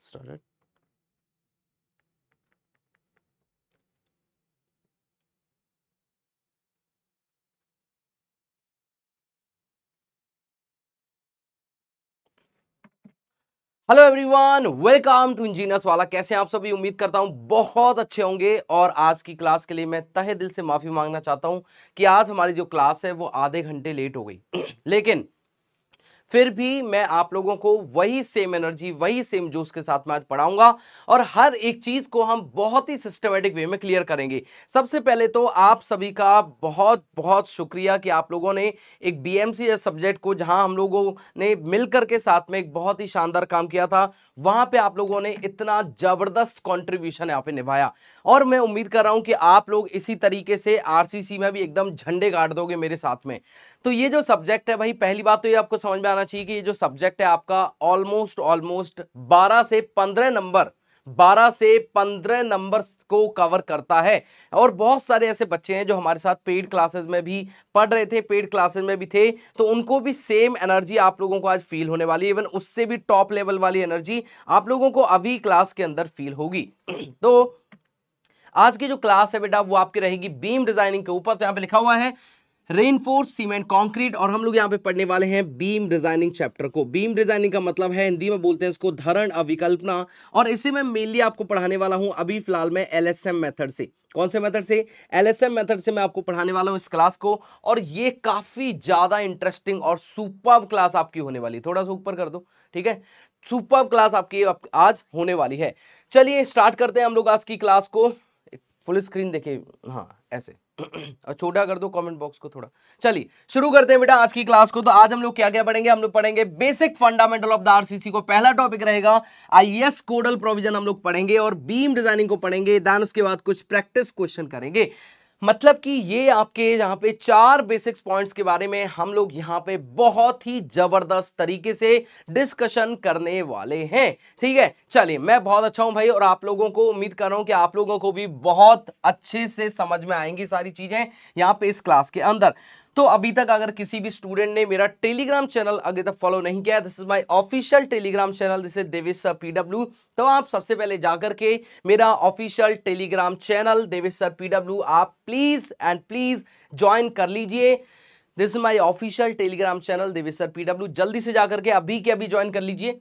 started hello everyone welcome to engineers वाला कैसे हैं आप सभी उम्मीद करता हूं बहुत अच्छे होंगे और आज की क्लास के लिए मैं तहे दिल से माफ़ी मांगना चाहता हूं कि आज हमारी जो क्लास है वो आधे घंटे लेट हो गई लेकिन फिर भी मैं आप लोगों को वही सेम एनर्जी वही सेम जोश के साथ मैं आज पढ़ाऊंगा और हर एक चीज़ को हम बहुत ही सिस्टमेटिक वे में क्लियर करेंगे सबसे पहले तो आप सभी का बहुत बहुत शुक्रिया कि आप लोगों ने एक बी एम सब्जेक्ट को जहाँ हम लोगों ने मिलकर के साथ में एक बहुत ही शानदार काम किया था वहाँ पर आप लोगों ने इतना ज़बरदस्त कॉन्ट्रीब्यूशन यहाँ पे निभाया और मैं उम्मीद कर रहा हूँ कि आप लोग इसी तरीके से आर में भी एकदम झंडे गाड़ दोगे मेरे साथ में तो ये जो सब्जेक्ट है भाई पहली बात तो ये आपको समझ में आना चाहिए कि ये जो सब्जेक्ट है आपका ऑलमोस्ट ऑलमोस्ट 12 से 15 नंबर 12 से 15 नंबर को कवर करता है और बहुत सारे ऐसे बच्चे हैं जो हमारे साथ पेड क्लासेस में भी पढ़ रहे थे पेड क्लासेस में भी थे तो उनको भी सेम एनर्जी आप लोगों को आज फील होने वाली है इवन उससे भी टॉप लेवल वाली एनर्जी आप लोगों को अभी क्लास के अंदर फील होगी तो आज की जो क्लास है बेटा वो आपकी रहेगी बीम डिजाइनिंग के ऊपर तो यहाँ पे लिखा हुआ है रेनफोर्स सीमेंट कंक्रीट और हम लोग यहाँ पे पढ़ने वाले हैं बीम डिजाइनिंग चैप्टर को बीम डिजाइनिंग का मतलब है हिंदी में बोलते हैं इसको धरण अविकल्पना और इसे मैं मेनली आपको पढ़ाने वाला हूँ अभी फिलहाल मैं एलएसएम मेथड से कौन से मेथड से एलएसएम मेथड से मैं आपको पढ़ाने वाला हूँ इस क्लास को और ये काफ़ी ज़्यादा इंटरेस्टिंग और सुपर क्लास आपकी होने वाली है थोड़ा सा ऊपर कर दो ठीक है सुपर क्लास आपकी आप, आज होने वाली है चलिए स्टार्ट करते हैं हम लोग आज की क्लास को फुल स्क्रीन देखिए हाँ ऐसे और छोटा कर दो कमेंट बॉक्स को थोड़ा चलिए शुरू करते हैं बेटा आज की क्लास को तो आज हम लोग क्या क्या पढ़ेंगे हम लोग पढ़ेंगे basic fundamental of the RCC को पहला टॉपिक रहेगा आईएएस कोडल प्रोविजन हम लोग पढ़ेंगे और बीम डिजाइनिंग को पढ़ेंगे देन उसके बाद कुछ प्रैक्टिस क्वेश्चन करेंगे मतलब कि ये आपके यहाँ पे चार बेसिक्स पॉइंट्स के बारे में हम लोग यहाँ पे बहुत ही ज़बरदस्त तरीके से डिस्कशन करने वाले हैं ठीक है चलिए मैं बहुत अच्छा हूँ भाई और आप लोगों को उम्मीद कर रहा हूँ कि आप लोगों को भी बहुत अच्छे से समझ में आएंगी सारी चीज़ें यहाँ पे इस क्लास के अंदर तो अभी तक अगर किसी भी स्टूडेंट ने मेरा टेलीग्राम चैनल अभी तक फॉलो नहीं किया this is my official Telegram channel this is Devesh sir PW तो आप सबसे पहले जाकर के मेरा official Telegram channel Devesh sir PW आप प्लीज़ एंड प्लीज़ ज्वाइन कर लीजिए this is my official Telegram channel Devesh sir PW जल्दी से जाकर के अभी के अभी ज्वाइन कर लीजिए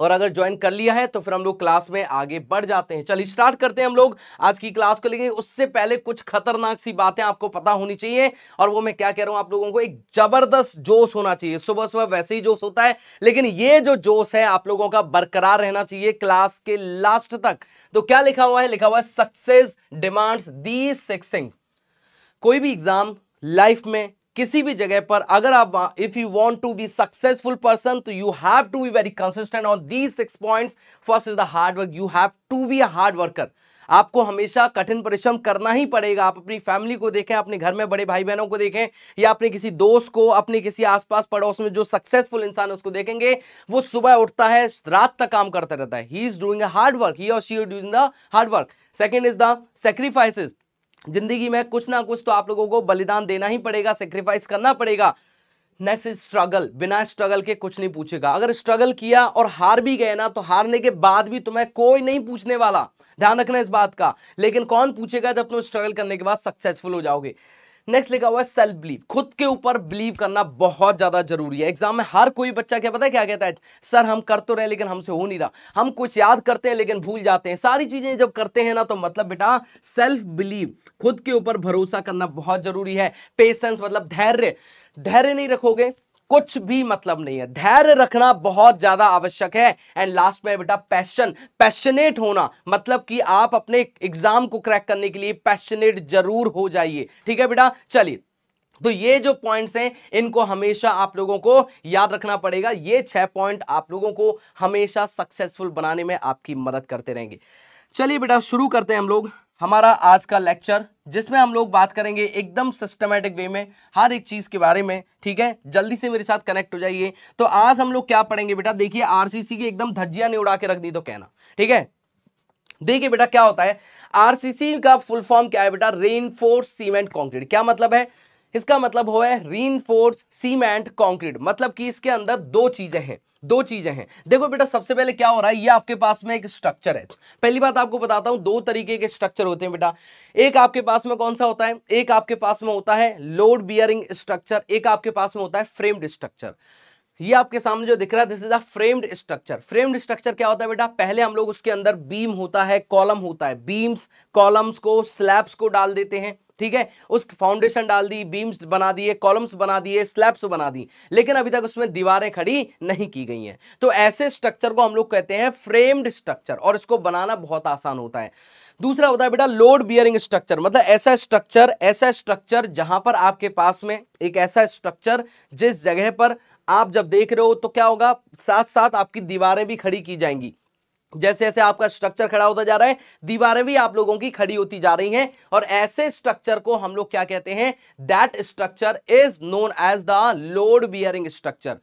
और अगर ज्वाइन कर लिया है तो फिर हम लोग क्लास में आगे बढ़ जाते हैं चलिए स्टार्ट करते हैं हम लोग आज की क्लास को लेकिन उससे पहले कुछ खतरनाक सी बातें आपको पता होनी चाहिए और वो मैं क्या कह रहा हूं आप लोगों को एक जबरदस्त जोश होना चाहिए सुबह सुबह वैसे ही जोश होता है लेकिन ये जो जोश है आप लोगों का बरकरार रहना चाहिए क्लास के लास्ट तक तो क्या लिखा हुआ है लिखा हुआ है सक्सेस डिमांड्स दी सेक्सिंग कोई भी एग्जाम लाइफ में किसी भी जगह पर अगर आप if you want to be successful person तो you have to be very consistent on these six points first is the hard work you have to be a hard worker आपको हमेशा कठिन परिश्रम करना ही पड़ेगा आप अपनी फैमिली को देखें अपने घर में बड़े भाई बहनों को देखें या अपने किसी दोस्त को अपने किसी आसपास पड़ोस में जो सक्सेसफुल इंसान है उसको देखेंगे वो सुबह उठता है रात तक काम करता रहता है he is doing hard work he और she doing the hard work second is the sacrifices जिंदगी में कुछ ना कुछ तो आप लोगों को बलिदान देना ही पड़ेगा सेक्रीफाइस करना पड़ेगा नेक्स्ट इज स्ट्रगल बिना स्ट्रगल के कुछ नहीं पूछेगा अगर स्ट्रगल किया और हार भी गए ना तो हारने के बाद भी तुम्हें कोई नहीं पूछने वाला ध्यान रखना इस बात का लेकिन कौन पूछेगा जब तुम स्ट्रगल करने के बाद सक्सेसफुल हो जाओगे नेक्स्ट लिखा हुआ है सेल्फ बिलीव खुद के ऊपर बिलीव करना बहुत ज्यादा जरूरी है एग्जाम में हर कोई बच्चा क्या पता है क्या कहता है सर हम कर तो रहे लेकिन हमसे हो नहीं रहा हम कुछ याद करते हैं लेकिन भूल जाते हैं सारी चीजें जब करते हैं ना तो मतलब बेटा सेल्फ बिलीव खुद के ऊपर भरोसा करना बहुत जरूरी है पेशेंस मतलब धैर्य धैर्य नहीं रखोगे कुछ भी मतलब नहीं है धैर्य रखना बहुत ज्यादा आवश्यक है एंड लास्ट में बेटा पैशन पैशनेट होना मतलब कि आप अपने एग्जाम को क्रैक करने के लिए पैशनेट जरूर हो जाइए ठीक है बेटा चलिए तो ये जो पॉइंट्स हैं इनको हमेशा आप लोगों को याद रखना पड़ेगा ये छह पॉइंट आप लोगों को हमेशा सक्सेसफुल बनाने में आपकी मदद करते रहेंगे चलिए बेटा शुरू करते हैं हम लोग हमारा आज का लेक्चर जिसमें हम लोग बात करेंगे एकदम सिस्टमेटिक वे में हर एक चीज़ के बारे में ठीक है जल्दी से मेरे साथ कनेक्ट हो जाइए तो आज हम लोग क्या पढ़ेंगे बेटा देखिए आरसीसी की एकदम धज्जिया ने उड़ा के रख दी तो कहना ठीक है देखिए बेटा क्या होता है आरसीसी का फुल फॉर्म क्या है बेटा रेनफोर्स सीमेंट कॉन्क्रीट क्या मतलब है इसका मतलब हो है रीनफोर्स सीमेंट कंक्रीट मतलब कि इसके अंदर दो चीजें हैं दो चीजें हैं देखो बेटा सबसे पहले क्या हो रहा है ये आपके पास में एक स्ट्रक्चर है पहली बात आपको बताता हूं दो तरीके के स्ट्रक्चर होते हैं बेटा एक आपके पास में कौन सा होता है एक आपके पास में होता है लोड बियरिंग स्ट्रक्चर एक आपके पास में होता है फ्रेम्ड स्ट्रक्चर ये आपके सामने जो दिख रहा है this is a framed structure framed structure क्या होता है बेटा पहले हम लोग उसके अंदर बीम होता है कॉलम होता है बीम्स कॉलम्स को स्लैब्स को डाल देते हैं ठीक है उस फाउंडेशन डाल दी बीम्स बना दिए कॉलम्स बना दिए स्लैब्स बना दी लेकिन अभी तक उसमें दीवारें खड़ी नहीं की गई हैं तो ऐसे स्ट्रक्चर को हम लोग कहते हैं फ्रेम्ड स्ट्रक्चर और इसको बनाना बहुत आसान होता है दूसरा होता है बेटा लोड बियरिंग स्ट्रक्चर मतलब ऐसा स्ट्रक्चर ऐसा स्ट्रक्चर जहां पर आपके पास में एक ऐसा स्ट्रक्चर जिस जगह पर आप जब देख रहे हो तो क्या होगा साथ साथ आपकी दीवारें भी खड़ी की जाएंगी जैसे जैसे आपका स्ट्रक्चर खड़ा होता जा रहा है दीवारें भी आप लोगों की खड़ी होती जा रही हैं और ऐसे स्ट्रक्चर को हम लोग क्या कहते हैं that structure is known as the load bearing structure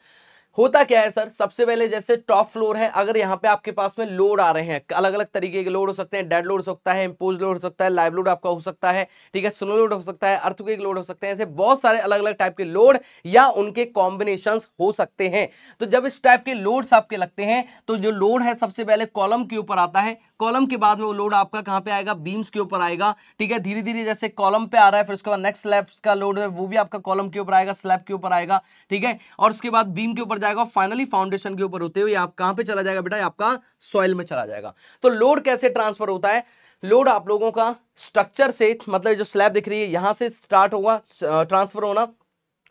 होता क्या है सर सबसे पहले जैसे टॉप फ्लोर है अगर यहाँ पे आपके पास में लोड आ रहे हैं अलग अलग तरीके के लोड हो सकते हैं डेड लोड हो सकता है इम्पोज लोड हो सकता है लाइव लोड आपका हो सकता है ठीक है स्नो लोड हो सकता है अर्थ लोड हो सकते हैं ऐसे बहुत सारे अलग अलग टाइप के लोड या उनके कॉम्बिनेशन हो सकते हैं तो जब इस टाइप के लोड्स आपके लगते हैं तो जो लोड है सबसे पहले कॉलम के ऊपर आता है कॉलम के बाद में वो लोड आपका कहाँ पे आएगा बीम्स के ऊपर आएगा ठीक है धीरे धीरे जैसे कॉलम पे आ रहा है फिर उसके बाद नेक्स्ट स्लैब्स का लोड है वो भी आपका कॉलम के ऊपर आएगा स्लैब के ऊपर आएगा ठीक है और उसके बाद बीम के ऊपर जाएगा फाइनली फाउंडेशन के ऊपर होते हुए आप कहां पे चला जाएगा बेटा आपका सॉइल में चला जाएगा तो लोड कैसे ट्रांसफर होता है लोड आप लोगों का स्ट्रक्चर से मतलब जो स्लैब दिख रही है यहां से स्टार्ट होगा ट्रांसफर होना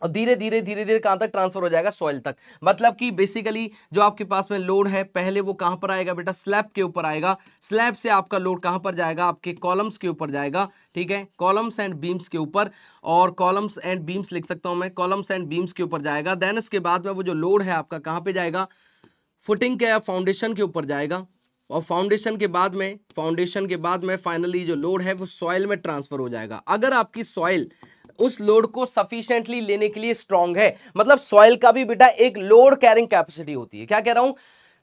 और धीरे धीरे धीरे धीरे कहाँ तक ट्रांसफर हो जाएगा सॉइल तक मतलब कि बेसिकली जो आपके पास में लोड है पहले वो कहाँ पर आएगा बेटा स्लैब के ऊपर आएगा स्लैब से आपका लोड कहाँ पर जाएगा आपके कॉलम्स के ऊपर जाएगा ठीक है कॉलम्स एंड बीम्स के ऊपर और कॉलम्स एंड बीम्स लिख सकता हूँ मैं कॉलम्स एंड बीम्स के ऊपर जाएगा देन इसके बाद में वो जो लोड है आपका कहाँ पर जाएगा फुटिंग के फाउंडेशन के ऊपर जाएगा और फाउंडेशन के बाद में फाउंडेशन के बाद में फाइनली जो लोड है वो सॉइल में ट्रांसफर हो जाएगा अगर आपकी सॉइल उस लोड को सफिशियंटली लेने के लिए स्ट्रांग है मतलब सॉइल का भी बेटा एक लोड कैरिंग कैपेसिटी होती है क्या कह रहा हूं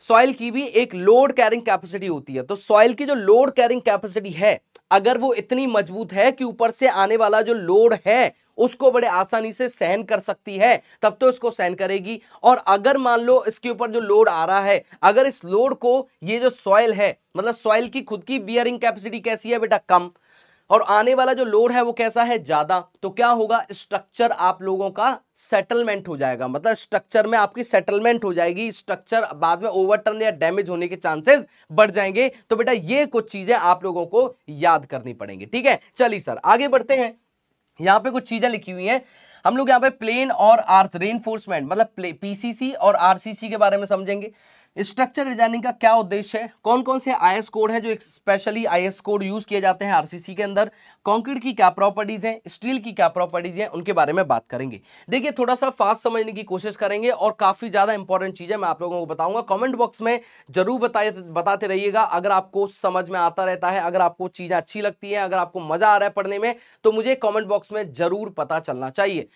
सॉइल की भी एक लोड कैरिंग कैपेसिटी होती है तो सॉइल की जो लोड कैरिंग कैपेसिटी है अगर वो इतनी मजबूत है कि ऊपर से आने वाला जो लोड है उसको बड़े आसानी से सहन कर सकती है तब तो इसको सहन करेगी और अगर मान लो इसके ऊपर जो लोड आ रहा है अगर इस लोड को ये जो सॉइल है मतलब सॉइल की खुद की बियरिंग कैपेसिटी कैसी है बेटा कम और आने वाला जो लोड है वो कैसा है ज़्यादा तो क्या होगा स्ट्रक्चर आप लोगों का सेटलमेंट हो जाएगा मतलब स्ट्रक्चर में आपकी सेटलमेंट हो जाएगी स्ट्रक्चर बाद में ओवरटर्न या डैमेज होने के चांसेस बढ़ जाएंगे तो बेटा ये कुछ चीज़ें आप लोगों को याद करनी पड़ेंगी ठीक है चलिए सर आगे बढ़ते हैं यहाँ पे कुछ चीज़ें लिखी हुई हैं हम लोग यहाँ पे प्लेन और आर्थ रेनफोर्समेंट मतलब पीसीसी और आरसीसी के बारे में समझेंगे स्ट्रक्चर डिजाइनिंग का क्या उद्देश्य है कौन कौन से आई एस कोड है जो specially I S code use किए जाते हैं आरसीसी के अंदर कंक्रीट की क्या प्रॉपर्टीज हैं स्टील की क्या प्रॉपर्टीज हैं उनके बारे में बात करेंगे देखिए थोड़ा सा फास्ट समझने की कोशिश करेंगे और काफी ज्यादा इंपॉर्टेंट चीजें मैं आप लोगों को बताऊंगा कॉमेंट बॉक्स में जरूर बताए बताते रहिएगा अगर आपको समझ में आता रहता है अगर आपको चीजें अच्छी लगती है अगर आपको मजा आ रहा है पढ़ने में तो मुझे कॉमेंट बॉक्स में जरूर पता चलना चाहिए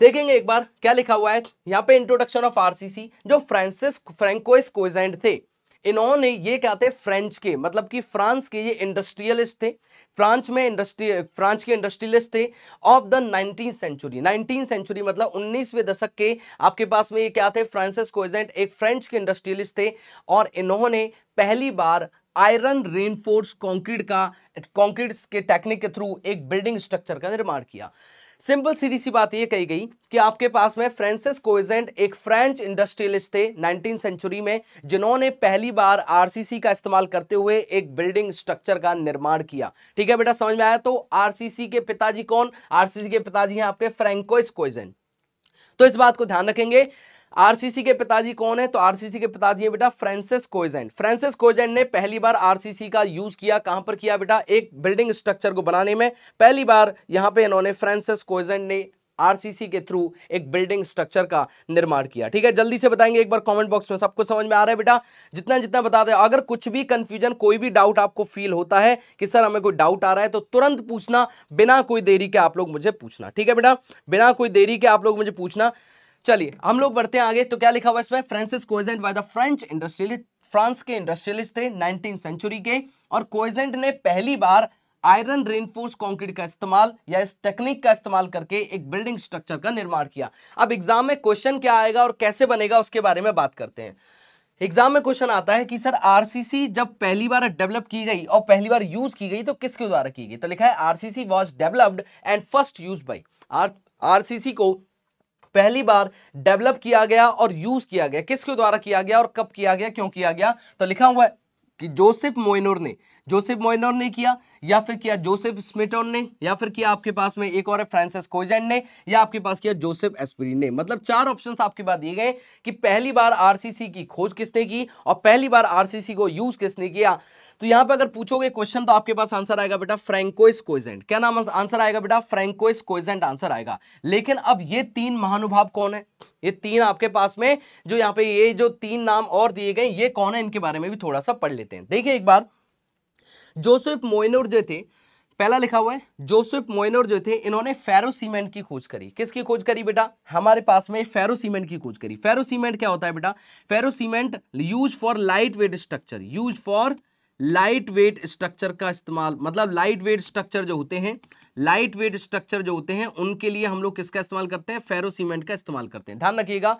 देखेंगे एक बार क्या लिखा हुआ है यहाँ पे इंट्रोडक्शन ऑफ आरसीसी जो फ्रांसिस फ्रेंकोइस कोजेंड थे इन्होंने ये क्या थे फ्रेंच के मतलब कि फ्रांस के ये इंडस्ट्रियलिस्ट थे फ्रांस में इंडस्ट्री फ्रांस के इंडस्ट्रियलिस्ट थे of the nineteen century nineteen century मतलब उन्नीसवें दशक के आपके पास में ये क्या थे फ्रांसिस कोजेंट एक फ्रेंच के इंडस्ट्रियलिस्ट थे और इन्होंने पहली बार आयरन रेनफोर्स कॉन्क्रीट का कॉन्क्रीट के टेक्निक के थ्रू एक बिल्डिंग स्ट्रक्चर का निर्माण किया सिंपल सीधी सी बात यह कही गई कि आपके पास में फ्रांसिस कोजेंट एक फ्रेंच इंडस्ट्रियलिस्ट थे नाइनटीन सेंचुरी में जिन्होंने पहली बार आरसीसी का इस्तेमाल करते हुए एक बिल्डिंग स्ट्रक्चर का निर्माण किया ठीक है बेटा समझ में आया तो आरसीसी के पिताजी कौन आरसीसी के पिताजी हैं आपके फ्रेंकोइस कोजेंट तो इस बात को ध्यान रखेंगे आरसीसी के पिताजी कौन है तो आरसीसी के पिताजी है बेटा फ्रांसिस कोजेंट फ्रांसिस कोजेंट ने पहली बार आरसीसी का यूज किया कहां पर किया बेटा एक बिल्डिंग स्ट्रक्चर को बनाने में पहली बार यहां पे इन्होंने फ्रांसिस कोजेंट ने आरसीसी के थ्रू एक बिल्डिंग स्ट्रक्चर का निर्माण किया ठीक है जल्दी से बताएंगे एक बार कमेंट बॉक्स में सब कुछ समझ में आ रहा है बेटा जितना जितना बता दें अगर कुछ भी कंफ्यूजन कोई भी डाउट आपको फील होता है कि सर हमें कोई डाउट आ रहा है तो तुरंत पूछना बिना कोई देरी के आप लोग मुझे पूछना ठीक है बेटा बिना कोई देरी के आप लोग मुझे पूछना चलिए हम लोग बढ़ते हैं आगे तो क्या लिखा हुआ इसमें Francis Coignet by the French industrialist France के इंडस्ट्रियलिस्ट थे नाइनटीन सेंचुरी के और कोजेंट ने पहली बार आयरन रेनफोर्स कंक्रीट का इस्तेमाल या इस टेक्निक का इस्तेमाल करके एक बिल्डिंग स्ट्रक्चर का निर्माण किया अब एग्जाम में क्वेश्चन क्या आएगा और कैसे बनेगा उसके बारे में बात करते हैं एग्जाम में क्वेश्चन आता है कि सर आरसीसी जब पहली बार डेवलप की गई और पहली बार यूज की गई तो किसके द्वारा की गई तो लिखा है RCC was developed and first use by R RCC को पहली बार डेवलप किया गया और यूज किया गया किसके द्वारा किया गया और कब किया गया क्यों किया गया तो लिखा हुआ है कि जोसेफ मोइनोर ने जोसेफ मोइनोर ने किया या फिर किया जोसेफ स्मिटोन ने या फिर किया आपके पास में एक और है फ्रांसिस कोजैन ने या आपके पास किया जोसेफ एस्परीन ने मतलब चार ऑप्शंस आपके पास दिए गए कि पहली बार आरसीसी की खोज किसने की और पहली बार आरसीसी को यूज किसने किया तो यहां पर अगर पूछोगे क्वेश्चन तो आपके पास आंसर आएगा बेटा फ्रेंकोइस कोजेंट क्या नाम आंसर आएगा बेटा फ्रेंकोइस कोजेंट आंसर आएगा लेकिन अब ये तीन महानुभाव कौन है ये तीन आपके पास में जो यहां पे ये जो तीन नाम और दिए गए ये कौन है इनके बारे में भी थोड़ा सा पढ़ लेते हैं देखिए एक बार जोसेफ मोइनोर जो थे पहला लिखा हुआ है जोसेफ मोइनोर जो थे इन्होंने फेरो सीमेंट की खोज करी किसकी खोज करी बेटा हमारे पास में फेरो सीमेंट की खोज करी फेरो सीमेंट क्या होता है बेटा ferro cement use for light weight structure use for light weight structure का इस्तेमाल मतलब लाइट वेट स्ट्रक्चर जो होते हैं लाइट वेट स्ट्रक्चर जो होते हैं उनके लिए हम लोग किसका इस्तेमाल करते हैं फेरो सीमेंट का इस्तेमाल करते हैं ध्यान रखिएगा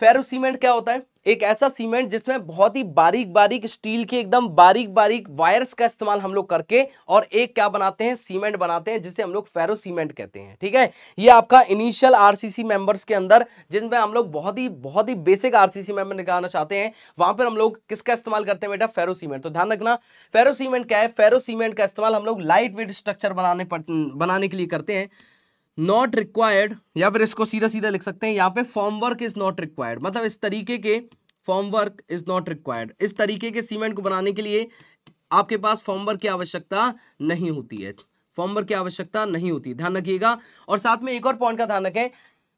फेरो सीमेंट क्या होता है एक ऐसा सीमेंट जिसमें बहुत ही बारीक बारीक स्टील के एकदम बारीक बारीक वायर्स का इस्तेमाल हम लोग करके और एक क्या बनाते हैं सीमेंट बनाते हैं जिसे हम लोग फेरो सीमेंट कहते हैं ठीक है ये आपका इनिशियल आरसीसी मेंबर्स के अंदर जिनमें हम लोग बहुत ही बहुत ही बेसिक आरसीसी मेंबर निकालना चाहते हैं वहां पर हम लोग किसका इस्तेमाल करते हैं बेटा फेरो सीमेंट तो ध्यान रखना फेरो सीमेंट क्या है फेरो सीमेंट का इस्तेमाल हम लोग लाइट वेट स्ट्रक्चर बनाने बनाने के लिए करते हैं नॉट रिक्वायर्ड या फिर इसको सीधा सीधा लिख सकते हैं यहाँ पे form work is not required मतलब इस तरीके के form work is not required इस तरीके के सीमेंट को बनाने के लिए आपके पास फॉर्म वर्क की आवश्यकता नहीं होती है फॉर्म वर्क की आवश्यकता नहीं होती ध्यान रखिएगा और साथ में एक और पॉइंट का ध्यान रखें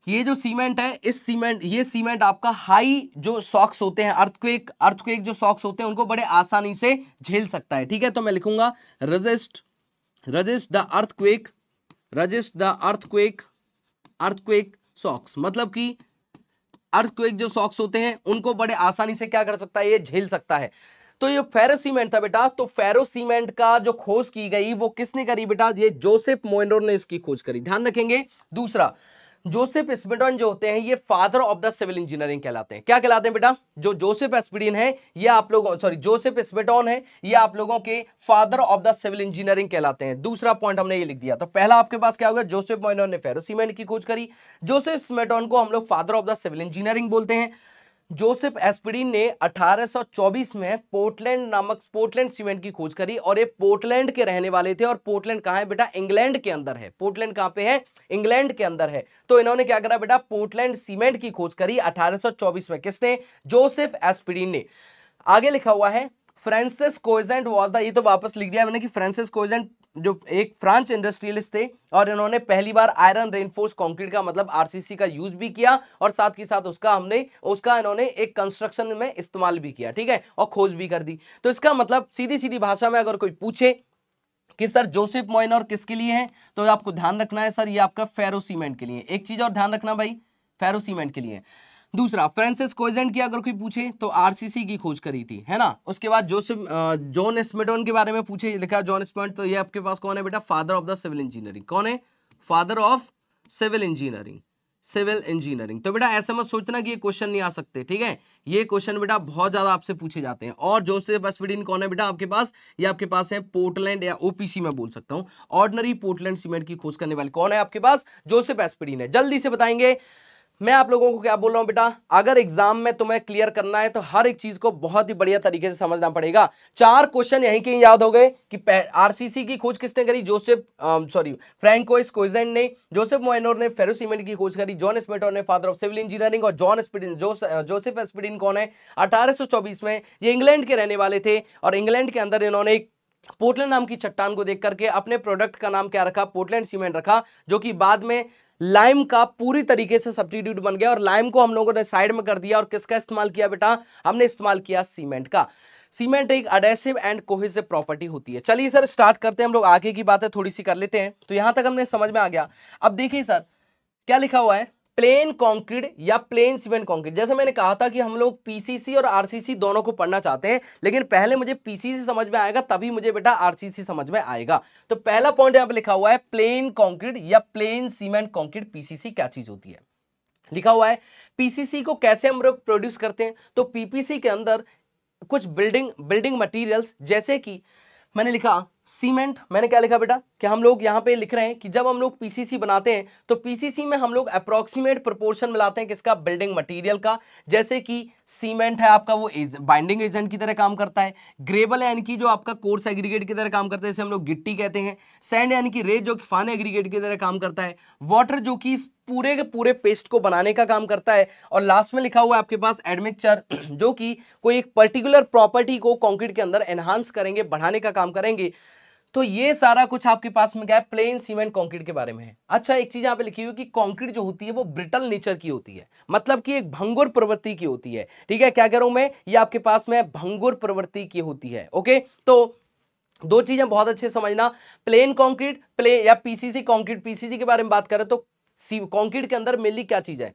ये जो सीमेंट है इस सीमेंट ये सीमेंट आपका हाई जो सॉक्स होते हैं अर्थक्वेक अर्थक्वेक जो सॉक्स होते हैं उनको बड़े आसानी से झेल सकता है ठीक है तो मैं लिखूंगा resist resist the earthquake resist the earthquake earthquake shocks मतलब कि अर्थक्वेक जो सॉक्स होते हैं उनको बड़े आसानी से क्या कर सकता है ये झेल सकता है तो ये फेरो सीमेंट था बेटा तो फेरो सीमेंट का जो खोज की गई वो किसने करी बेटा ये जोसेफ मोइनरोर ने इसकी खोज करी ध्यान रखेंगे दूसरा जोसेफ स्मिडन जो होते हैं ये father of the civil engineering कहलाते हैं क्या कहलाते हैं बेटा जो जोसेफ एस्पिडिन है ये आप लोगों सॉरी जोसेफ स्मिटॉन है ये आप लोगों के father of the civil engineering कहलाते हैं दूसरा पॉइंट हमने ये लिख दिया तो पहला आपके पास क्या होगा जोसेफ मोइनोन ने फेरोसीमेंट की खोज करी जोसेफ स्मेटॉन को हम लोग father of the civil engineering बोलते हैं जोसेफ एस्पिडिन ने 1824 में पोर्टलैंड नामक पोर्टलैंड सीमेंट की खोज करी और ये पोर्टलैंड के रहने वाले थे और पोर्टलैंड कहाँ है बेटा इंग्लैंड के अंदर है पोर्टलैंड कहाँ पे है इंग्लैंड के अंदर है तो इन्होंने क्या करा बेटा पोर्टलैंड सीमेंट की खोज करी 1824 में किसने जोसेफ एस्पिडिन ने आगे लिखा हुआ है फ्रांसिस कोजेंट वॉज द ये तो वापस लिख दिया मैंने कि फ्रांसिस कोजेंट जो एक फ्रांच इंडस्ट्रियलिस्ट थे और इन्होंने पहली बार आयरन रेनफोर्स कंक्रीट का मतलब आरसीसी का यूज भी किया और साथ ही साथ उसका हमने उसका इन्होंने एक कंस्ट्रक्शन में इस्तेमाल भी किया ठीक है और खोज भी कर दी तो इसका मतलब सीधी सीधी भाषा में अगर कोई पूछे कि सर जोसेफ मोइन और किसके लिए है तो आपको ध्यान रखना है सर ये आपका फेरो सीमेंट के लिए एक चीज और ध्यान रखना भाई फेरो सीमेंट के लिए दूसरा फ्रांसिस कोजेंट की अगर कोई पूछे तो आरसीसी की खोज करी थी है ना उसके बाद जोसेफ जॉन स्मिटोन के बारे में पूछे लिखा जॉन स्मिट तो ये आपके पास कौन है बेटा father of the civil engineering कौन है father of civil engineering civil engineering तो बेटा ऐसे मत सोचना कि ये क्वेश्चन नहीं आ सकते ठीक है ये क्वेश्चन बेटा बहुत ज़्यादा आपसे पूछे जाते हैं और जोसेफ एस्पिडिन कौन है बेटा आपके पास ये आपके पास है पोर्टलैंड या ओपीसी में बोल सकता हूं ऑर्डनरी पोर्टलैंड सीमेंट की खोज करने वाले कौन है आपके पास जोसेफ एस्पिडिन है जल्दी से बताएंगे मैं आप लोगों को क्या बोल रहा हूँ बेटा अगर एग्जाम में तुम्हें क्लियर करना है तो हर एक चीज को बहुत ही बढ़िया तरीके से समझना पड़ेगा चार क्वेश्चन यहीं के याद हो गए कि आरसीसी की खोज किसने करी जोसेफ सॉरी फ्रेंकोइस कोइजन ने जोसेफ मोइनोर ने फेरोसीमेंट की खोज करी जॉन स्मिटोर ने फादर ऑफ सिविल इंजीनियरिंग और जॉन स्पिडिन जोसेफ स्पिडिन कौन है अठारह में ये इंग्लैंड के रहने वाले थे और इंग्लैंड के अंदर इन्होंने एक पोर्टलैंड नाम की चट्टान को देख करके अपने प्रोडक्ट का नाम क्या रखा पोर्टलैंड सीमेंट रखा जो कि बाद में लाइम का पूरी तरीके से सब्सटीट्यूट बन गया और लाइम को हम लोगों ने साइड में कर दिया और किसका इस्तेमाल किया बेटा हमने इस्तेमाल किया सीमेंट का सीमेंट एक अडेसिव एंड कोहेसिव प्रॉपर्टी होती है चलिए सर स्टार्ट करते हैं हम लोग आगे की बातें थोड़ी सी कर लेते हैं तो यहां तक हमने समझ में आ गया अब देखिए सर क्या लिखा हुआ है प्लेन कॉन्क्रीट या प्लेन सीमेंट कॉन्क्रीट जैसे मैंने कहा था कि हम लोग पीसीसी और आरसीसी दोनों को पढ़ना चाहते हैं लेकिन पहले मुझे पीसीसी समझ में आएगा तभी मुझे बेटा आरसीसी समझ में आएगा तो पहला पॉइंट यहां पे लिखा हुआ है प्लेन कॉन्क्रीट या प्लेन सीमेंट कॉन्क्रीट पीसीसी क्या चीज होती है लिखा हुआ है पीसीसी को कैसे हम लोग प्रोड्यूस करते हैं तो पीपीसी के अंदर कुछ बिल्डिंग बिल्डिंग मटीरियल्स जैसे कि मैंने लिखा सीमेंट मैंने क्या लिखा बेटा कि हम लोग यहाँ पे लिख रहे हैं कि जब हम लोग पीसीसी बनाते हैं तो पीसीसी में हम लोग अप्रोक्सीमेट प्रोपोर्शन मिलाते हैं किसका बिल्डिंग मटेरियल का जैसे कि सीमेंट है आपका वो एज, बाइंडिंग एजेंट की तरह काम करता है ग्रेबल यानी कि जो आपका कोर्स एग्रीगेट की तरह काम करता है जैसे हम लोग गिट्टी कहते हैं सैंड यानी कि रेत जो कि फान एग्रीगेट की तरह काम करता है वाटर जो कि इस पूरे के पूरे पेस्ट को बनाने का काम करता है और लास्ट में लिखा हुआ है आपके पास एडमिक्चर जो कि कोई एक पर्टिकुलर प्रॉपर्टी को कॉन्क्रीट के अंदर एनहांस करेंगे बढ़ाने का काम करेंगे तो ये सारा कुछ आपके पास में क्या है प्लेन सीमेंट कंक्रीट के बारे में है अच्छा एक चीज यहाँ पे लिखी हुई कि कंक्रीट जो होती है वो ब्रिटल नेचर की होती है मतलब कि एक भंगुर प्रवृत्ति की होती है ठीक है क्या कह रहा हूं मैं ये आपके पास में भंगुर प्रवृत्ति की होती है ओके तो दो चीजें बहुत अच्छे समझना प्लेन कॉन्क्रीट प्ले या पीसीसी कॉन्क्रीट पीसीसी के बारे में बात करें तो कॉन्क्रीट के अंदर मेनली क्या चीज है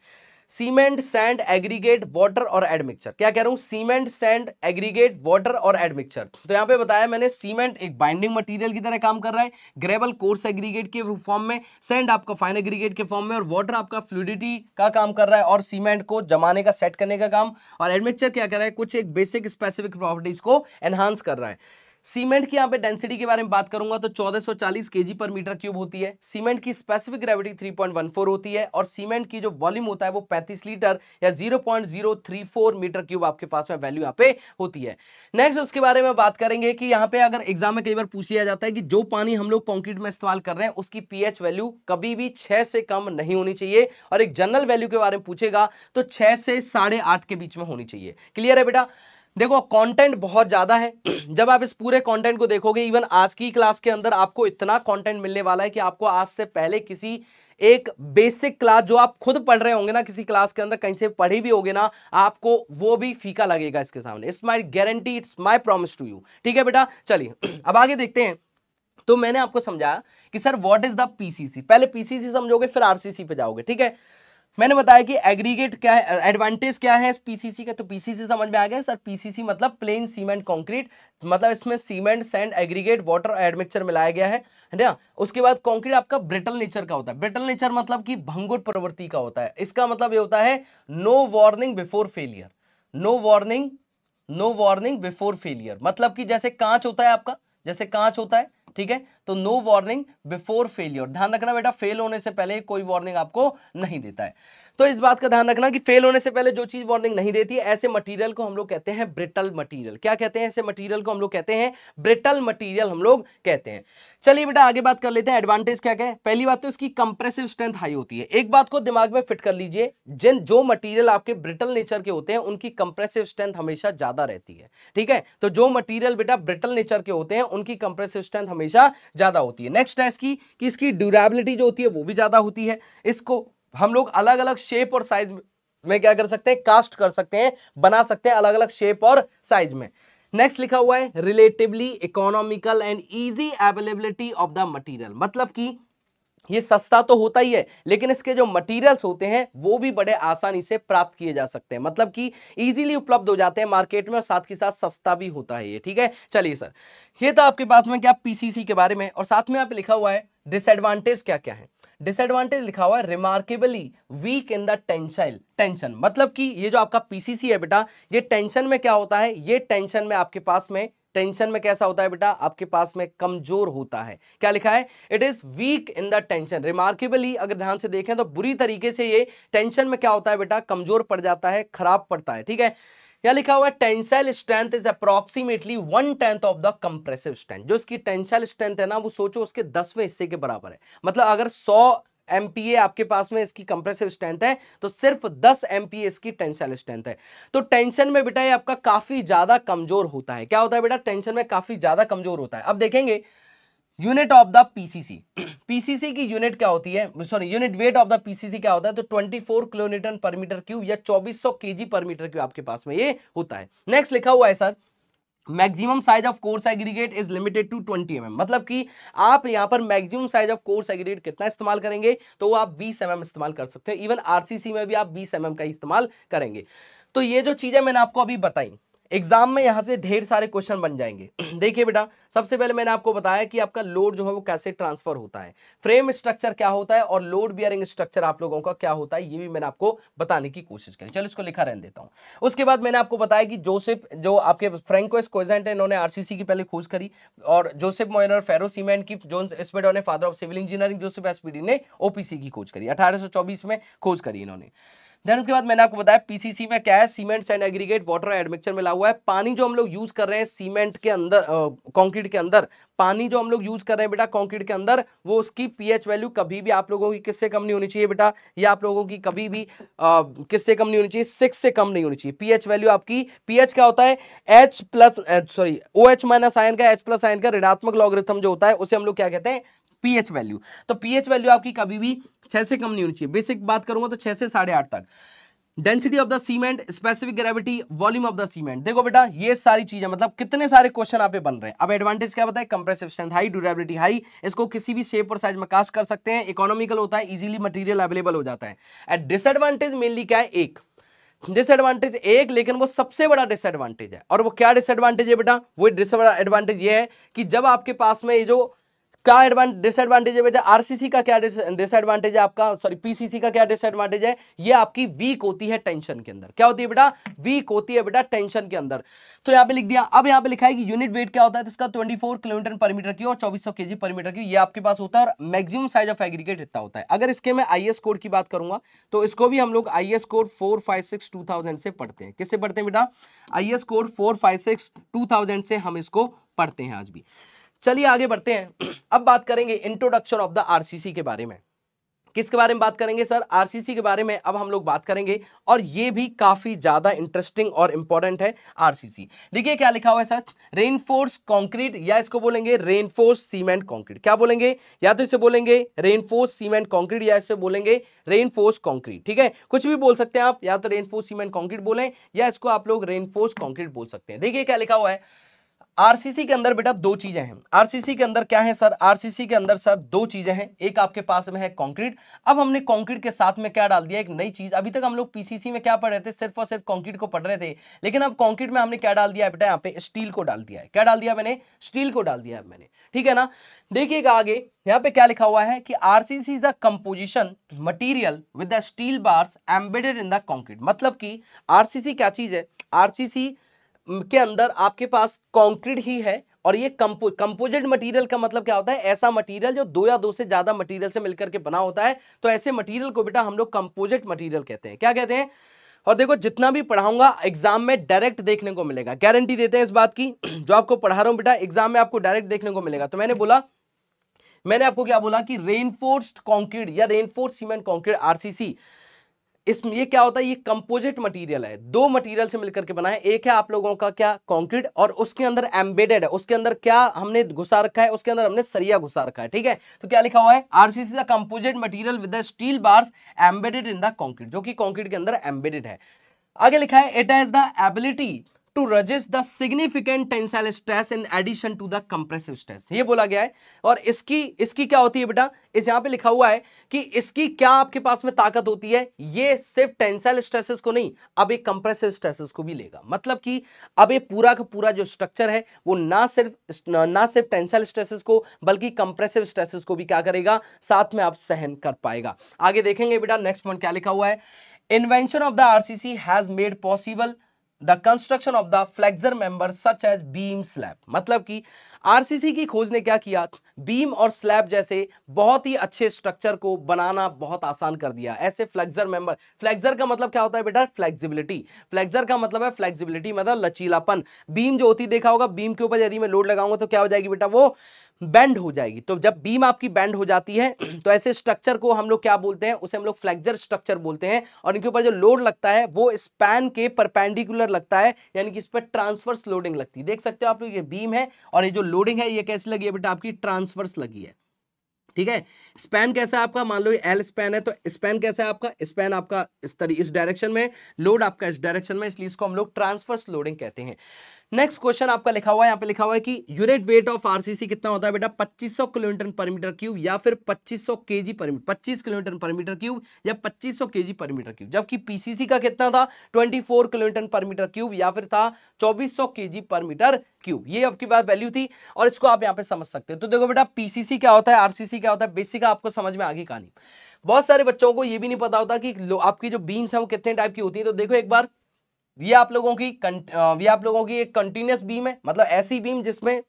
सीमेंट सैंड एग्रीगेट वाटर और एडमिक्चर क्या कह रहा हूँ सीमेंट सैंड एग्रीगेट वाटर और एडमिक्चर तो यहाँ पे बताया मैंने सीमेंट एक बाइंडिंग मटेरियल की तरह काम कर रहा है ग्रेवल कोर्स एग्रीगेट के फॉर्म में सैंड आपका फाइन एग्रीगेट के फॉर्म में और वाटर आपका फ्लूडिटी का काम कर रहा है और सीमेंट को जमाने का सेट करने का काम और एडमिक्चर क्या कर रहा है कुछ एक बेसिक स्पेसिफिक प्रॉपर्टीज को एनहांस कर रहा है सीमेंट की यहाँ पे डेंसिटी के बारे में बात करूंगा तो 1440 केजी पर मीटर क्यूब होती है सीमेंट की स्पेसिफिक ग्रेविटी 3.14 होती है और सीमेंट की जो वॉल्यूम होता है वो 35 लीटर या 0.034 मीटर क्यूब आपके पास में वैल्यू यहाँ पे होती है नेक्स्ट उसके बारे में बात करेंगे कि यहाँ पे अगर एग्जाम में कई बार पूछ लिया जाता है कि जो पानी हम लोग कॉन्क्रीट में इस्तेमाल कर रहे हैं उसकी पी वैल्यू कभी भी छह से कम नहीं होनी चाहिए और एक जनरल वैल्यू के बारे में पूछेगा तो छह से साढ़े के बीच में होनी चाहिए क्लियर है बेटा देखो कंटेंट बहुत ज़्यादा है जब आप इस पूरे कंटेंट को देखोगे इवन आज की क्लास के अंदर आपको इतना कंटेंट मिलने वाला है कि आपको आज से पहले किसी एक बेसिक क्लास जो आप खुद पढ़ रहे होंगे ना किसी क्लास के अंदर कहीं से पढ़ी भी होगे ना आपको वो भी फीका लगेगा इसके सामने it's my guarantee it's my promise to you ठीक है बेटा चलिए अब आगे देखते हैं तो मैंने आपको समझाया कि sir what is the PCC पहले पीसीसी समझोगे फिर आरसीसी पे जाओगे ठीक है मैंने बताया कि एग्रीगेट क्या है एडवांटेज क्या है पीसीसी का तो पीसीसी समझ में आ गया सर पीसीसी मतलब प्लेन सीमेंट कंक्रीट मतलब इसमें cement sand aggregate water admixture मिलाया गया है है ना उसके बाद कंक्रीट आपका ब्रिटल नेचर का होता है ब्रिटल नेचर मतलब कि भंगुर प्रवृत्ति का होता है इसका मतलब ये होता है no warning before failure no warning no warning before failure मतलब कि जैसे कांच होता है आपका जैसे कांच होता है ठीक है तो नो वार्निंग बिफोर फेलियर ध्यान रखना बेटा फेल होने से पहले कोई वार्निंग आपको नहीं देता है तो इस बात का ध्यान रखना कि फेल होने से पहले जो चीज़ वार्निंग नहीं देती है ऐसे मटीरियल को हम लोग कहते हैं ब्रिटल मटीरियल क्या कहते हैं ऐसे मटीरियल को हम लोग कहते हैं ब्रिटल मटीरियल हम लोग कहते हैं चलिए बेटा आगे बात कर लेते हैं एडवांटेज क्या क्या है पहली बात तो इसकी कंप्रेसिव स्ट्रेंथ हाई होती है एक बात को दिमाग में फिट कर लीजिए जिन जो मटीरियल आपके ब्रिटल नेचर के होते हैं उनकी कंप्रेसिव स्ट्रेंथ हमेशा ज़्यादा रहती है ठीक है तो जो मटीरियल बेटा ब्रिटल नेचर के होते हैं उनकी कंप्रेसिव स्ट्रेंथ हमेशा ज़्यादा होती है नेक्स्ट है इसकी कि इसकी ड्यूरेबिलिटी जो होती है वो भी ज़्यादा होती है इसको हम लोग अलग अलग शेप और साइज में क्या कर सकते हैं कास्ट कर सकते हैं बना सकते हैं अलग अलग शेप और साइज में नेक्स्ट लिखा हुआ है relatively economical and easy availability of the material मतलब कि ये सस्ता तो होता ही है लेकिन इसके जो मटेरियल्स होते हैं वो भी बड़े आसानी से प्राप्त किए जा सकते हैं मतलब कि इजीली उपलब्ध हो जाते हैं मार्केट में और साथ के साथ सस्ता भी होता है ये ठीक है चलिए सर ये था आपके पास में क्या पीसीसी के बारे में और साथ में यहाँ पे लिखा हुआ है डिसएडवांटेज क्या क्या है डिसएडवांटेज लिखा हुआ है remarkably weak in the tensile tension मतलब कि ये जो आपका पीसीसी है बेटा ये टेंशन में क्या होता है ये टेंशन में आपके पास में टेंशन में कैसा होता है बेटा आपके पास में कमजोर होता है क्या लिखा है it is weak in the tension remarkably अगर ध्यान से देखें तो बुरी तरीके से ये टेंशन में क्या होता है बेटा कमजोर पड़ जाता है खराब पड़ता है ठीक है यहाँ लिखा हुआ है tensile strength is approximately one tenth of the compressive strength जो इसकी टेंसाइल स्ट्रेंथ है ना वो सोचो उसके दसवें हिस्से के बराबर है मतलब अगर सौ एम आपके पास में इसकी कंप्रेसिव स्ट्रेंथ है तो सिर्फ 10 एम इसकी टेंसाइल स्ट्रेंथ है तो टेंशन में बेटा ये आपका काफ़ी ज़्यादा कमज़ोर होता है क्या होता है बेटा टेंशन में काफ़ी ज़्यादा कमज़ोर होता है अब देखेंगे unit of the PCC PCC की यूनिट क्या होती है sorry unit weight of the PCC क्या होता है तो 24 किलोमीटर पर मीटर क्यूब या 2400 जी पर मीटर क्यूब आपके पास में ये होता है नेक्स्ट लिखा हुआ है sir maximum size of coarse aggregate is limited to 20 m मतलब कि आप यहाँ पर maximum size of coarse aggregate कितना इस्तेमाल करेंगे तो आप 20 एम mm इस्तेमाल कर सकते हैं इवन आरसीसी में भी आप 20 एम mm का इस्तेमाल करेंगे तो ये जो चीज़ें मैंने आपको अभी बताई एग्जाम में यहाँ से ढेर सारे क्वेश्चन बन जाएंगे देखिए बेटा सबसे पहले मैंने आपको बताया कि आपका लोड जो है वो कैसे ट्रांसफर होता है फ्रेम स्ट्रक्चर क्या होता है और लोड बियरिंग स्ट्रक्चर आप लोगों का क्या होता है ये भी मैंने आपको बताने की कोशिश करी चलो इसको लिखा रहने देता हूँ उसके बाद मैंने आपको बताया कि जोसेफ जो आपके फ्रेंको स्कोजेंट है इन्होंने आरसीसी की पहले खोज करी और जोसेफ मोइनर फेरो सीमेंट की जोन एस्पेडो ने father of civil engineering Joseph एसपीडी ने ओपीसी की खोज करी अठारह में खोज करी इन्होंने देन उसके बाद मैंने आपको बताया पीसीसी में क्या है cement and aggregate water admixture मिला हुआ है पानी जो हम लोग यूज कर रहे हैं सीमेंट के अंदर कॉन्क्रीट के अंदर पानी जो हम लोग यूज कर रहे हैं बेटा कॉन्क्रीट के अंदर वो उसकी पीएच वैल्यू कभी भी आप लोगों की किससे कम नहीं होनी चाहिए बेटा या आप लोगों की कभी भी किससे कम नहीं होनी चाहिए सिक्स से कम नहीं होनी चाहिए पीएच वैल्यू आपकी पीएच क्या होता है H plus sorry O H minus ion का एच प्लस आयन का ऋणात्मक लॉगरिथम जो होता है उसे हम लोग क्या कहते हैं पीएच वैल्यू तो पीएच वैल्यू आपकी कभी भी छह से कम नहीं होनी चाहिए बेसिक बात करूंगा तो छह से साढ़े आठ तक density of the cement specific gravity volume of the cement देखो बेटा ये सारी चीजें मतलब कितने सारे क्वेश्चन आप बन रहे हैं अब एडवांटेज क्या बताए compressive strength high durability high इसको किसी भी शेप और साइज में कास्ट कर सकते हैं इकोनॉमिकल होता है इजिली मटीरियल अवेलेबल हो जाता है एट डिसएडवांटेज मेनली क्या है एक डिसएडवांटेज एक लेकिन वो सबसे बड़ा डिसएडवांटेज है और वो क्या डिसएडवांटेज है बेटा वो डिसएडवांटेज ये है कि जब आपके पास में ये जो क्या डिसएडवांटेज है बेटा आरसीसी का क्या डिसएडवांटेज है आपका सॉरी पीसीसी का क्या डिसएडवांटेज है ये आपकी वीक होती है टेंशन के अंदर क्या होती है बेटा वीक होती है बेटा टेंशन के अंदर तो यहाँ पे लिख दिया अब यहाँ पे लिखा है कि यूनिट वेट क्या होता है तो इसका 24 किलोमीटर पर मीटर की और 2400 जी पर मीटर की ये आपके पास होता है और मैक्सिमम साइज ऑफ एग्रीगेट इतना होता है अगर इसके मैं आईएएस कोड की बात करूंगा तो इसको भी हम लोग आईएएस कोड थाउजेंड से पढ़ते हैं किससे पढ़ते हैं बेटा आईएएस कोड फोर थाउजेंड से हम इसको पढ़ते हैं आज भी चलिए आगे बढ़ते हैं अब बात करेंगे इंट्रोडक्शन ऑफ द आरसीसी के बारे में किसके बारे में बात करेंगे सर आरसीसी के बारे में अब हम लोग बात करेंगे और ये भी काफ़ी ज़्यादा इंटरेस्टिंग और इंपॉर्टेंट है आरसीसी देखिए क्या लिखा हुआ है सर रेनफोर्स कंक्रीट या इसको बोलेंगे रेनफोर्स सीमेंट कंक्रीट क्या बोलेंगे या तो इसे बोलेंगे रेनफोर्स सीमेंट कंक्रीट या इसे बोलेंगे रेनफोर्स कॉन्क्रीट ठीक है कुछ भी बोल सकते हैं आप या तो रेनफोर्स सीमेंट कॉन्क्रीट बोलें या इसको आप लोग रेनफोर्स कॉन्क्रीट बोल सकते हैं देखिए क्या लिखा हुआ है आरसीसी के अंदर बेटा दो चीजें हैं आरसीसी के अंदर क्या है सर आरसीसी के अंदर सर दो चीजें हैं एक आपके पास में है कंक्रीट अब हमने कंक्रीट के साथ में क्या डाल दिया एक नई चीज अभी तक हम लोग पीसीसी में क्या पढ़ रहे थे सिर्फ और सिर्फ कंक्रीट को पढ़ रहे थे लेकिन अब कंक्रीट में हमने क्या डाल दिया बेटा यहाँ पे स्टील को डाल दिया है क्या डाल दिया मैंने स्टील को डाल दिया मैंने ठीक है ना देखिएगा आगे यहाँ पे क्या लिखा हुआ है कि RCC is a composition material with the steel bars embedded in the concrete मतलब सी आरसीसी क्या चीज है आरसीसी के अंदर आपके पास कंक्रीट ही है और ये कंपो कंपोजिट मटेरियल का मतलब क्या होता है ऐसा मटेरियल जो दो या दो से ज़्यादा मटेरियल से मिलकर के बना होता है तो ऐसे मटेरियल को बेटा हम लोग कंपोजिट मटेरियल कहते हैं क्या कहते हैं और देखो जितना भी पढ़ाऊंगा एग्जाम में डायरेक्ट देखने को मिलेगा गारंटी देते हैं इस बात की जो आपको पढ़ा रहा हूं बेटा एग्जाम में आपको डायरेक्ट देखने को मिलेगा तो मैंने बोला मैंने आपको क्या बोला कि रेनफोर्स कॉन्क्रीट या रेनफोर्स सीमेंट कॉन्क्रीट आरसीसी इसमें ये क्या होता है ये कंपोजिट मटेरियल है दो मटेरियल से मिलकर के बना है एक है आप लोगों का क्या कंक्रीट और उसके अंदर एम्बेडेड है उसके अंदर क्या हमने घुसा रखा है उसके अंदर हमने सरिया घुसा रखा है ठीक है तो क्या लिखा हुआ है RCC composite material with steel bars embedded in the concrete जो कि कॉन्क्रीट के अंदर एम्बेडेड है आगे लिखा है it as the ability to resist the significant tensile stress in addition to the compressive stress ये बोला गया है और इसकी इसकी क्या होती है बेटा इस यहां पे लिखा हुआ है कि इसकी क्या आपके पास में ताकत होती है ये सिर्फ टेंसाइल स्ट्रेसेस को नहीं अब एक कंप्रेसिव स्ट्रेसेस को भी लेगा मतलब कि अब ये पूरा का पूरा जो स्ट्रक्चर है वो ना सिर्फ ना सिर्फ टेंसाइल स्ट्रेसेस को बल्कि कंप्रेसिव स्ट्रेसेस को भी क्या करेगा साथ में आप सहन कर पाएगा आगे देखेंगे बेटा नेक्स्ट पॉइंट क्या लिखा हुआ है invention of the RCC has made possible the construction of the flexure member such as beam slab मतलब कि आरसीसी की खोज ने क्या किया बीम और स्लैब जैसे बहुत ही अच्छे स्ट्रक्चर को बनाना बहुत आसान कर दिया ऐसे फ्लेक्सर मेंबर फ्लेक्सर का मतलब क्या होता है बेटा फ्लेक्सिबिलिटी फ्लेक्सर का मतलब है फ्लेक्सिबिलिटी मतलब लचीलापन बीम जो होती देखा होगा बीम के ऊपर यदि मैं लोड लगाऊंगा तो क्या हो जाएगी बेटा वो बैंड हो जाएगी तो जब बीम आपकी बैंड हो जाती है तो ऐसे स्ट्रक्चर को हम लोग क्या बोलते हैं उसे हम लोग फ्लेक्जर स्ट्रक्चर बोलते हैं और इनके ऊपर जो लोड लगता है वो स्पैन के परपेंडिकुलर लगता है यानी कि इस पर ट्रांसवर्स लोडिंग लगती है देख सकते हो आप लोग ये बीम है और ये जो लोडिंग है ये कैसी लगी है बेटा आपकी ट्रांसवर्स लगी है ठीक है स्पैन कैसा है आपका मान लो एल स्पैन है तो स्पैन कैसा है आपका स्पैन आपका इस तरी इस डायरेक्शन में लोड आपका इस डायरेक्शन में इसलिए इसको हम लोग ट्रांसफर्स लोडिंग कहते हैं नेक्स्ट क्वेश्चन आपका लिखा हुआ है यहाँ पे लिखा हुआ है कि यूनिट वेट ऑफ आरसीसी कितना होता है बेटा 2500 किलोमीटर पर मीटर क्यूब या फिर 2500 केजी पर पच्चीस किलोमीटर पर मीटर क्यूब या 2500 केजी पर मीटर क्यूब जबकि पीसीसी का कितना था 24 किलोमीटर पर मीटर क्यूब या फिर था 2400 केजी पर मीटर क्यूब ये आपकी बात वैल्यू थी और इसको आप यहाँ पे समझ सकते हो तो देखो बेटा पीसीसी क्या होता है आरसीसी क्या होता है बेसिक आपको समझ में आगे कहानी बहुत सारे बच्चों को ये भी नहीं पता होता कि आपकी जो बीम्स है वो कितने टाइप की होती है तो देखो एक बार ये आप लोगों की ये आप लोगों की एक कंटिन्यूस बीम है मतलब ऐसी बीम जिसमें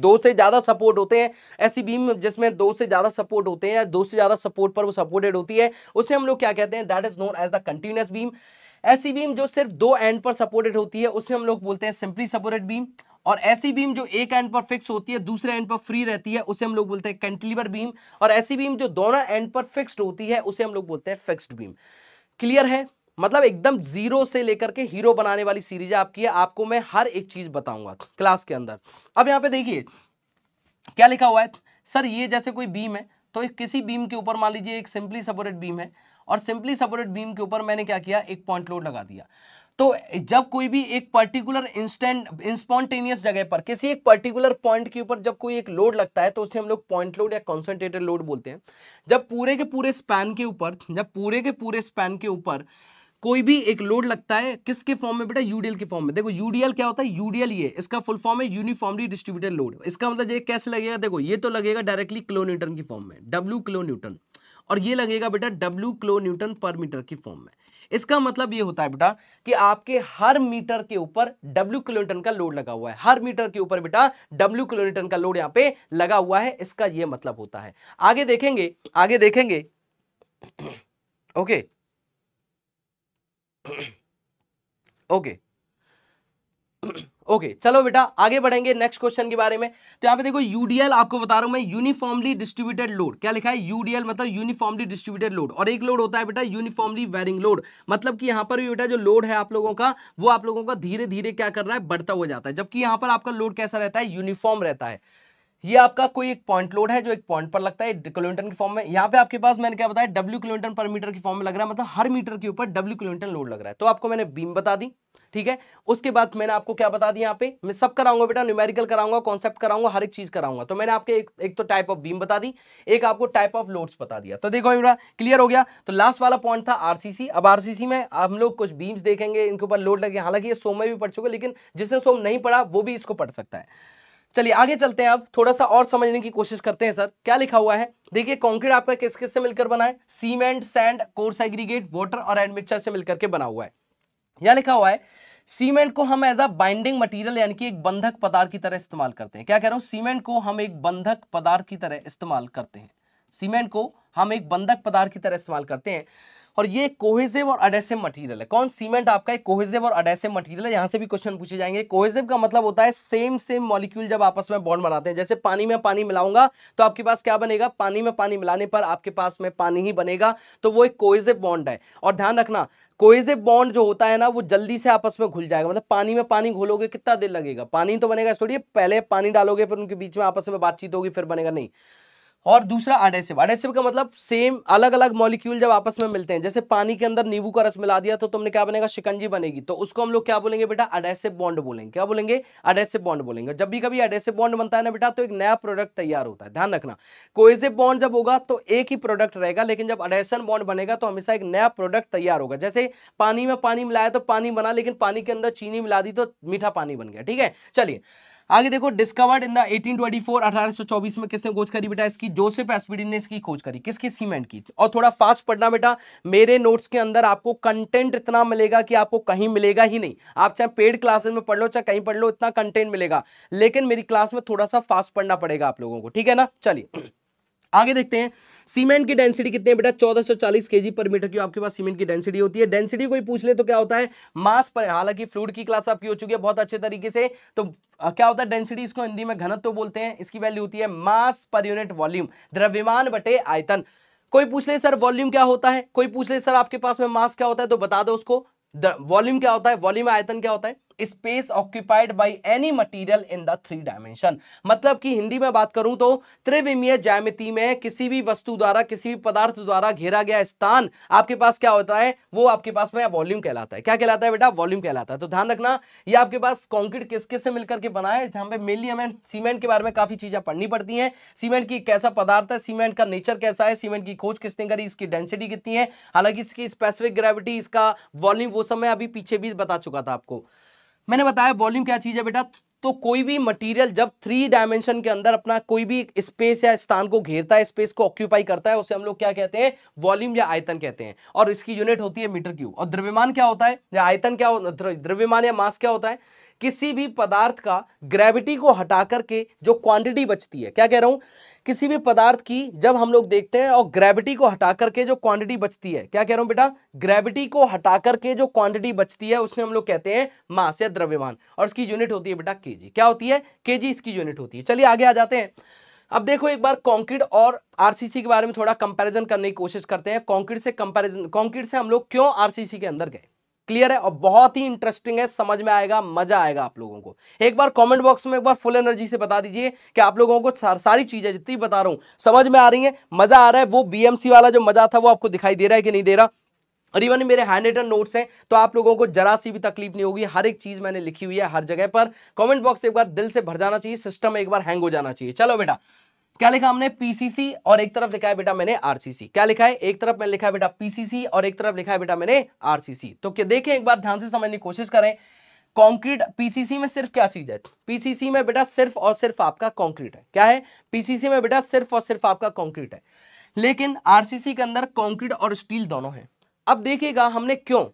दो से ज़्यादा सपोर्ट होते हैं ऐसी बीम जिसमें दो से ज़्यादा सपोर्ट होते हैं या दो से ज़्यादा सपोर्ट पर वो सपोर्टेड होती है उसे हम लोग क्या कहते हैं that is known as the continuous beam ऐसी बीम जो सिर्फ दो एंड पर सपोर्टेड होती है उसे हम लोग बोलते हैं सिंपली सपोर्टेड बीम और ऐसी बीम जो एक एंड पर फिक्स होती है दूसरे एंड पर फ्री रहती है उसे हम लोग बोलते हैं कैंटिलीवर बीम और ऐसी बीम जो दोनों एंड पर फिक्स्ड होती है उसे हम लोग बोलते हैं फिक्स्ड बीम क्लियर है मतलब एकदम जीरो से लेकर के हीरो बनाने वाली सीरीज आपकी है आपको मैं हर एक चीज बताऊंगा क्लास के अंदर अब यहाँ पे देखिए क्या लिखा हुआ है सर ये जैसे कोई बीम है तो एक किसी बीम के ऊपर मान लीजिए एक सिंपली सपोरेट बीम है और सिंपली सपोरेट बीम के ऊपर मैंने क्या किया एक पॉइंट लोड लगा दिया तो जब कोई भी एक पर्टिकुलर इंस्टेंट इंस्पॉन्टेनियस जगह पर किसी एक पर्टिकुलर पॉइंट के ऊपर जब कोई एक लोड लगता है तो उसे हम लोग पॉइंट लोड या कॉन्सेंट्रेटेड लोड बोलते हैं जब पूरे के पूरे स्पैन के ऊपर जब पूरे के पूरे स्पैन के ऊपर कोई भी एक लोड लगता है किसके फॉर्म में बेटा यूडीएल के फॉर्म में देखो यूडीएल क्या होता है यूडीएल ये इसका फुल फॉर्म है यूनिफॉर्मली डिस्ट्रीब्यूटेड लोड इसका मतलब ये कैसे लगेगा देखो ये तो लगेगा डायरेक्टली क्लो न्यूटन की फॉर्म में डब्ल्यू क्लो न्यूटन और ये लगेगा बेटा डब्ल्यू क्लो न्यूटन पर मीटर की फॉर्म में इसका मतलब ये होता है बेटा कि आपके हर मीटर के ऊपर डब्ल्यू किलोमीटर का लोड लगा हुआ है हर मीटर के ऊपर बेटा डब्ल्यू किलोमीटर का लोड यहां पे लगा हुआ है इसका ये मतलब होता है आगे देखेंगे आगे देखेंगे okay okay. Okay okay okay, चलो बेटा आगे बढ़ेंगे नेक्स्ट क्वेश्चन के बारे में तो यहाँ पे देखो यूडीएल आपको बता रहा हूँ मैं यूनिफॉर्मली डिस्ट्रीब्यूटेड लोड क्या लिखा है यूडीएल मतलब यूनिफॉर्मली डिस्ट्रीब्यूटेड लोड और एक लोड होता है बेटा यूनिफॉर्मली वेरिंग लोड मतलब कि यहाँ पर भी बेटा जो लोड है आप लोगों का वो आप लोगों का धीरे धीरे क्या कर रहा है बढ़ता हुआ जाता है जबकि यहाँ पर आपका लोड कैसा रहता है यूनिफॉर्म रहता है ये आपका कोई एक पॉइंट लोड है जो एक पॉइंट पर लगता है किलोमीटर के फॉर्म में यहाँ पे आपके पास मैंने क्या बताया डब्ल्यू किलोमीटर पर मीटर की फॉर्म में लग रहा है मतलब हर मीटर के ऊपर डब्ल्यू किलोमीटर लोड लग रहा है तो आपको मैंने बीम बता दी ठीक है उसके बाद मैंने आपको क्या बता दिया यहाँ पे मैं सब कराऊंगा बेटा न्यूमेरिकल कराऊंगा कॉन्सेप्ट कराऊंगा हर एक चीज कराऊंगा तो मैंने आपके एक, एक तो टाइप ऑफ बीम बता दी एक आपको टाइप ऑफ लोड्स बता दिया तो देखो बेटा क्लियर हो गया तो लास्ट वाला पॉइंट था आरसीसी अब आरसीसी में हम लोग कुछ बीम्स देखेंगे इनके ऊपर लोड लगे हालांकि ये सोम में भी पढ़ चुके लेकिन जिसने सोम नहीं पढ़ा वो भी इसको पढ़ सकता है चलिए आगे चलते हैं अब थोड़ा सा और समझने की कोशिश करते हैं सर क्या लिखा हुआ है देखिए कॉन्क्रीट आपका किस किस से मिलकर बना है cement sand coarse aggregate water और एडमिक्सचर से मिलकर के बना हुआ है यह लिखा हुआ है सीमेंट को हम एज अ बाइंडिंग मटेरियल यानी कि एक बंधक पदार्थ की तरह इस्तेमाल करते हैं क्या कह रहा हूँ सीमेंट को हम एक बंधक पदार्थ की तरह इस्तेमाल करते हैं सीमेंट को हम एक बंधक पदार्थ की तरह इस्तेमाल करते हैं और ये कोहेजिव और अडेसिव मटीरियल है कौन सीमेंट आपका एक कोहेजिव और अडेसिव मटीरियल है यहाँ से भी क्वेश्चन पूछे जाएंगे कोहेजिव का मतलब होता है सेम सेम मॉलिक्यूल जब आपस में बॉन्ड बनाते हैं जैसे पानी में पानी मिलाऊंगा तो आपके पास क्या बनेगा पानी में पानी मिलाने पर आपके पास में पानी ही बनेगा तो वो एक कोहेजिव बॉन्ड है और ध्यान रखना कोहेजिव बॉन्ड जो होता है ना वो जल्दी से आपस में घुल जाएगा मतलब पानी में पानी घोलोगे कितना देर लगेगा पानी तो बनेगा छोड़िए पहले पानी डालोगे फिर उनके बीच में आपस में बातचीत होगी फिर बनेगा नहीं और दूसरा एडेसिव एडेसिव का मतलब सेम अलग अलग मॉलिक्यूल जब आपस में मिलते हैं जैसे पानी के अंदर नींबू का रस मिला दिया तो तुमने क्या बनेगा शिकंजी बनेगी तो उसको हम लोग क्या बोलेंगे बेटा एडेसिव बॉन्ड बोलेंगे क्या बोलेंगे एडेसिव बॉन्ड बोलेंगे जब भी कभी एडेसिव बॉन्ड बनता है ना बेटा तो एक नया प्रोडक्ट तैयार होता है ध्यान रखना कोएजिव बॉन्ड जब होगा तो एक ही प्रोडक्ट रहेगा लेकिन जब अडेसन बॉन्ड बनेगा तो हमेशा एक नया प्रोडक्ट तैयार होगा जैसे पानी में पानी मिलाया तो पानी बना लेकिन पानी के अंदर चीनी मिला दी तो मीठा पानी बन गया ठीक है चलिए आगे देखो डिस्कवर्ड इन द 1824 1824 में किसने खोज करी बेटा इसकी जोसेफ एसपीडी ने इसकी खोज करी किसकी सीमेंट की और थोड़ा फास्ट पढ़ना बेटा मेरे नोट्स के अंदर आपको कंटेंट इतना मिलेगा कि आपको कहीं मिलेगा ही नहीं आप चाहे पेड क्लासेस में पढ़ लो चाहे कहीं पढ़ लो इतना कंटेंट मिलेगा लेकिन मेरी क्लास में थोड़ा सा फास्ट पढ़ना पड़ेगा आप लोगों को ठीक है ना चलिए आगे देखते हैं सीमेंट की डेंसिटी कितनी है बेटा 1440 केजी पर मीटर क्यों आपके पास सीमेंट की डेंसिटी होती है डेंसिटी कोई पूछ ले तो क्या होता है मास पर हालांकि फ्लूड की क्लास आपकी हो चुकी है बहुत अच्छे तरीके से तो क्या होता है डेंसिटी इसको हिंदी में घनत्व तो बोलते हैं इसकी वैल्यू होती है मास पर यूनिट वॉल्यूम द्रव्यमान बटे आयतन कोई पूछ ले सर वॉल्यूम क्या होता है कोई पूछ ले सर आपके पास में मास क्या होता है तो बता दो उसको वॉल्यूम क्या होता है वॉल्यूम आयतन क्या होता है space occupied by any material in the three dimension मतलब कि हिंदी में बात करूं तो त्रिविमीय ज्यामिति में किसी भी वस्तु द्वारा किसी भी पदार्थ द्वारा घेरा गया स्थान आपके पास क्या होता है वो आपके पास में वॉल्यूम कहलाता है क्या कहलाता है बेटा वॉल्यूम कहलाता है तो ध्यान रखना ये आपके पास कॉन्क्रीट किस किस से मिलकर के बना है जहां पर मेनली हमें सीमेंट के बारे में काफी चीजें पढ़नी पड़ती है सीमेंट की कैसा पदार्थ है सीमेंट का नेचर कैसा है सीमेंट की खोज किसने करी इसकी डेंसिटी कितनी है हालांकि इसकी स्पेसिफिक ग्रेविटी इसका वॉल्यूम वो समय अभी पीछे भी बता चुका था आपको मैंने बताया वॉल्यूम क्या चीज़ है बेटा तो कोई भी मटेरियल जब थ्री डायमेंशन के अंदर अपना कोई भी स्पेस या स्थान को घेरता है स्पेस को ऑक्यूपाई करता है उसे हम लोग क्या कहते हैं वॉल्यूम या आयतन कहते हैं और इसकी यूनिट होती है मीटर क्यूब और द्रव्यमान क्या होता है या आयतन क्या द्रव्यमान या मास क्या होता है किसी भी पदार्थ का ग्रेविटी को हटा करके जो क्वांटिटी बचती है क्या कह रहा हूं किसी भी पदार्थ की जब हम लोग देखते हैं और ग्रेविटी को हटा करके जो क्वांटिटी बचती है क्या कह रहा हूँ बेटा ग्रेविटी को हटा करके जो क्वांटिटी बचती है उसमें हम लोग कहते हैं मास या द्रव्यमान और इसकी यूनिट होती है बेटा केजी क्या होती है केजी इसकी यूनिट होती है चलिए आगे आ जाते हैं अब देखो एक बार कॉन्क्रीट और आरसीसी के बारे में थोड़ा कंपैरिजन करने की कोशिश करते हैं कॉन्क्रीट से कंपैरिजन कॉन्क्रीट से हम लोग क्यों आरसीसी के अंदर गए क्लियर है और बहुत ही इंटरेस्टिंग है समझ में आएगा मजा आएगा आप लोगों को एक बार कमेंट बॉक्स में एक बार फुल एनर्जी से बता दीजिए कि आप लोगों को सारी चीजें जितनी बता रहा हूं समझ में आ रही है मजा आ रहा है वो बीएमसी वाला जो मजा था वो आपको दिखाई दे रहा है कि नहीं दे रहा और इवन मेरे हैंड रिटन नोट्स हैं तो आप लोगों को जरा सी भी तकलीफ नहीं होगी हर एक चीज मैंने लिखी हुई है हर जगह पर कमेंट बॉक्स एक बार दिल से भर जाना चाहिए सिस्टम एक बार हैंग हो जाना चाहिए चलो बेटा क्या लिखा हमने पीसीसी और एक तरफ लिखा है बेटा मैंने आरसीसी क्या लिखा है एक तरफ मैंने लिखा है बेटा पीसीसी और एक तरफ लिखा है बेटा मैंने आरसीसी तो देखें एक बार ध्यान से समझने की कोशिश करें कंक्रीट पीसीसी में सिर्फ क्या चीज है पीसीसी में बेटा सिर्फ और सिर्फ आपका कॉन्क्रीट है क्या है पीसीसी में बेटा सिर्फ और सिर्फ आपका कॉन्क्रीट है लेकिन आरसीसी के अंदर कॉन्क्रीट और स्टील दोनों है अब देखिएगा हमने क्यों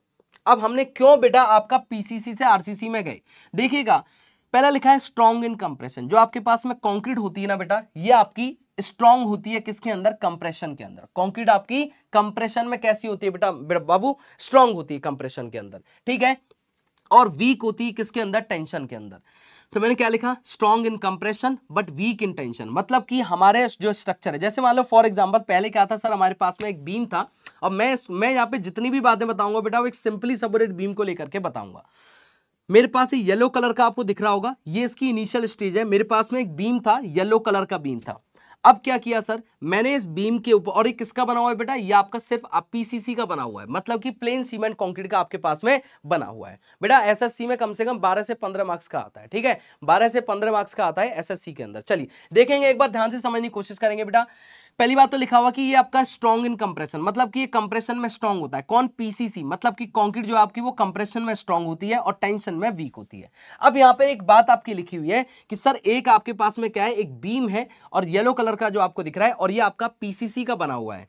अब हमने क्यों बेटा आपका पीसीसी से आरसीसी में गए देखिएगा पहला लिखा है स्ट्रॉन्ग इन कंप्रेशन जो आपके पास में कॉन्क्रीट होती है ना बेटा ये आपकी स्ट्रॉन्ग होती है किसके अंदर कंप्रेशन के अंदर कॉन्क्रीट आपकी कंप्रेशन में कैसी होती है बेटा बाबू स्ट्रॉन्ग होती है कंप्रेशन के अंदर ठीक है और वीक होती है किसके अंदर टेंशन के अंदर तो मैंने क्या लिखा strong in compression but weak in tension मतलब कि हमारे जो स्ट्रक्चर है जैसे मान लो फॉर एग्जांपल पहले क्या था सर हमारे पास में एक बीम था और मैं मैं यहाँ पे जितनी भी बातें बताऊंगा बेटा वो एक सिंपली सबोरेट बीम को लेकर के बताऊंगा मेरे पास ये येलो कलर का आपको दिख रहा होगा ये इसकी इनिशियल स्टेज है मेरे पास में एक बीम था येलो कलर का बीम था अब क्या किया सर मैंने इस बीम के ऊपर और ये किसका बना हुआ है बेटा ये आपका सिर्फ आप पीसीसी का बना हुआ है मतलब कि प्लेन सीमेंट कंक्रीट का आपके पास में बना हुआ है बेटा एसएससी में कम से कम 12 से 15 मार्क्स का आता है ठीक है 12 से 15 मार्क्स का आता है एसएससी के अंदर चलिए देखेंगे एक बार ध्यान से समझने की कोशिश करेंगे बेटा पहली बात तो लिखा हुआ कि ये आपका स्ट्रॉन्ग इन कंप्रेशन मतलब कि ये कंप्रेशन में स्ट्रॉन्ग होता है कौन पीसीसी मतलब कि कॉन्क्रीट जो आपकी वो कंप्रेशन में स्ट्रॉन्ग होती है और टेंशन में वीक होती है अब यहां पर एक बात आपकी लिखी हुई है कि सर एक आपके पास में क्या है एक बीम है और येलो कलर का जो आपको दिख रहा है और ये आपका पीसीसी का बना हुआ है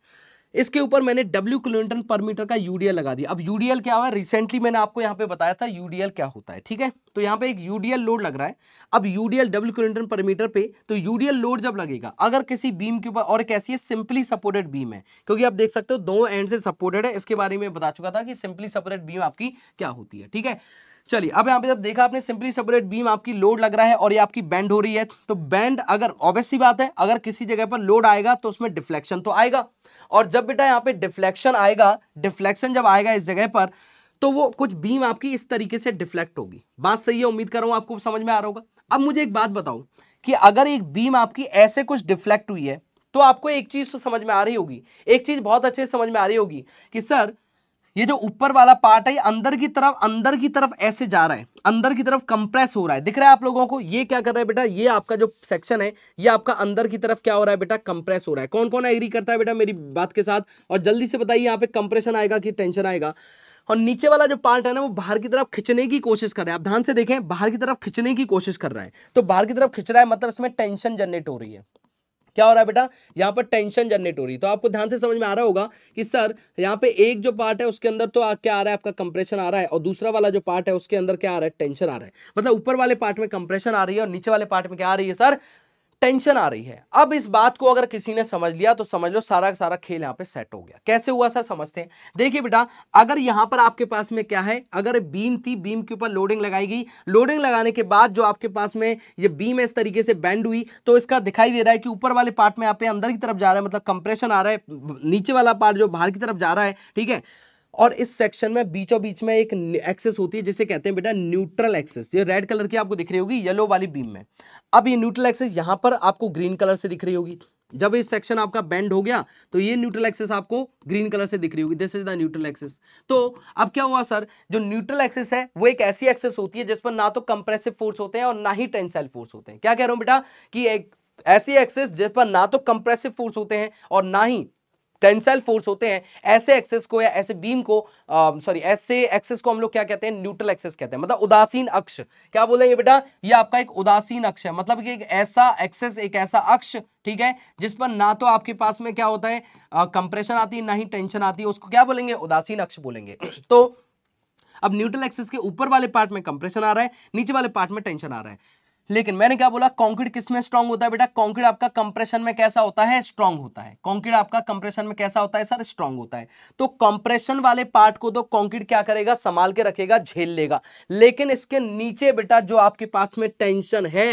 इसके ऊपर मैंने डब्ल्यू किलोमीटर पर मीटर का यूडीएल लगा दिया अब यूडीएल क्या हुआ रिसेंटली मैंने आपको यहाँ पे बताया था यूडीएल क्या होता है ठीक है तो यहाँ पे एक यूडीएल लोड लग रहा है अब यूडीएल डब्ल्यू किलोमीटर पर मीटर पे तो यूडीएल लोड जब लगेगा अगर किसी बीम के ऊपर और एक ऐसी है सिंपली सपोर्टेड बीम है क्योंकि आप देख सकते हो दो एंड से सपोर्टेड है इसके बारे में बता चुका था कि सिंपली सपोर्टेड बीम आपकी क्या होती है ठीक है चलिए अब यहाँ पे जब देखा आपने सिंपली सेपरेट बीम आपकी लोड लग रहा है और ये आपकी बैंड हो रही है तो बैंड अगर सी बात है अगर किसी जगह पर लोड आएगा तो उसमें डिफ्लेक्शन तो आएगा और जब बेटा यहाँ पे डिफ्लेक्शन आएगा डिफ्लेक्शन जब आएगा इस जगह पर तो वो कुछ बीम आपकी इस तरीके से डिफ्लेक्ट होगी बात सही है उम्मीद कर रहा हूँ आपको समझ में आ रहा होगा अब मुझे एक बात बताओ कि अगर एक बीम आपकी ऐसे कुछ डिफ्लेक्ट हुई है तो आपको एक चीज़ तो समझ में आ रही होगी एक चीज़ बहुत अच्छे से समझ में आ रही होगी कि सर ये जो ऊपर वाला पार्ट है ये अंदर की तरफ अंदर की तरफ ऐसे जा रहा है अंदर की तरफ कंप्रेस हो रहा है दिख रहा है आप लोगों को ये क्या कर रहा है बेटा ये आपका जो सेक्शन है ये आपका अंदर की तरफ क्या हो रहा है बेटा कंप्रेस हो रहा है कौन कौन एग्री करता है बेटा मेरी बात के साथ और जल्दी से बताइए यहाँ पे कंप्रेशन आएगा कि टेंशन आएगा और नीचे वाला जो पार्ट है ना वो बाहर की तरफ खिंचने की कोशिश कर रहा है आप ध्यान से देखें बाहर की तरफ खिंचने की कोशिश कर रहा है तो बाहर की तरफ खिंच रहा है मतलब इसमें टेंशन जनरेट हो रही है क्या हो रहा है बेटा यहाँ पर टेंशन जनरेट हो रही है तो आपको ध्यान से समझ में आ रहा होगा कि सर यहाँ पे एक जो पार्ट है उसके अंदर तो आ, क्या आ रहा है आपका कंप्रेशन आ रहा है और दूसरा वाला जो पार्ट है उसके अंदर क्या आ रहा है टेंशन आ रहा है मतलब ऊपर वाले पार्ट में कंप्रेशन आ रही है और नीचे वाले पार्ट में क्या आ रही है सर टेंशन आ रही है अब इस बात को अगर किसी ने समझ लिया तो समझ लो सारा का सारा खेल यहाँ पे सेट हो गया कैसे हुआ सर समझते हैं देखिए बेटा अगर यहाँ पर आपके पास में क्या है अगर बीम थी बीम के ऊपर लोडिंग लगाई गई लोडिंग लगाने के बाद जो आपके पास में ये बीम है इस तरीके से बैंड हुई तो इसका दिखाई दे रहा है कि ऊपर वाले पार्ट में आप अंदर की तरफ जा रहा है मतलब कंप्रेशन आ रहा है नीचे वाला पार्ट जो बाहर की तरफ जा रहा है ठीक है और इस सेक्शन में बीचों बीच में एक एक्सेस होती है जिसे कहते हैं बेटा न्यूट्रल एक्सेस ये रेड कलर की आपको दिख रही होगी येलो वाली बीम में अब ये न्यूट्रल एक्सेस यहां पर आपको ग्रीन कलर से दिख रही होगी जब ये सेक्शन आपका बेंड हो गया तो ये न्यूट्रल एक्सेस आपको ग्रीन कलर से दिख रही होगी this is the neutral axis तो अब क्या हुआ सर जो न्यूट्रल एक्सेस है वो एक ऐसी एक्सेस होती है जिस पर ना तो कंप्रेसिव फोर्स होते हैं और ना ही टेंसाइल फोर्स होते हैं क्या कह रहा हूँ बेटा कि एक ऐसी एक्सेस जिस पर ना तो कंप्रेसिव फोर्स होते हैं और ना ही टेंसाइल फोर्स होते हैं ऐसे एक्सेस को या ऐसे बीम को सॉरी ऐसे एक्सेस को हम लोग क्या कहते हैं न्यूट्रल एक्सेस कहते हैं मतलब उदासीन अक्ष क्या बोलेंगे बेटा ये आपका एक उदासीन अक्ष है मतलब कि एक ऐसा एक्सेस एक ऐसा अक्ष ठीक है जिस पर ना तो आपके पास में क्या होता है कंप्रेशन आती है ना ही टेंशन आती है उसको क्या बोलेंगे उदासीन अक्ष बोलेंगे तो अब न्यूट्रल एक्सेस के ऊपर वाले पार्ट में कंप्रेशन आ रहा है नीचे वाले पार्ट में टेंशन आ रहा है लेकिन मैंने क्या बोला कॉन्क्रीट किस में होता है बेटा कॉन्क्रीट आपका कंप्रेशन में कैसा होता है स्ट्रॉन्ग होता है कॉन्क्रीट आपका कंप्रेशन में कैसा होता है सर स्ट्रॉन्ग होता है तो कंप्रेशन वाले पार्ट को तो कॉन्क्रीट क्या करेगा संभाल के रखेगा झेल लेगा लेकिन इसके नीचे बेटा जो आपके पास में टेंशन है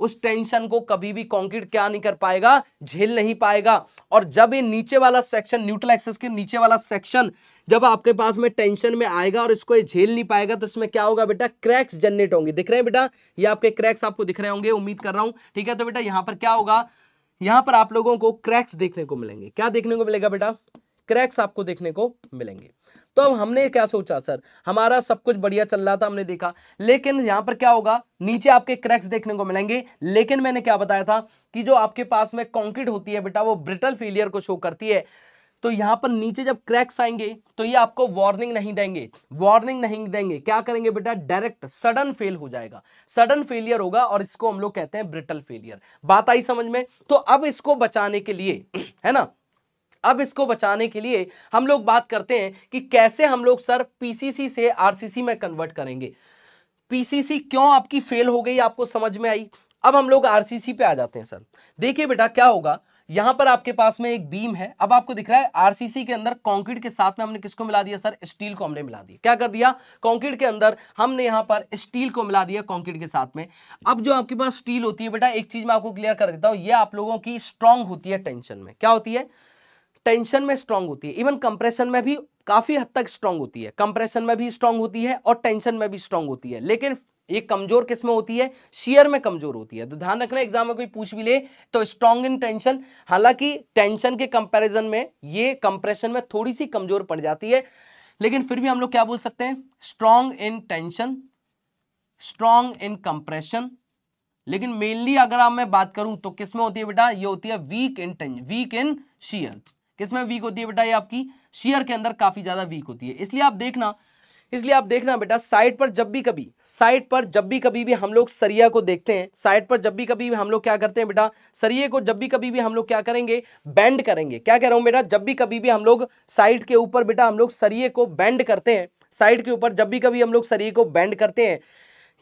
उस टेंशन को कभी भी कॉन्क्रीट क्या नहीं कर पाएगा झेल नहीं पाएगा और जब ये नीचे वाला सेक्शन न्यूट्रल एक्सेस के नीचे वाला सेक्शन जब आपके पास में टेंशन में आएगा और इसको ये झेल नहीं पाएगा तो इसमें क्या होगा बेटा क्रैक्स जनरेट होंगे दिख रहे हैं बेटा ये आपके क्रैक्स आपको दिख रहे होंगे उम्मीद कर रहा हूं ठीक है तो बेटा यहां पर क्या होगा यहां पर आप लोगों को क्रैक्स देखने को मिलेंगे क्या देखने को मिलेगा बेटा क्रैक्स आपको देखने को मिलेंगे तो अब हमने क्या सोचा सर हमारा सब कुछ बढ़िया चल रहा था हमने देखा लेकिन यहां पर क्या होगा नीचे आपके क्रैक्स देखने को मिलेंगे लेकिन मैंने क्या बताया था कि जो आपके पास में कॉन्क्रीट होती है बेटा वो ब्रिटल फेलियर को शो करती है तो यहां पर नीचे जब क्रैक्स आएंगे तो ये आपको वार्निंग नहीं देंगे वार्निंग नहीं देंगे क्या करेंगे बेटा डायरेक्ट सडन फेल हो जाएगा सडन फेलियर होगा और इसको हम लोग कहते हैं ब्रिटल फेलियर बात आई समझ में तो अब इसको बचाने के लिए है ना अब इसको बचाने के लिए हम लोग बात करते हैं कि कैसे हम लोग सर पीसीसी से आरसीसी में कन्वर्ट करेंगे पीसीसी क्यों आपकी फेल हो गई आपको समझ में आई अब हम लोग आरसीसी पे आ जाते हैं सर देखिए बेटा क्या होगा यहां पर आपके पास में एक बीम है अब आपको दिख रहा है आरसीसी के अंदर कंक्रीट के साथ में हमने किसको मिला दिया सर स्टील को हमने मिला दिया क्या कर दिया कंक्रीट के अंदर हमने यहां पर स्टील को मिला दिया कंक्रीट के साथ में अब जो आपके पास स्टील होती है बेटा एक चीज मैं आपको क्लियर कर देता हूं यह आप लोगों की स्ट्रांग होती है टेंशन में क्या होती है टेंशन में स्ट्रांग होती है इवन कंप्रेशन में भी काफ़ी हद तक स्ट्रांग होती है कंप्रेशन में भी स्ट्रांग होती है और टेंशन में भी स्ट्रांग होती है लेकिन ये कमजोर किस में होती है शेयर में कमजोर होती है तो ध्यान रखना एग्जाम में कोई पूछ भी ले तो स्ट्रांग इन टेंशन हालांकि टेंशन के कंपैरिजन में ये कंप्रेशन में थोड़ी सी कमजोर पड़ जाती है लेकिन फिर भी हम लोग क्या बोल सकते हैं strong in tension strong in compression लेकिन मेनली अगर मैं बात करूं तो किसमें होती है बेटा ये होती है weak in tension weak in shear किसमें वीक होती है बेटा ये आपकी शेयर के अंदर काफ़ी ज़्यादा वीक होती है इसलिए आप देखना इसलिए आप देखना बेटा साइड पर जब भी कभी साइड पर जब भी कभी भी हम लोग सरिया को देखते हैं साइड पर जब भी कभी भी हम लोग क्या करते हैं बेटा सरिये को जब भी कभी भी हम लोग क्या करेंगे बैंड करेंगे क्या कह रहा हूं बेटा जब भी कभी भी हम लोग साइड के ऊपर बेटा हम लोग सरिये को बैंड करते हैं साइड के ऊपर जब भी कभी हम लोग सरिये को बैंड करते हैं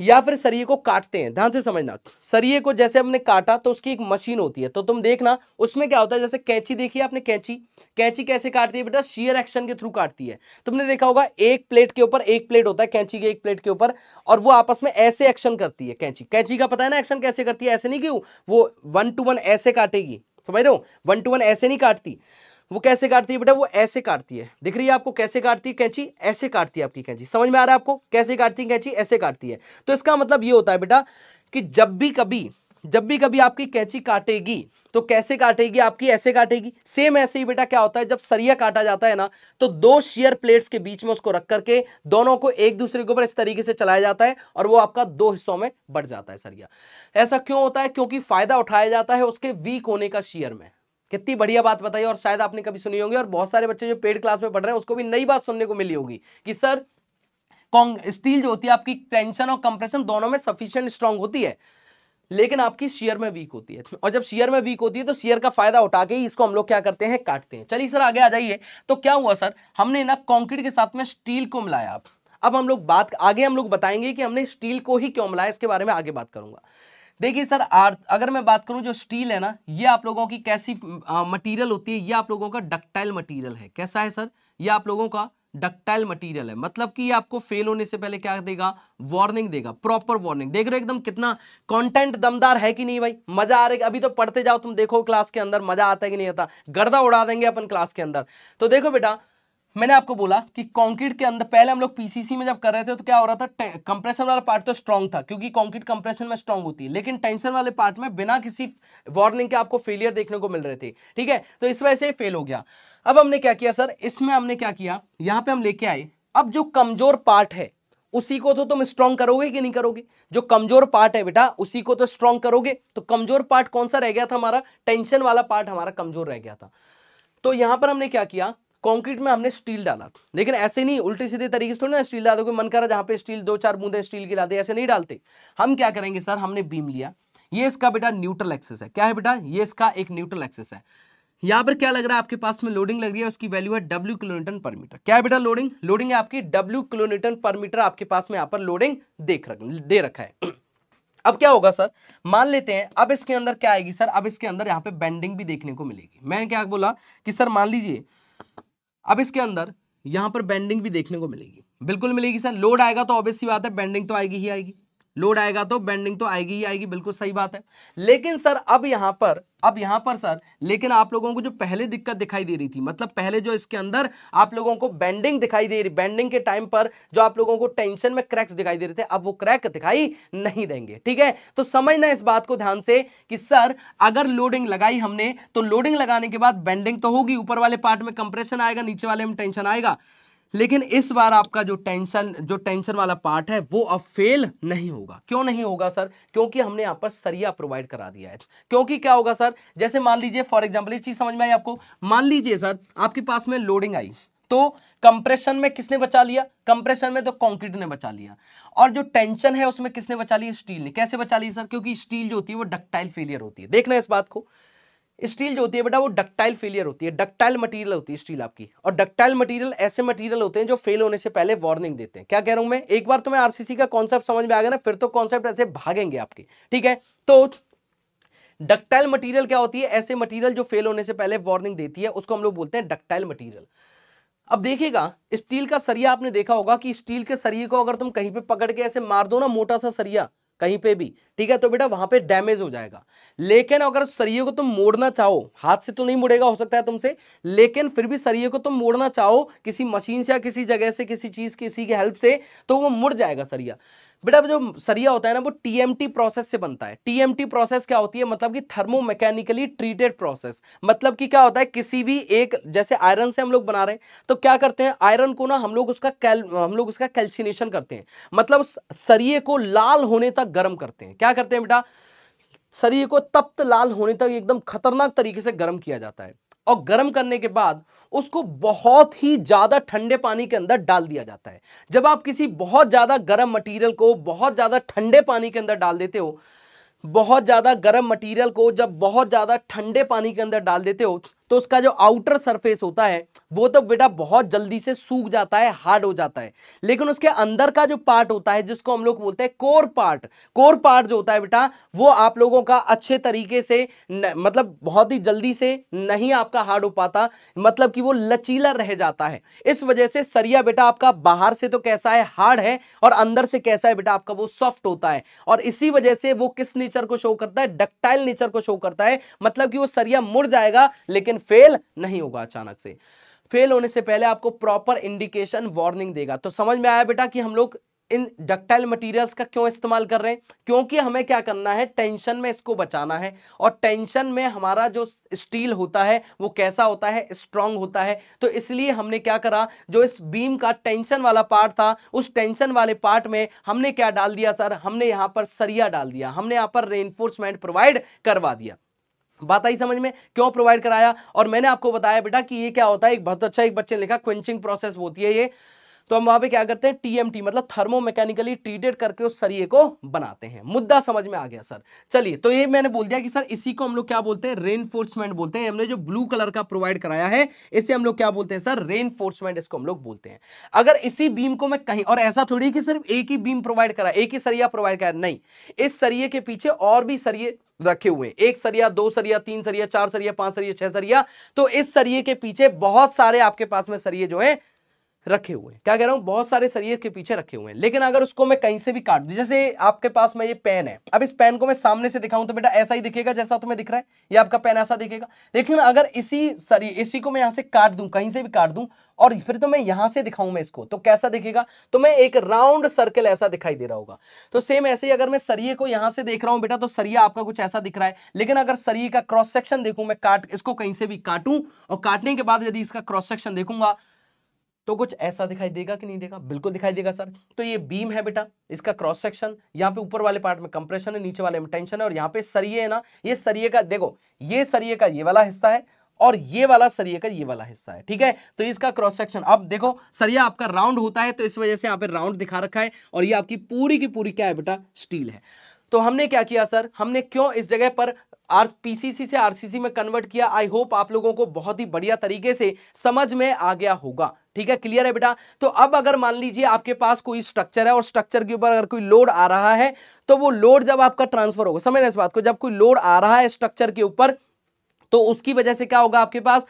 या फिर सरिये को काटते हैं ध्यान से समझना सरिये को जैसे हमने काटा तो उसकी एक मशीन होती है तो तुम देखना उसमें क्या होता है जैसे कैंची देखी आपने कैंची कैंची कैसे काटती है बेटा शियर एक्शन के थ्रू काटती है तुमने देखा होगा एक प्लेट के ऊपर एक प्लेट होता है कैंची के एक प्लेट के ऊपर और वो आपस में ऐसे एक्शन करती है कैंची कैंची का पता है ना एक्शन कैसे करती है ऐसे नहीं क्यों वो वन टू वन ऐसे काटेगी समझ रहे हो वन टू वन ऐसे नहीं काटती वो कैसे काटती है बेटा वो ऐसे काटती है दिख रही है आपको कैसे काटती है कैंची ऐसे काटती है आपकी कैंची समझ में आ रहा है आपको कैसे काटती है कैंची ऐसे काटती है तो इसका मतलब ये होता है बेटा कि जब भी कभी जब भी कभी आपकी कैंची काटेगी तो कैसे काटेगी आपकी ऐसे काटेगी सेम ऐसे ही बेटा क्या होता है जब सरिया काटा जाता है ना तो दो शेयर प्लेट्स के बीच में उसको रख करके दोनों को एक दूसरे के ऊपर इस तरीके से चलाया जाता है और वो आपका दो हिस्सों में बढ़ जाता है सरिया ऐसा क्यों होता है क्योंकि फायदा उठाया जाता है उसके वीक होने का शेयर में कितनी बढ़िया बात बताई और शायद आपने कभी सुनी होगी और बहुत सारे बच्चे जो पेड क्लास में पढ़ रहे हैं उसको भी नई बात सुनने को मिली होगी कि सर कॉन्ग स्टील जो होती है आपकी टेंशन और कंप्रेशन दोनों में सफिशियंट स्ट्रांग होती है लेकिन आपकी शेयर में वीक होती है और जब शेयर में वीक होती है तो शेयर का फायदा उठा के ही इसको हम लोग क्या करते हैं काटते हैं चलिए सर आगे आ जाइए तो क्या हुआ सर हमने ना कॉन्क्रीट के साथ में स्टील को मिलाया अब अब हम लोग बात आगे हम लोग बताएंगे कि हमने स्टील को ही क्यों मिलाया इसके बारे में आगे बात करूंगा देखिए सर अगर मैं बात करूं जो स्टील है ना ये आप लोगों की कैसी मटीरियल होती है ये आप लोगों का डक्टाइल मटीरियल है कैसा है सर ये आप लोगों का डक्टाइल मटेरियल है मतलब कि ये आपको फेल होने से पहले क्या देगा वार्निंग देगा प्रॉपर वार्निंग देख रहे हो एकदम कितना कंटेंट दमदार है कि नहीं भाई मजा आ रहा है अभी तो पढ़ते जाओ तुम देखो क्लास के अंदर मजा आता है कि नहीं आता गर्दा उड़ा देंगे अपन क्लास के अंदर तो देखो बेटा मैंने आपको बोला कि कंक्रीट के अंदर पहले हम लोग पीसीसी में जब कर रहे थे तो क्या हो रहा था कंप्रेशन वाला पार्ट तो स्ट्रांग था क्योंकि कंक्रीट कंप्रेशन में स्ट्रांग होती है लेकिन टेंशन वाले पार्ट में बिना किसी वार्निंग के आपको फेलियर देखने को मिल रहे थे ठीक है तो इस वजह से फेल हो गया अब हमने क्या किया सर इसमें हमने क्या किया यहाँ पे हम लेके आए अब जो कमजोर पार्ट है उसी को तो तुम स्ट्रांग करोगे कि नहीं करोगे जो कमजोर पार्ट है बेटा उसी को तो स्ट्रांग करोगे तो कमजोर पार्ट कौन सा रह गया था हमारा टेंशन वाला पार्ट हमारा कमजोर रह गया था तो यहां पर हमने क्या किया कंक्रीट में हमने स्टील डाला लेकिन ऐसे नहीं उल्टे सीधे तरीके से थोड़ी ना स्टील डालो मन करा जहाँ पे स्टील दो चार बूंदे स्टील की डालते ऐसे नहीं डालते हम क्या करेंगे सर हमने बीम लिया ये इसका बेटा न्यूट्रल एक्सेस है क्या है बेटा ये इसका एक न्यूट्रल एक्सेस है यहाँ पर क्या लग रहा है आपके पास में लोडिंग लग रही है उसकी वैल्यू है डब्ल्यू किलोमीटर पर मीटर क्या है बेटा लोडिंग लोडिंग है आपकी डब्ल्यू किलोमीटर पर मीटर आपके पास में यहाँ पर लोडिंग देख रख दे रखा है अब क्या होगा सर मान लेते हैं अब इसके अंदर क्या आएगी सर अब इसके अंदर यहाँ पे बेंडिंग भी देखने को मिलेगी मैंने क्या बोला कि सर मान लीजिए अब इसके अंदर यहाँ पर बेंडिंग भी देखने को मिलेगी बिल्कुल मिलेगी सर लोड आएगा तो ऑब्वियस सी बात है बेंडिंग तो आएगी ही आएगी लोड आएगा तो बेंडिंग तो आएगी ही आएगी बिल्कुल सही बात है लेकिन सर अब यहां पर अब यहां पर सर लेकिन आप लोगों को जो पहले दिक्कत दिखाई दे रही थी मतलब पहले जो इसके अंदर आप लोगों को बेंडिंग दिखाई दे रही बेंडिंग के टाइम पर जो आप लोगों को टेंशन में क्रैक्स दिखाई दे रहे थे अब वो क्रैक दिखाई नहीं देंगे ठीक है तो समझना इस बात को ध्यान से कि सर अगर लोडिंग लगाई हमने तो लोडिंग लगाने के बाद बेंडिंग तो होगी ऊपर वाले पार्ट में कंप्रेशन आएगा नीचे वाले में टेंशन आएगा लेकिन इस बार आपका जो टेंशन जो टेंशन वाला पार्ट है वो अब फेल नहीं होगा क्यों नहीं होगा सर क्योंकि हमने यहाँ पर सरिया प्रोवाइड करा दिया है क्योंकि क्या होगा सर जैसे मान लीजिए फॉर एग्जाम्पल ये चीज़ समझ में आई आपको मान लीजिए सर आपके पास में लोडिंग आई तो कंप्रेशन में किसने बचा लिया कंप्रेशन में तो कंक्रीट ने बचा लिया और जो टेंशन है उसमें किसने बचा लिया स्टील ने कैसे बचा लिया सर क्योंकि स्टील जो होती है वो डक्टाइल फेलियर होती है देखना इस बात को स्टील जो होती है बेटा वो डक्टाइल फेलियर होती है डक्टाइल मटेरियल होती है स्टील आपकी और डक्टाइल मटेरियल ऐसे मटेरियल होते हैं जो फेल होने से पहले वार्निंग देते हैं क्या कह रहा हूं मैं एक बार तुम्हें तो आरसीसी का कॉन्सेप्ट समझ में आ गया ना फिर तो कॉन्सेप्ट ऐसे भागेंगे आपके ठीक है तो डक्टाइल मटीरियल क्या होती है ऐसे मटीरियल जो फेल होने से पहले वार्निंग देती है उसको हम लोग बोलते हैं डक्टाइल मटीरियल अब देखिएगा स्टील का सरिया आपने देखा होगा कि स्टील के सरिये को अगर तुम कहीं पे पकड़ के ऐसे मार दो ना मोटा सा सरिया कहीं पे भी ठीक है तो बेटा वहां पे डैमेज हो जाएगा लेकिन अगर सरिये को तुम मोड़ना चाहो हाथ से तो नहीं मुड़ेगा हो सकता है तुमसे लेकिन फिर भी सरिये को तुम मोड़ना चाहो किसी मशीन से या किसी जगह से किसी चीज किसी की हेल्प से तो वो मुड़ जाएगा सरिया बेटा जो सरिया होता है ना वो टीएमटी प्रोसेस से बनता है टीएमटी प्रोसेस क्या होती है मतलब कि मैकेनिकली ट्रीटेड प्रोसेस मतलब कि क्या होता है किसी भी एक जैसे आयरन से हम लोग बना रहे हैं तो क्या करते हैं आयरन को ना हम लोग उसका कैल हम लोग उसका कैल्सिनेशन करते हैं मतलब सरिये को लाल होने तक गर्म करते हैं क्या करते हैं बेटा सरिये को तप्त लाल होने तक एकदम खतरनाक तरीके से गर्म किया जाता है और गर्म करने के बाद उसको बहुत ही ज़्यादा ठंडे पानी के अंदर डाल दिया जाता है जब आप किसी बहुत ज़्यादा गर्म मटेरियल को बहुत ज़्यादा ठंडे पानी के अंदर डाल देते हो बहुत ज़्यादा गर्म मटेरियल को जब बहुत ज़्यादा ठंडे पानी के अंदर डाल देते हो तो उसका जो आउटर सरफेस होता है वो तो बेटा बहुत जल्दी से सूख जाता है हार्ड हो जाता है लेकिन उसके अंदर का जो पार्ट होता है जिसको हम लोग बोलते हैं कोर पार्ट कोर पार्ट जो होता है बेटा वो आप लोगों का अच्छे तरीके से न, मतलब बहुत ही जल्दी से नहीं आपका हार्ड हो पाता मतलब कि वो लचीला रह जाता है इस वजह से सरिया बेटा आपका बाहर से तो कैसा है हार्ड है और अंदर से कैसा है बेटा आपका वो सॉफ्ट होता है और इसी वजह से वो किस नेचर को शो करता है डकटाइल नेचर को शो करता है मतलब कि वो सरिया मुड़ जाएगा लेकिन फेल नहीं होगा अचानक से फेल होने से पहले आपको प्रॉपर इंडिकेशन वार्निंग देगा तो समझ में आया बेटा कि हम लोग इन डक्टाइल मटेरियल्स का क्यों इस्तेमाल कर रहे हैं क्योंकि हमें क्या करना है टेंशन में इसको बचाना है और टेंशन में हमारा जो स्टील होता है वो कैसा होता है स्ट्रांग होता है तो इसलिए हमने क्या करा जो इस बीम का टेंशन वाला पार्ट था उस टेंशन वाले पार्ट में हमने क्या डाल दिया सर हमने यहां पर सरिया डाल दिया हमने यहां पर रेनफोर्समेंट प्रोवाइड करवा दिया बात आई समझ में क्यों प्रोवाइड कराया और मैंने आपको बताया बेटा कि ये क्या होता है एक बहुत अच्छा एक बच्चे लिखा क्वेंचिंग प्रोसेस होती है ये तो हम वहां पे क्या करते हैं टीएमटी मतलब थर्मोमैकेनिकली ट्रीटेड करके उस सरिये को बनाते हैं मुद्दा समझ में आ गया सर चलिए तो ये मैंने बोल दिया कि सर इसी को हम लोग क्या बोलते हैं रेनफोर्समेंट बोलते हैं हमने जो ब्लू कलर का प्रोवाइड कराया है इसे हम लोग क्या बोलते हैं सर रेनफोर्समेंट इसको हम लोग बोलते हैं अगर इसी बीम को मैं कहीं और ऐसा थोड़ी कि सिर्फ एक ही बीम प्रोवाइड करा एक ही सरिया प्रोवाइड करा नहीं इस सरिये के पीछे और भी सरिये रखे हुए एक सरिया दो सरिया तीन सरिया चार सरिया पांच सरिया छह सरिया तो इस सरिये के पीछे बहुत सारे आपके पास में सरिये जो है रखे हुए हैं क्या कह रहा हूँ बहुत सारे सरिये के पीछे रखे हुए हैं लेकिन अगर उसको मैं कहीं से भी काट दूँ जैसे आपके पास में ये पेन है अब इस पेन को मैं सामने से दिखाऊं तो बेटा ऐसा ही दिखेगा जैसा तुम्हें दिख रहा है ये आपका पेन ऐसा दिखेगा लेकिन अगर इसी सर इसी को मैं यहाँ से काट दूँ कहीं से भी काट दूँ और फिर तो मैं यहाँ से दिखाऊं मैं इसको तो कैसा दिखेगा तो मैं एक राउंड सर्कल ऐसा दिखाई दे रहा होगा तो सेम ऐसे ही अगर मैं सरिये को यहाँ से देख रहा हूँ बेटा तो सरिया आपका कुछ ऐसा दिख रहा है लेकिन अगर सरिये का क्रॉस सेक्शन देखूँ मैं काट इसको कहीं से भी काटूँ और काटने के बाद यदि इसका क्रॉस सेक्शन देखूंगा तो कुछ ऐसा दिखाई देगा कि नहीं देगा बिल्कुल दिखाई देगा सर तो ये बीम है बेटा इसका क्रॉस सेक्शन यहाँ पे ऊपर वाले पार्ट में कंप्रेशन है नीचे वाले में टेंशन है और यहाँ पे सरिये है ना ये सरिये का देखो ये सरिये का ये वाला हिस्सा है और ये वाला सरिये का ये वाला हिस्सा है ठीक है तो इसका क्रॉस सेक्शन अब देखो सरिया आपका राउंड होता है तो इस वजह से यहाँ पे राउंड दिखा रखा है और ये आपकी पूरी की पूरी क्या है बेटा स्टील है तो हमने क्या किया सर हमने क्यों इस जगह पर आर पीसीसी से आरसीसी में कन्वर्ट किया आई होप आप लोगों को बहुत ही बढ़िया तरीके से समझ में आ गया होगा ठीक है क्लियर है बेटा तो अब अगर मान लीजिए आपके पास कोई स्ट्रक्चर है और स्ट्रक्चर के ऊपर अगर कोई लोड आ रहा है तो वो लोड जब आपका ट्रांसफर होगा समझ रहे इस बात को जब कोई लोड आ रहा है स्ट्रक्चर के ऊपर तो उसकी वजह से क्या होगा आपके पास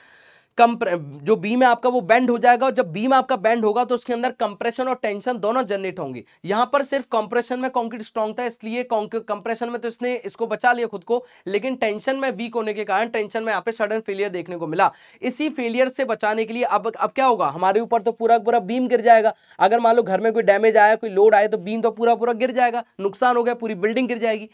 जो बीम है आपका वो बैंड हो जाएगा और जब बीम आपका बैंड होगा तो उसके अंदर कंप्रेशन और टेंशन दोनों जनरेट होंगी यहां पर सिर्फ कंप्रेशन में कॉन्क्रीट स्ट्रॉन्ग था इसलिए कंप्रेशन में तो इसने इसको बचा लिया खुद को लेकिन टेंशन में वीक होने के कारण टेंशन में यहाँ पे सडन फेलियर देखने को मिला इसी फेलियर से बचाने के लिए अब अब क्या होगा हमारे ऊपर तो पूरा पूरा बीम गिर जाएगा अगर मान लो घर में कोई डैमेज आया कोई लोड आया तो बीम तो पूरा पूरा गिर जाएगा नुकसान हो गया पूरी बिल्डिंग गिर जाएगी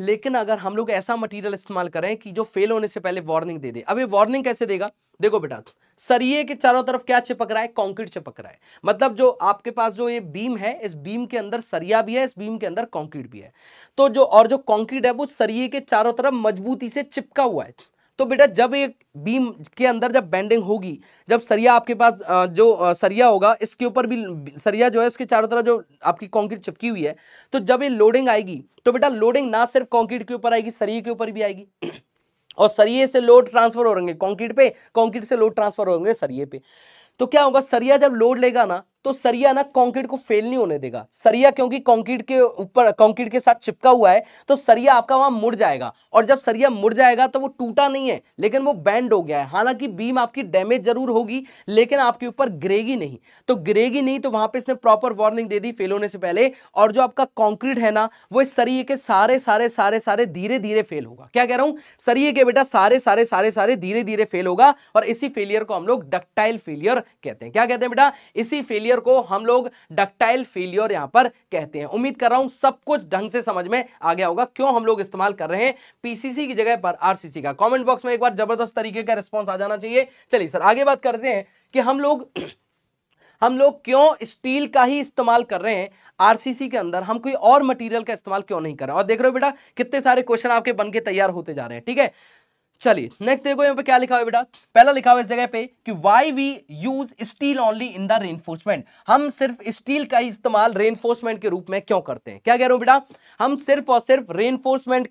लेकिन अगर हम लोग ऐसा मटेरियल इस्तेमाल करें कि जो फेल होने से पहले वार्निंग दे दे अब ये वार्निंग कैसे देगा देखो बेटा सरिये के चारों तरफ क्या चिपक रहा है कंक्रीट चिपक रहा है मतलब जो आपके पास जो ये बीम है इस बीम के अंदर सरिया भी है इस बीम के अंदर कंक्रीट भी है तो जो और जो कंक्रीट है वो सरिये के चारों तरफ मजबूती से चिपका हुआ है तो बेटा जब एक बीम के अंदर जब बेंडिंग होगी जब सरिया आपके पास जो सरिया होगा इसके ऊपर भी सरिया जो है इसके चारों तरफ जो आपकी कंक्रीट चिपकी हुई है तो जब ये लोडिंग आएगी तो बेटा लोडिंग ना सिर्फ कंक्रीट के ऊपर आएगी सरिये के ऊपर भी आएगी और सरिये से लोड ट्रांसफर हो रहेंगे कॉन्क्रीट पे कॉन्क्रीट से लोड ट्रांसफर होंगे सरिये पे तो क्या होगा सरिया जब लोड लेगा ना तो सरिया ना कंक्रीट को फेल नहीं होने देगा सरिया क्योंकि कंक्रीट के ऊपर कंक्रीट के साथ चिपका हुआ है तो सरिया आपका वहां मुड़ जाएगा और जब सरिया मुड़ जाएगा तो वो टूटा नहीं है लेकिन वो बैंड हो गया है हालांकि बीम आपकी डैमेज जरूर होगी लेकिन आपके ऊपर ग्रेगी नहीं तो ग्रेगी नहीं तो वहां पर इसने प्रॉपर वार्निंग दे दी फेल होने से पहले और जो आपका कॉन्क्रीट है ना वो इस सरिये के सारे सारे सारे सारे धीरे धीरे फेल होगा क्या कह रहा हूं सरिये के बेटा सारे सारे सारे सारे धीरे धीरे फेल होगा और इसी फेलियर को हम लोग डकटाइल फेलियर कहते हैं क्या कहते हैं बेटा इसी फेलियर फेलियर को हम लोग डक्टाइल फेलियर यहां पर कहते हैं उम्मीद कर रहा हूं सब कुछ ढंग से समझ में आ गया होगा क्यों हम लोग इस्तेमाल कर रहे हैं पीसीसी की जगह पर आरसीसी का कमेंट बॉक्स में एक बार जबरदस्त तरीके का रिस्पॉन्स आ जाना चाहिए चलिए सर आगे बात करते हैं कि हम लोग हम लोग क्यों स्टील का ही इस्तेमाल कर रहे हैं आरसीसी के अंदर हम कोई और मटेरियल का इस्तेमाल क्यों नहीं कर रहे हैं और देख रहे हो बेटा कितने सारे क्वेश्चन आपके बन के तैयार होते जा रहे हैं ठीक है चलिए नेक्स्ट देखो यहाँ पे क्या लिखा हुआ है बेटा पहला लिखा हुआ इस जगह पे कि why we use steel only in the रे हम सिर्फ स्टील का ही इस्तेमाल रे के रूप में क्यों करते हैं क्या कह रहे हो बेटा हम सिर्फ और सिर्फ रे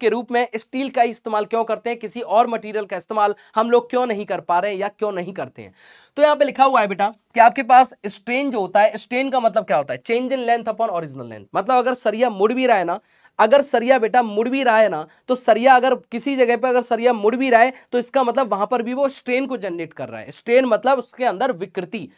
के रूप में स्टील का ही इस्तेमाल क्यों करते हैं किसी और मटीरियल का इस्तेमाल हम लोग क्यों नहीं कर पा रहे हैं या क्यों नहीं करते हैं तो यहाँ पे लिखा हुआ है बेटा कि आपके पास स्ट्रेन जो होता है स्ट्रेन का मतलब क्या होता है change in length upon original length मतलब अगर सरिया मुड़ भी रहा है ना अगर सरिया बेटा मुड़ भी रहा है ना तो सरिया अगर किसी जगह पर अगर सरिया मुड़ भी रहा है तो इसका मतलब वहां पर भी वो स्ट्रेन को जनरेट कर रहा है स्ट्रेन मतलब उसके अंदर विकृति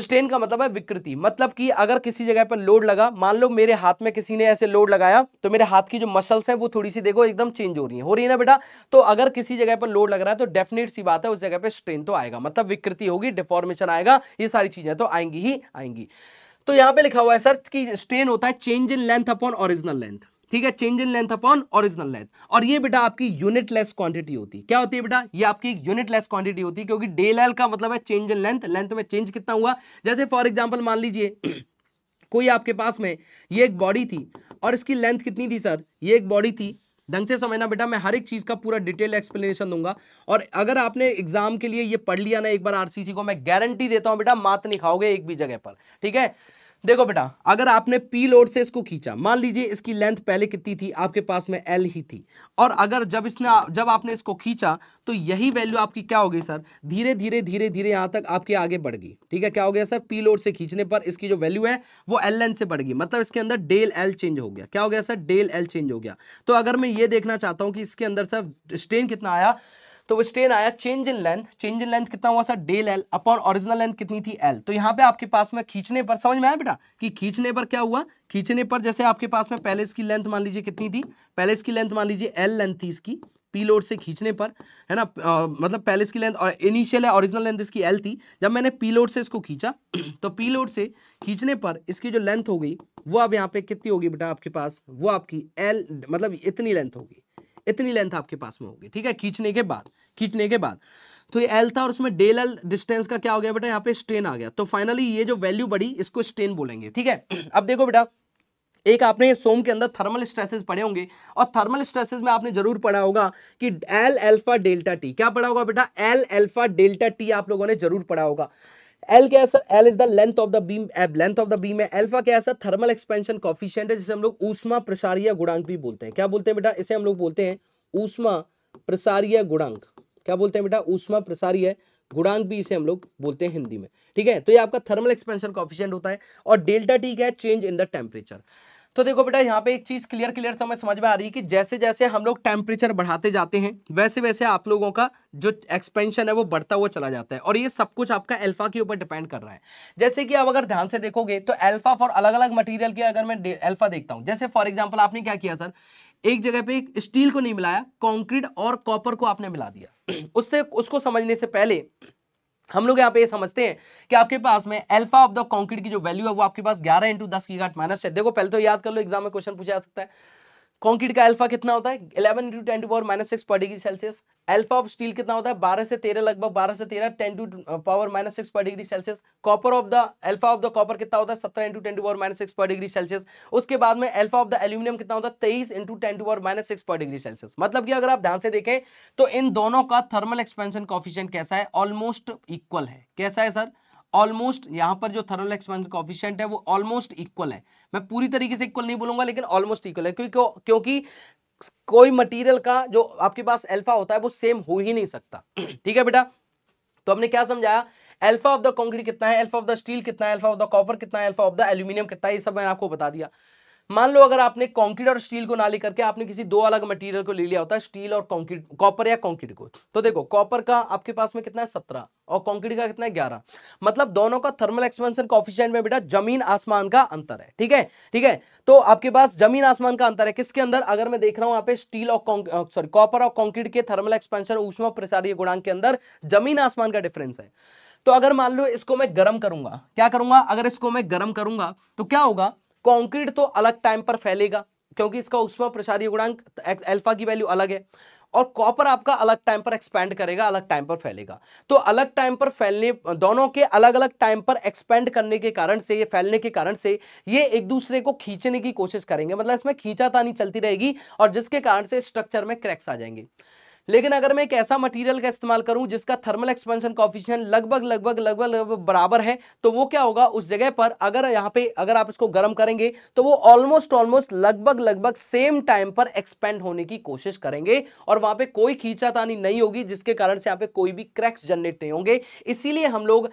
स्ट्रेन का मतलब है विकृति मतलब कि अगर किसी जगह पर लोड लगा मान लो मेरे हाथ में किसी ने ऐसे लोड लगाया तो मेरे हाथ की जो मसल्स हैं वो थोड़ी सी देखो एकदम चेंज हो रही है हो रही है ना बेटा तो अगर किसी जगह पर लोड लग रहा है तो डेफिनेट सी बात है उस जगह पर स्ट्रेन तो आएगा मतलब विकृति होगी डिफॉर्मेशन आएगा ये सारी चीज़ें तो आएंगी ही आएंगी तो यहाँ पर लिखा हुआ है सर कि स्ट्रेन होता है change in length upon original length ठीक है change in length upon original length और ये बेटा आपकी यूनिट लेस क्वांटिटी होती है क्या होती है बेटा ये आपकी यूनिट लेस क्वांटिटी होती है क्योंकि डे एल का मतलब है चेंज इन लेंथ लेंथ में चेंज कितना हुआ जैसे फॉर एग्जाम्पल मान लीजिए कोई आपके पास में ये एक बॉडी थी और इसकी लेंथ कितनी थी सर ये एक बॉडी थी ढंग से समझना बेटा मैं हर एक चीज़ का पूरा डिटेल एक्सप्लेनेशन दूंगा और अगर आपने एग्जाम के लिए ये पढ़ लिया ना एक बार आरसीसी को मैं गारंटी देता हूँ बेटा मात नहीं खाओगे एक भी जगह पर ठीक है देखो बेटा अगर आपने पी लोड से इसको खींचा मान लीजिए इसकी लेंथ पहले कितनी थी आपके पास में एल ही थी और अगर जब इसने जब आपने इसको खींचा तो यही वैल्यू आपकी क्या हो गई सर धीरे धीरे धीरे धीरे यहाँ तक आपके आगे बढ़ गई ठीक है क्या हो गया सर पी लोड से खींचने पर इसकी जो वैल्यू है वो एल लेंथ से बढ़ गई मतलब इसके अंदर डेल एल चेंज हो गया क्या हो गया सर डेल एल चेंज हो गया तो अगर मैं ये देखना चाहता हूँ कि इसके अंदर सर स्ट्रेन कितना आया तो वो स्ट्रेन आया change in length change in length कितना हुआ sir del L upon original length कितनी थी एल तो यहाँ पे आपके पास में खींचने पर समझ में आया बेटा कि खींचने पर क्या हुआ खींचने पर जैसे आपके पास में पहले इसकी लेंथ मान लीजिए कितनी थी पहले इसकी लेंथ मान लीजिए एल लेंथ थी इसकी पी लोड से खींचने पर है ना आ, मतलब पैलेस की लेंथ और इनिशियल है ओरिजिनल लेंथ इसकी एल थी जब मैंने पी लोड से इसको खींचा तो पी लोड से खींचने पर इसकी जो लेंथ हो गई वो अब यहाँ पे कितनी होगी बेटा आपके पास वो आपकी एल मतलब इतनी लेंथ होगी इतनी लेंथ आपके पास में होगी ठीक है खींचने के बाद खींचने के बाद तो ये एल था और उसमें डेल एल डिस्टेंस का क्या हो गया बेटा यहाँ पे स्ट्रेन आ गया तो फाइनली ये जो वैल्यू बढ़ी इसको स्ट्रेन बोलेंगे ठीक है अब देखो बेटा एक आपने सोम के अंदर थर्मल स्ट्रेसेस पढ़े होंगे और थर्मल स्ट्रेसेस में आपने जरूर पढ़ा होगा कि एल एल्फा डेल्टा टी क्या पढ़ा होगा बेटा एल एल्फा डेल्टा टी आप लोगों ने जरूर पढ़ा होगा एल क्या sir L is the length of the beam length of the beam है एल्फा क्या है सर थर्मल एक्सपेंशन कॉफिशियंट है जिसे हम लोग ऊष्मा प्रसारीय गुणांक भी बोलते हैं क्या बोलते हैं बेटा इसे हम लोग बोलते हैं ऊष्मा प्रसारीय गुणांक क्या बोलते हैं बेटा ऊष्मा प्रसारीय गुणांक भी इसे हम लोग बोलते हैं हिंदी में ठीक है तो ये आपका थर्मल एक्सपेंशन कॉफिशियंट होता है और डेल्टा टी क्या है चेंज इन द टेम्परेचर तो देखो बेटा यहाँ पे एक चीज़ क्लियर क्लियर समझ समझ में आ रही है कि जैसे जैसे हम लोग टेम्परेचर बढ़ाते जाते हैं वैसे वैसे आप लोगों का जो एक्सपेंशन है वो बढ़ता हुआ चला जाता है और ये सब कुछ आपका एल्फा के ऊपर डिपेंड कर रहा है जैसे कि आप अगर ध्यान से देखोगे तो एल्फा फॉर अलग अलग मटीरियल के अगर मैं एल्फा देखता हूँ जैसे फॉर एग्जाम्पल आपने क्या किया सर एक जगह पे स्टील को नहीं मिलाया कॉन्क्रीट और कॉपर को आपने मिला दिया उससे उसको समझने से पहले हम लोग यहाँ पे ये समझते हैं कि आपके पास में अल्फा ऑफ द कॉन्क्रीट की जो वैल्यू है वो आपके पास 11 इंटू दस की घाट माइनस है देखो पहले तो याद कर लो एग्जाम में क्वेश्चन पूछा जा सकता है कॉन्क्रीट का अल्फा कितना होता है eleven into ten to power minus six पर degree Celsius alpha of steel कितना होता है बारह से तेरह लगभग बारह से तेरह ten to power minus six पर degree Celsius copper of the alpha of the copper कितना होता है सत्रह into ten to power minus six पर डिग्री सेल्सियस उसके बाद में अल्फा ऑफ द एल्यूमिनियम कितना होता है तेईस into ten to power minus six पर डिग्री सेल्सियस मतलब कि अगर आप ध्यान से देखें तो इन दोनों का थर्मल एक्सपेंशन कॉफिशियंट कैसा है ऑलमोस्ट इक्वल है कैसा है सर ऑलमोस्ट यहां पर जो थर्मल एक्सपेंशन कॉफिशियंट है वो ऑलमोस्ट इक्वल है मैं पूरी तरीके से इक्वल नहीं बोलूंगा लेकिन ऑलमोस्ट इक्वल है क्योंकि क्योंकि कोई मटेरियल का जो आपके पास अल्फा होता है वो सेम हो ही नहीं सकता ठीक है बेटा तो हमने क्या समझाया अल्फा ऑफ द कंक्रीट कितना है अल्फा ऑफ द स्टील कितना है अल्फा ऑफ द कॉपर कितना है अल्फा ऑफ द एल्यूमिनियम कितना है ये सब मैंने आपको बता दिया मान लो अगर आपने कॉन्क्रीट और स्टील को ना करके आपने किसी दो अलग मटेरियल को ले लिया होता है स्टील और कॉन्क्रीट कॉपर या कॉन्क्रीट को तो देखो कॉपर का आपके पास में कितना है सत्रह और कॉन्क्रीट का कितना है ग्यारह मतलब दोनों का थर्मल एक्सपेंशन कॉफिशियंट में बेटा जमीन आसमान का अंतर है ठीक है ठीक है तो आपके पास जमीन आसमान का अंतर है किसके अंदर अगर मैं देख रहा हूं यहाँ पे स्टील और सॉरी कॉपर और कॉन्क्रीट के थर्मल एक्सपेंशन ऊष्मा प्रसार गुणांक के अंदर जमीन आसमान का डिफरेंस है तो अगर मान लो इसको मैं गर्म करूंगा क्या करूंगा अगर इसको मैं गर्म करूंगा तो क्या होगा कॉन्क्रीट तो अलग टाइम पर फैलेगा क्योंकि इसका उष्मा प्रसारी गुणांक अल्फा की वैल्यू अलग है और कॉपर आपका अलग टाइम पर एक्सपेंड करेगा अलग टाइम पर फैलेगा तो अलग टाइम पर फैलने दोनों के अलग अलग टाइम पर एक्सपेंड करने के कारण से ये फैलने के कारण से ये एक दूसरे को खींचने की कोशिश करेंगे मतलब इसमें तानी चलती रहेगी और जिसके कारण से स्ट्रक्चर में क्रैक्स आ जाएंगे लेकिन अगर मैं एक ऐसा मटीरियल का इस्तेमाल करूं जिसका थर्मल एक्सपेंशन कॉफिशियन लगभग लगभग लगभग लगभग बराबर है तो वो क्या होगा उस जगह पर अगर यहाँ पे अगर आप इसको गर्म करेंगे तो वो ऑलमोस्ट ऑलमोस्ट लगभग लगभग सेम टाइम पर एक्सपेंड होने की कोशिश करेंगे और वहाँ पे कोई खींचातानी नहीं होगी जिसके कारण से यहाँ पे कोई भी क्रैक्स जनरेट नहीं होंगे इसीलिए हम लोग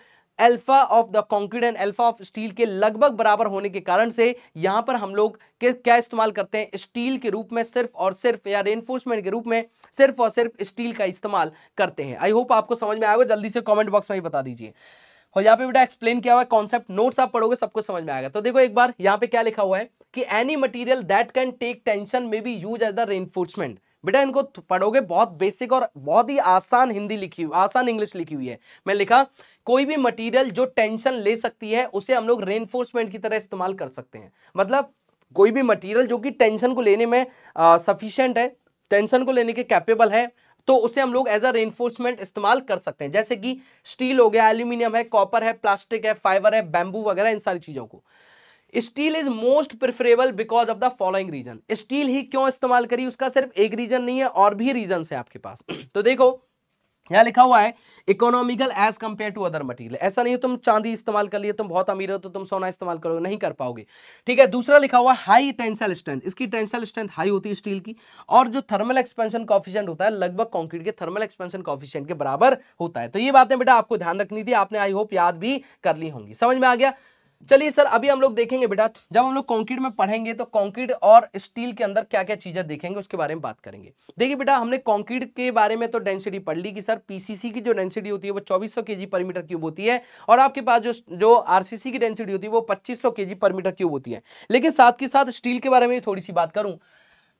alpha of the concrete and alpha of steel के लगभग बराबर होने के कारण से यहां पर हम लोग क्या इस्तेमाल करते हैं स्टील के रूप में सिर्फ और सिर्फ या रेनफोर्समेंट के रूप में सिर्फ और सिर्फ स्टील का इस्तेमाल करते हैं आई होप आपको समझ में आएगा जल्दी से कॉमेंट बॉक्स में ही बता दीजिए और यहाँ पे बेटा एक्सप्लेन किया हुआ है कॉन्सेप्ट नोट्स आप पढ़ोगे सबको समझ में आएगा तो देखो एक बार यहाँ पे क्या लिखा हुआ है कि any material that can take tension may be use as the reinforcement बेटा इनको पढ़ोगे बहुत बेसिक और बहुत ही आसान हिंदी लिखी हुई आसान इंग्लिश लिखी हुई है मैं लिखा कोई भी मटेरियल जो टेंशन ले सकती है उसे हम लोग रेनफोर्समेंट की तरह इस्तेमाल कर सकते हैं मतलब कोई भी मटेरियल जो कि टेंशन को लेने में सफिशियंट है टेंशन को लेने के कैपेबल है तो उसे हम लोग एज अ रेनफोर्समेंट इस्तेमाल कर सकते हैं जैसे कि स्टील हो गया एल्यूमिनियम है कॉपर है प्लास्टिक है फाइबर है बैम्बू वगैरह इन सारी चीज़ों को steel is most preferable because of the following reason steel ही क्यों इस्तेमाल करी उसका सिर्फ एक रीजन नहीं है और भी रीजन है आपके पास तो देखो यहाँ लिखा हुआ है economical as compare to other material ऐसा नहीं है तुम चांदी इस्तेमाल कर लिए तुम बहुत अमीर हो तो तुम सोना इस्तेमाल करोगे नहीं कर पाओगे ठीक है दूसरा लिखा हुआ हाई टेंसल स्ट्रेंथ इसकी टेंसल स्ट्रेंथ हाई होती है स्टील की और जो थर्मल एक्सपेंशन कॉफिशियंट होता है लगभग कॉन्क्रीट के थर्मल एक्सपेंशन कॉफिशियंट के बराबर होता है तो ये बातें बेटा आपको ध्यान रखनी थी आपने आई होप याद भी कर ली होंगी समझ में आ गया चलिए सर अभी हम लोग देखेंगे बेटा जब हम लोग कॉन्क्रीट में पढ़ेंगे तो कॉन्क्रीट और स्टील के अंदर क्या क्या चीजें देखेंगे उसके बारे में बात करेंगे देखिए बेटा हमने कॉन्क्रीट के बारे में तो डेंसिटी पढ़ ली कि सर पीसीसी की जो डेंसिटी होती है वो चौबीस सौ के पर मीटर क्यूब होती है और आपके पास जो जो आरसीसी की डेंसिटी होती है वो पच्चीस सौ पर मीटर क्यूब होती है लेकिन साथ के साथ स्टील के बारे में थोड़ी सी बात करूं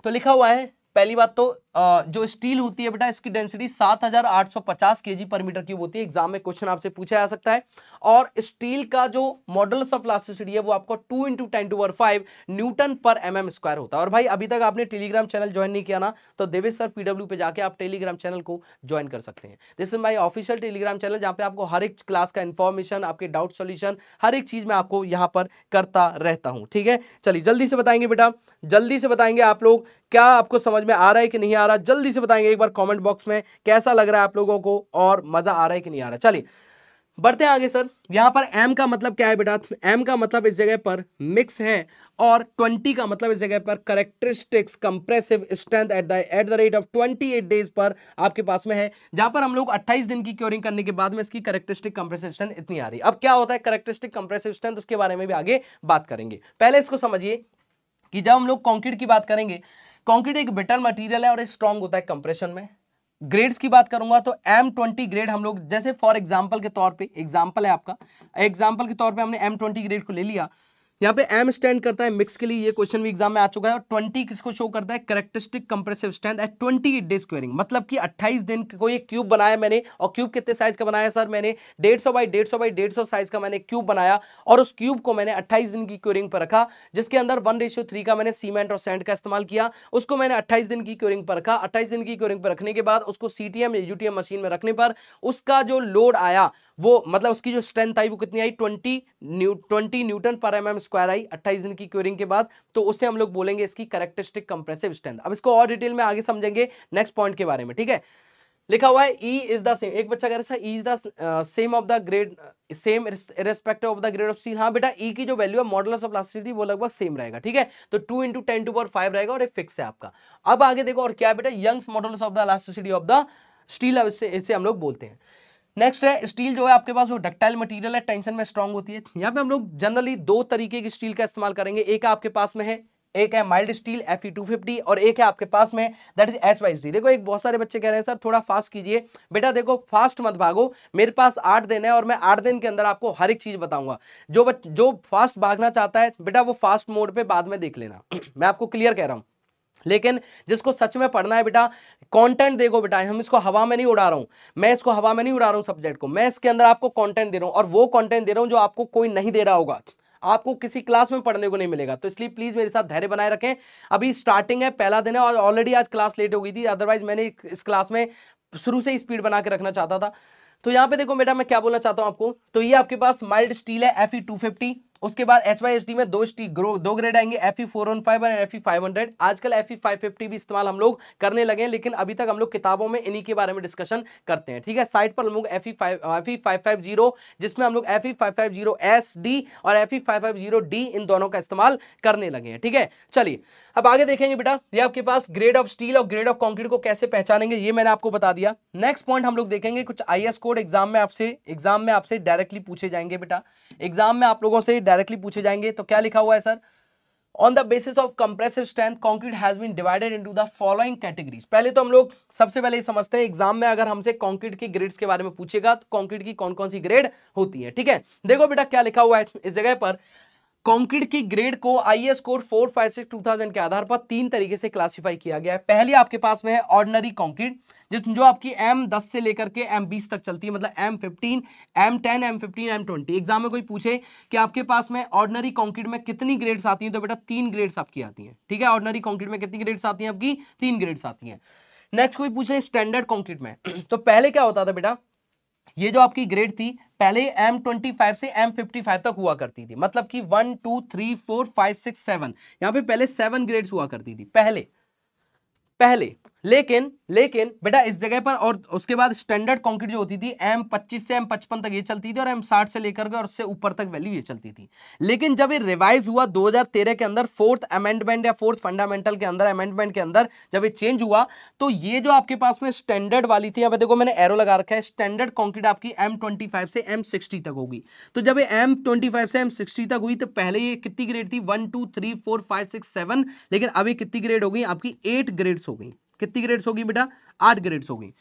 तो लिखा हुआ है पहली बात तो जो स्टील होती है बेटा इसकी डेंसिटी 7,850 केजी पर मीटर क्यूब होती है एग्जाम में क्वेश्चन आपसे पूछा जा सकता है और स्टील का जो मॉडल ऑफ प्लास्टिसिटी है वो आपको 2 into ten to power five newton पर एम एम स्क्वायर होता है और भाई अभी तक आपने टेलीग्राम चैनल ज्वाइन नहीं किया ना तो देवेश सर पीडब्ल्यू पे जाके आप टेलीग्राम चैनल को ज्वाइन कर सकते हैं this is my official Telegram channel जहाँ पे आपको हर एक क्लास का इन्फॉर्मेशन आपके डाउट सोल्यूशन हर एक चीज़ मैं आपको यहाँ पर करता रहता हूँ ठीक है चलिए जल्दी से बताएंगे बेटा जल्दी से बताएंगे आप लोग क्या आपको समझ में आ रहा है कि नहीं आ रहा जल्दी से बताएंगे एक बार कॉमेंट बॉक्स में कैसा लग रहा है आप लोगों को और मज़ा आ रहा है कि नहीं आ रहा चलिए बढ़ते हैं आगे सर यहाँ पर एम का मतलब क्या है बेटा एम का मतलब इस जगह पर मिक्स है और 20 का मतलब इस जगह पर characteristics compressive strength at the at the rate of 28 days पर आपके पास में है जहाँ पर हम लोग 28 दिन की क्योरिंग करने के बाद में इसकी करेक्टरिस्टिक कंप्रेसिव स्ट्रेंथ इतनी आ रही है अब क्या होता है करेक्टरिस्टिक कंप्रेसिव स्ट्रेंथ उसके बारे में भी आगे बात करेंगे पहले इसको समझिए कि जब हम लोग कॉन्क्रीट की बात करेंगे कॉन्क्रीट एक बेटर मटीरियल है और स्ट्रांग होता है कंप्रेशन में ग्रेड्स की बात करूंगा तो एम ट्वेंटी ग्रेड हम लोग जैसे फॉर एग्जाम्पल के तौर पे एग्जाम्पल है आपका एग्जाम्पल के तौर पे हमने एम ट्वेंटी ग्रेड को ले लिया यहाँ पे एम स्टैंड करता है मिक्स के लिए ये क्वेश्चन भी एग्जाम में आ चुका है और ट्वेंटी किसको शो करता है characteristic compressive strength at twenty day स्क्वेयरिंग मतलब कि अट्ठाईस दिन को ये क्यूब बनाया मैंने और क्यूब कितने साइज का बनाया सर मैंने डेढ़ सौ बाई डेढ़ सौ बाई डेढ़ सौ साइज का मैंने क्यूब बनाया और उस क्यूब को मैंने अट्ठाईस दिन की क्यूरिंग पर रखा जिसके अंदर वन रेशियो थ्री का मैंने सीमेंट और सैंड का इस्तेमाल किया उसको मैंने अट्ठाईस दिन की क्यूरिंग पर रखा अट्ठाईस दिन की क्यूरिंग पर रखने के बाद उसको सी टी एम या यूटीएम मशीन में रखने पर उसका जो लोड आया वो मतलब उसकी जो स्ट्रेंथ आई वो कितनी आई ट्वेंटी ट्वेंटी न्यूटन पर एम एम स्क्वायर आई अट्ठाईस दिन की क्योरिंग के बाद तो उसे हम लोग बोलेंगे इसकी करेक्टरिस्टिक कंप्रेसिव स्ट्रेंथ अब इसको और डिटेल में आगे समझेंगे नेक्स्ट पॉइंट के बारे में ठीक है लिखा हुआ है ई इज द सेम एक बच्चा कह रहा था E is the same of the grade same respective of the grade of steel हाँ बेटा ई e की जो वैल्यू है मॉडल ऑफ प्लास्टिसिटी वो लगभग सेम रहेगा ठीक है तो two into ten to power five रहेगा और ये फिक्स है आपका अब आगे देखो और क्या बेटा Young's model of the plasticity of the steel इससे हम लोग बोलते हैं नेक्स्ट है स्टील जो है आपके पास वो डक्टाइल मटेरियल है टेंशन में स्ट्रांग होती है यहाँ पे हम लोग जनरली दो तरीके की स्टील का इस्तेमाल करेंगे एक आपके पास में है एक है mild steel F two fifty और एक है आपके पास में that is H Y C देखो एक बहुत सारे बच्चे कह रहे हैं सर थोड़ा फास्ट कीजिए बेटा देखो फास्ट मत भागो मेरे पास आठ दिन है और मैं आठ दिन के अंदर आपको हर एक चीज़ बताऊंगा जो बच, जो फास्ट भागना चाहता है बेटा वो फास्ट मोड पर बाद में देख लेना मैं आपको क्लियर कह रहा हूँ लेकिन जिसको सच में पढ़ना है बेटा कंटेंट देखो बेटा हम इसको हवा में नहीं उड़ा रहा हूँ मैं इसको हवा में नहीं उड़ा रहा हूँ सब्जेक्ट को मैं इसके अंदर आपको कंटेंट दे रहा हूँ और वो कंटेंट दे रहा हूँ जो आपको कोई नहीं दे रहा होगा आपको किसी क्लास में पढ़ने को नहीं मिलेगा तो इसलिए प्लीज़ मेरे साथ धैर्य बनाए रखें अभी स्टार्टिंग है पहला दिन है और ऑलरेडी आज क्लास लेट हो गई थी अदरवाइज मैंने इस क्लास में शुरू से ही स्पीड बना के रखना चाहता था तो यहाँ पे देखो बेटा मैं क्या बोलना चाहता हूँ आपको तो ये आपके पास माइल्ड स्टील है एफ ई टू फिफ्टी उसके बाद एच वाई एच डी में दो ग्रो, दो ग्रेड आएंगे F E four one five और एफ ई फाइव हंड्रेड आजकल एफ ई फाइव फिफ्टी भी इस्तेमाल हम लोग करने लगे हैं लेकिन अभी तक हम लोग किताबों में इन्हीं के बारे में डिस्कशन करते हैं ठीक है साइट पर हम लोग F E five F E five five zero जिसमें हम लोग F E five five zero S D और F E five five zero D इन दोनों का इस्तेमाल करने लगे हैं ठीक है चलिए अब आगे देखेंगे बेटा ये आपके पास ग्रेड ऑफ स्टील और ग्रेड ऑफ कॉन्क्रीट को कैसे पहचानेंगे ये मैंने आपको बता दिया नेक्स्ट पॉइंट हम लोग देखेंगे कुछ आई कोड एग्जाम में आपसे एग्जाम में आपसे डायरेक्टली पूछे जाएंगे बेटा एग्जाम में आप लोगों से डायरेक्टली पूछे जाएंगे तो क्या लिखा हुआ है sir on the basis of compressive strength concrete has been divided to the following categories पहले तो हम लोग सबसे पहले समझते हैं एग्जाम में अगर हमसे कॉन्क्रीट की ग्रेड्स के बारे में पूछेगा तो कॉन्क्रीट की कौन कौन सी ग्रेड होती है ठीक है देखो बेटा क्या लिखा हुआ है इस जगह पर कॉन्क्रीट की ग्रेड को आईएस कोड 4562,000 के आधार पर तीन तरीके से क्लासिफाई किया गया है पहली आपके पास में है ऑर्डनरी कॉन्क्रीट जिस जो आपकी एम दस से लेकर के एम बीस तक चलती है मतलब M fifteen M ten M fifteen M twenty exam में कोई पूछे कि आपके पास में ऑर्डनरी कॉन्क्रीट में कितनी ग्रेड्स आती हैं तो बेटा तीन ग्रेड्स आपकी आती हैं ठीक है ऑर्डनरी कॉन्क्रीट में कितनी ग्रेड्स आती हैं आपकी तीन ग्रेड्स आती हैं नेक्स्ट कोई पूछे स्टैंडर्ड कॉन्क्रीट में तो पहले क्या होता था बेटा ये जो आपकी ग्रेड थी पहले एम ट्वेंटी फाइव से एम फिफ्टी फाइव तक हुआ करती थी मतलब कि one two three four five six seven यहां पे पहले सेवन ग्रेड्स हुआ करती थी पहले पहले लेकिन लेकिन बेटा इस जगह पर और उसके बाद स्टैंडर्ड कंक्रीट जो होती थी एम पच्चीस से एम पचपन तक ये चलती थी और एम साठ से लेकर के और उससे ऊपर तक वैल्यू ये चलती थी लेकिन जब ये रिवाइज हुआ 2013 के अंदर फोर्थ अमेंडमेंट या फोर्थ फंडामेंटल के अंदर अमेंडमेंट के अंदर जब ये चेंज हुआ तो ये जो आपके पास में स्टैंडर्ड वाली थी यहाँ देखो मैंने एरो लगा रखा है स्टैंडर्ड कॉन्क्रीट आपकी एम से एम तक होगी तो जब ये एम से एम तक हुई तो पहले ये कितनी ग्रेड थी one two three four five six seven लेकिन अभी कितनी ग्रेड हो गई आपकी एट ग्रेड्स हो गई कितनी ग्रेड्स होगी बेटा आठ ग्रेड्स होगी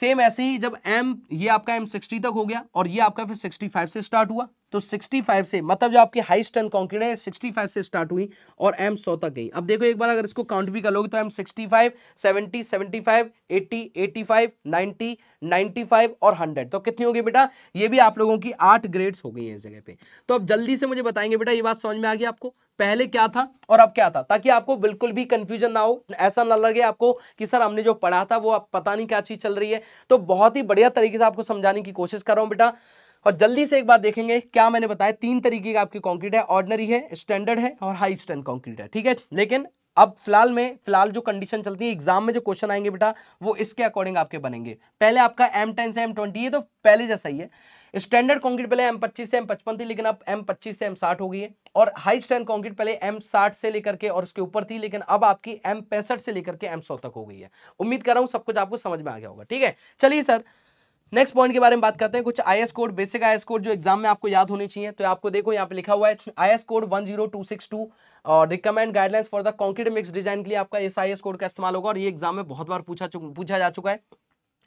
सेम ऐसे ही जब एम ये आपका एम सिक्सटी तक हो गया और ये आपका फिर सिक्सटी फाइव से स्टार्ट हुआ तो सिक्सटी फाइव से मतलब जो आपकी हाई स्टन कॉन्क्रीट है सिक्सटी फाइव से स्टार्ट हुई और एम सौ तक गई अब देखो एक बार अगर इसको काउंट भी कर लोगे तो M sixty five seventy seventy five eighty 75, five 85, 90, five और हंड्रेड तो कितनी होगी बेटा ये भी आप लोगों की आठ ग्रेड्स हो गई हैं इस जगह पे तो अब जल्दी से मुझे बताएंगे बेटा ये बात समझ में आ गई आपको पहले क्या था और अब क्या था ताकि आपको बिल्कुल भी कंफ्यूजन ना हो ऐसा ना लगे आपको कि सर हमने जो पढ़ा था वो आप पता नहीं क्या चीज़ चल रही है तो बहुत ही बढ़िया तरीके से आपको समझाने की कोशिश कर रहा हूं बेटा और जल्दी से एक बार देखेंगे क्या मैंने बताया तीन तरीके का आपकी कॉन्क्रीट है ऑर्डनरी है स्टैंडर्ड है और हाई स्ट्रेंथ कॉन्क्रीट है ठीक है लेकिन अब फिलहाल में फिलहाल जो कंडीशन चलती है एग्जाम में जो क्वेश्चन आएंगे बेटा वो इसके अकॉर्डिंग आपके बनेंगे पहले आपका एम टेन से एम ट्वेंटी है तो पहले जैसा ही है स्टैंडर्ड कॉन्क्रीट पहले एम पच्चीस से एम पचपन थी लेकिन अब एम पच्चीस से एम साठ हो गई है और हाई स्ट्रेंथ कॉन्क्रीट पहले एम साठ से लेकर के और उसके ऊपर थी लेकिन अब आपकी एम पैंसठ से लेकर के एम सौ तक हो गई है उम्मीद कर रहा हूं सब कुछ आपको समझ में आ गया होगा ठीक है चलिए सर नेक्स्ट पॉइंट के बारे में बात करते हैं कुछ I code basic I code जो एग्जाम में आपको याद होनी चाहिए तो आपको देखो यहाँ पे लिखा हुआ है आई कोड वन और recommend guidelines for the concrete mix design के लिए आपका एस आई एस कोड का इस्तेमाल होगा और ये एग्जाम में बहुत बार पूछा पूछा जा चुका है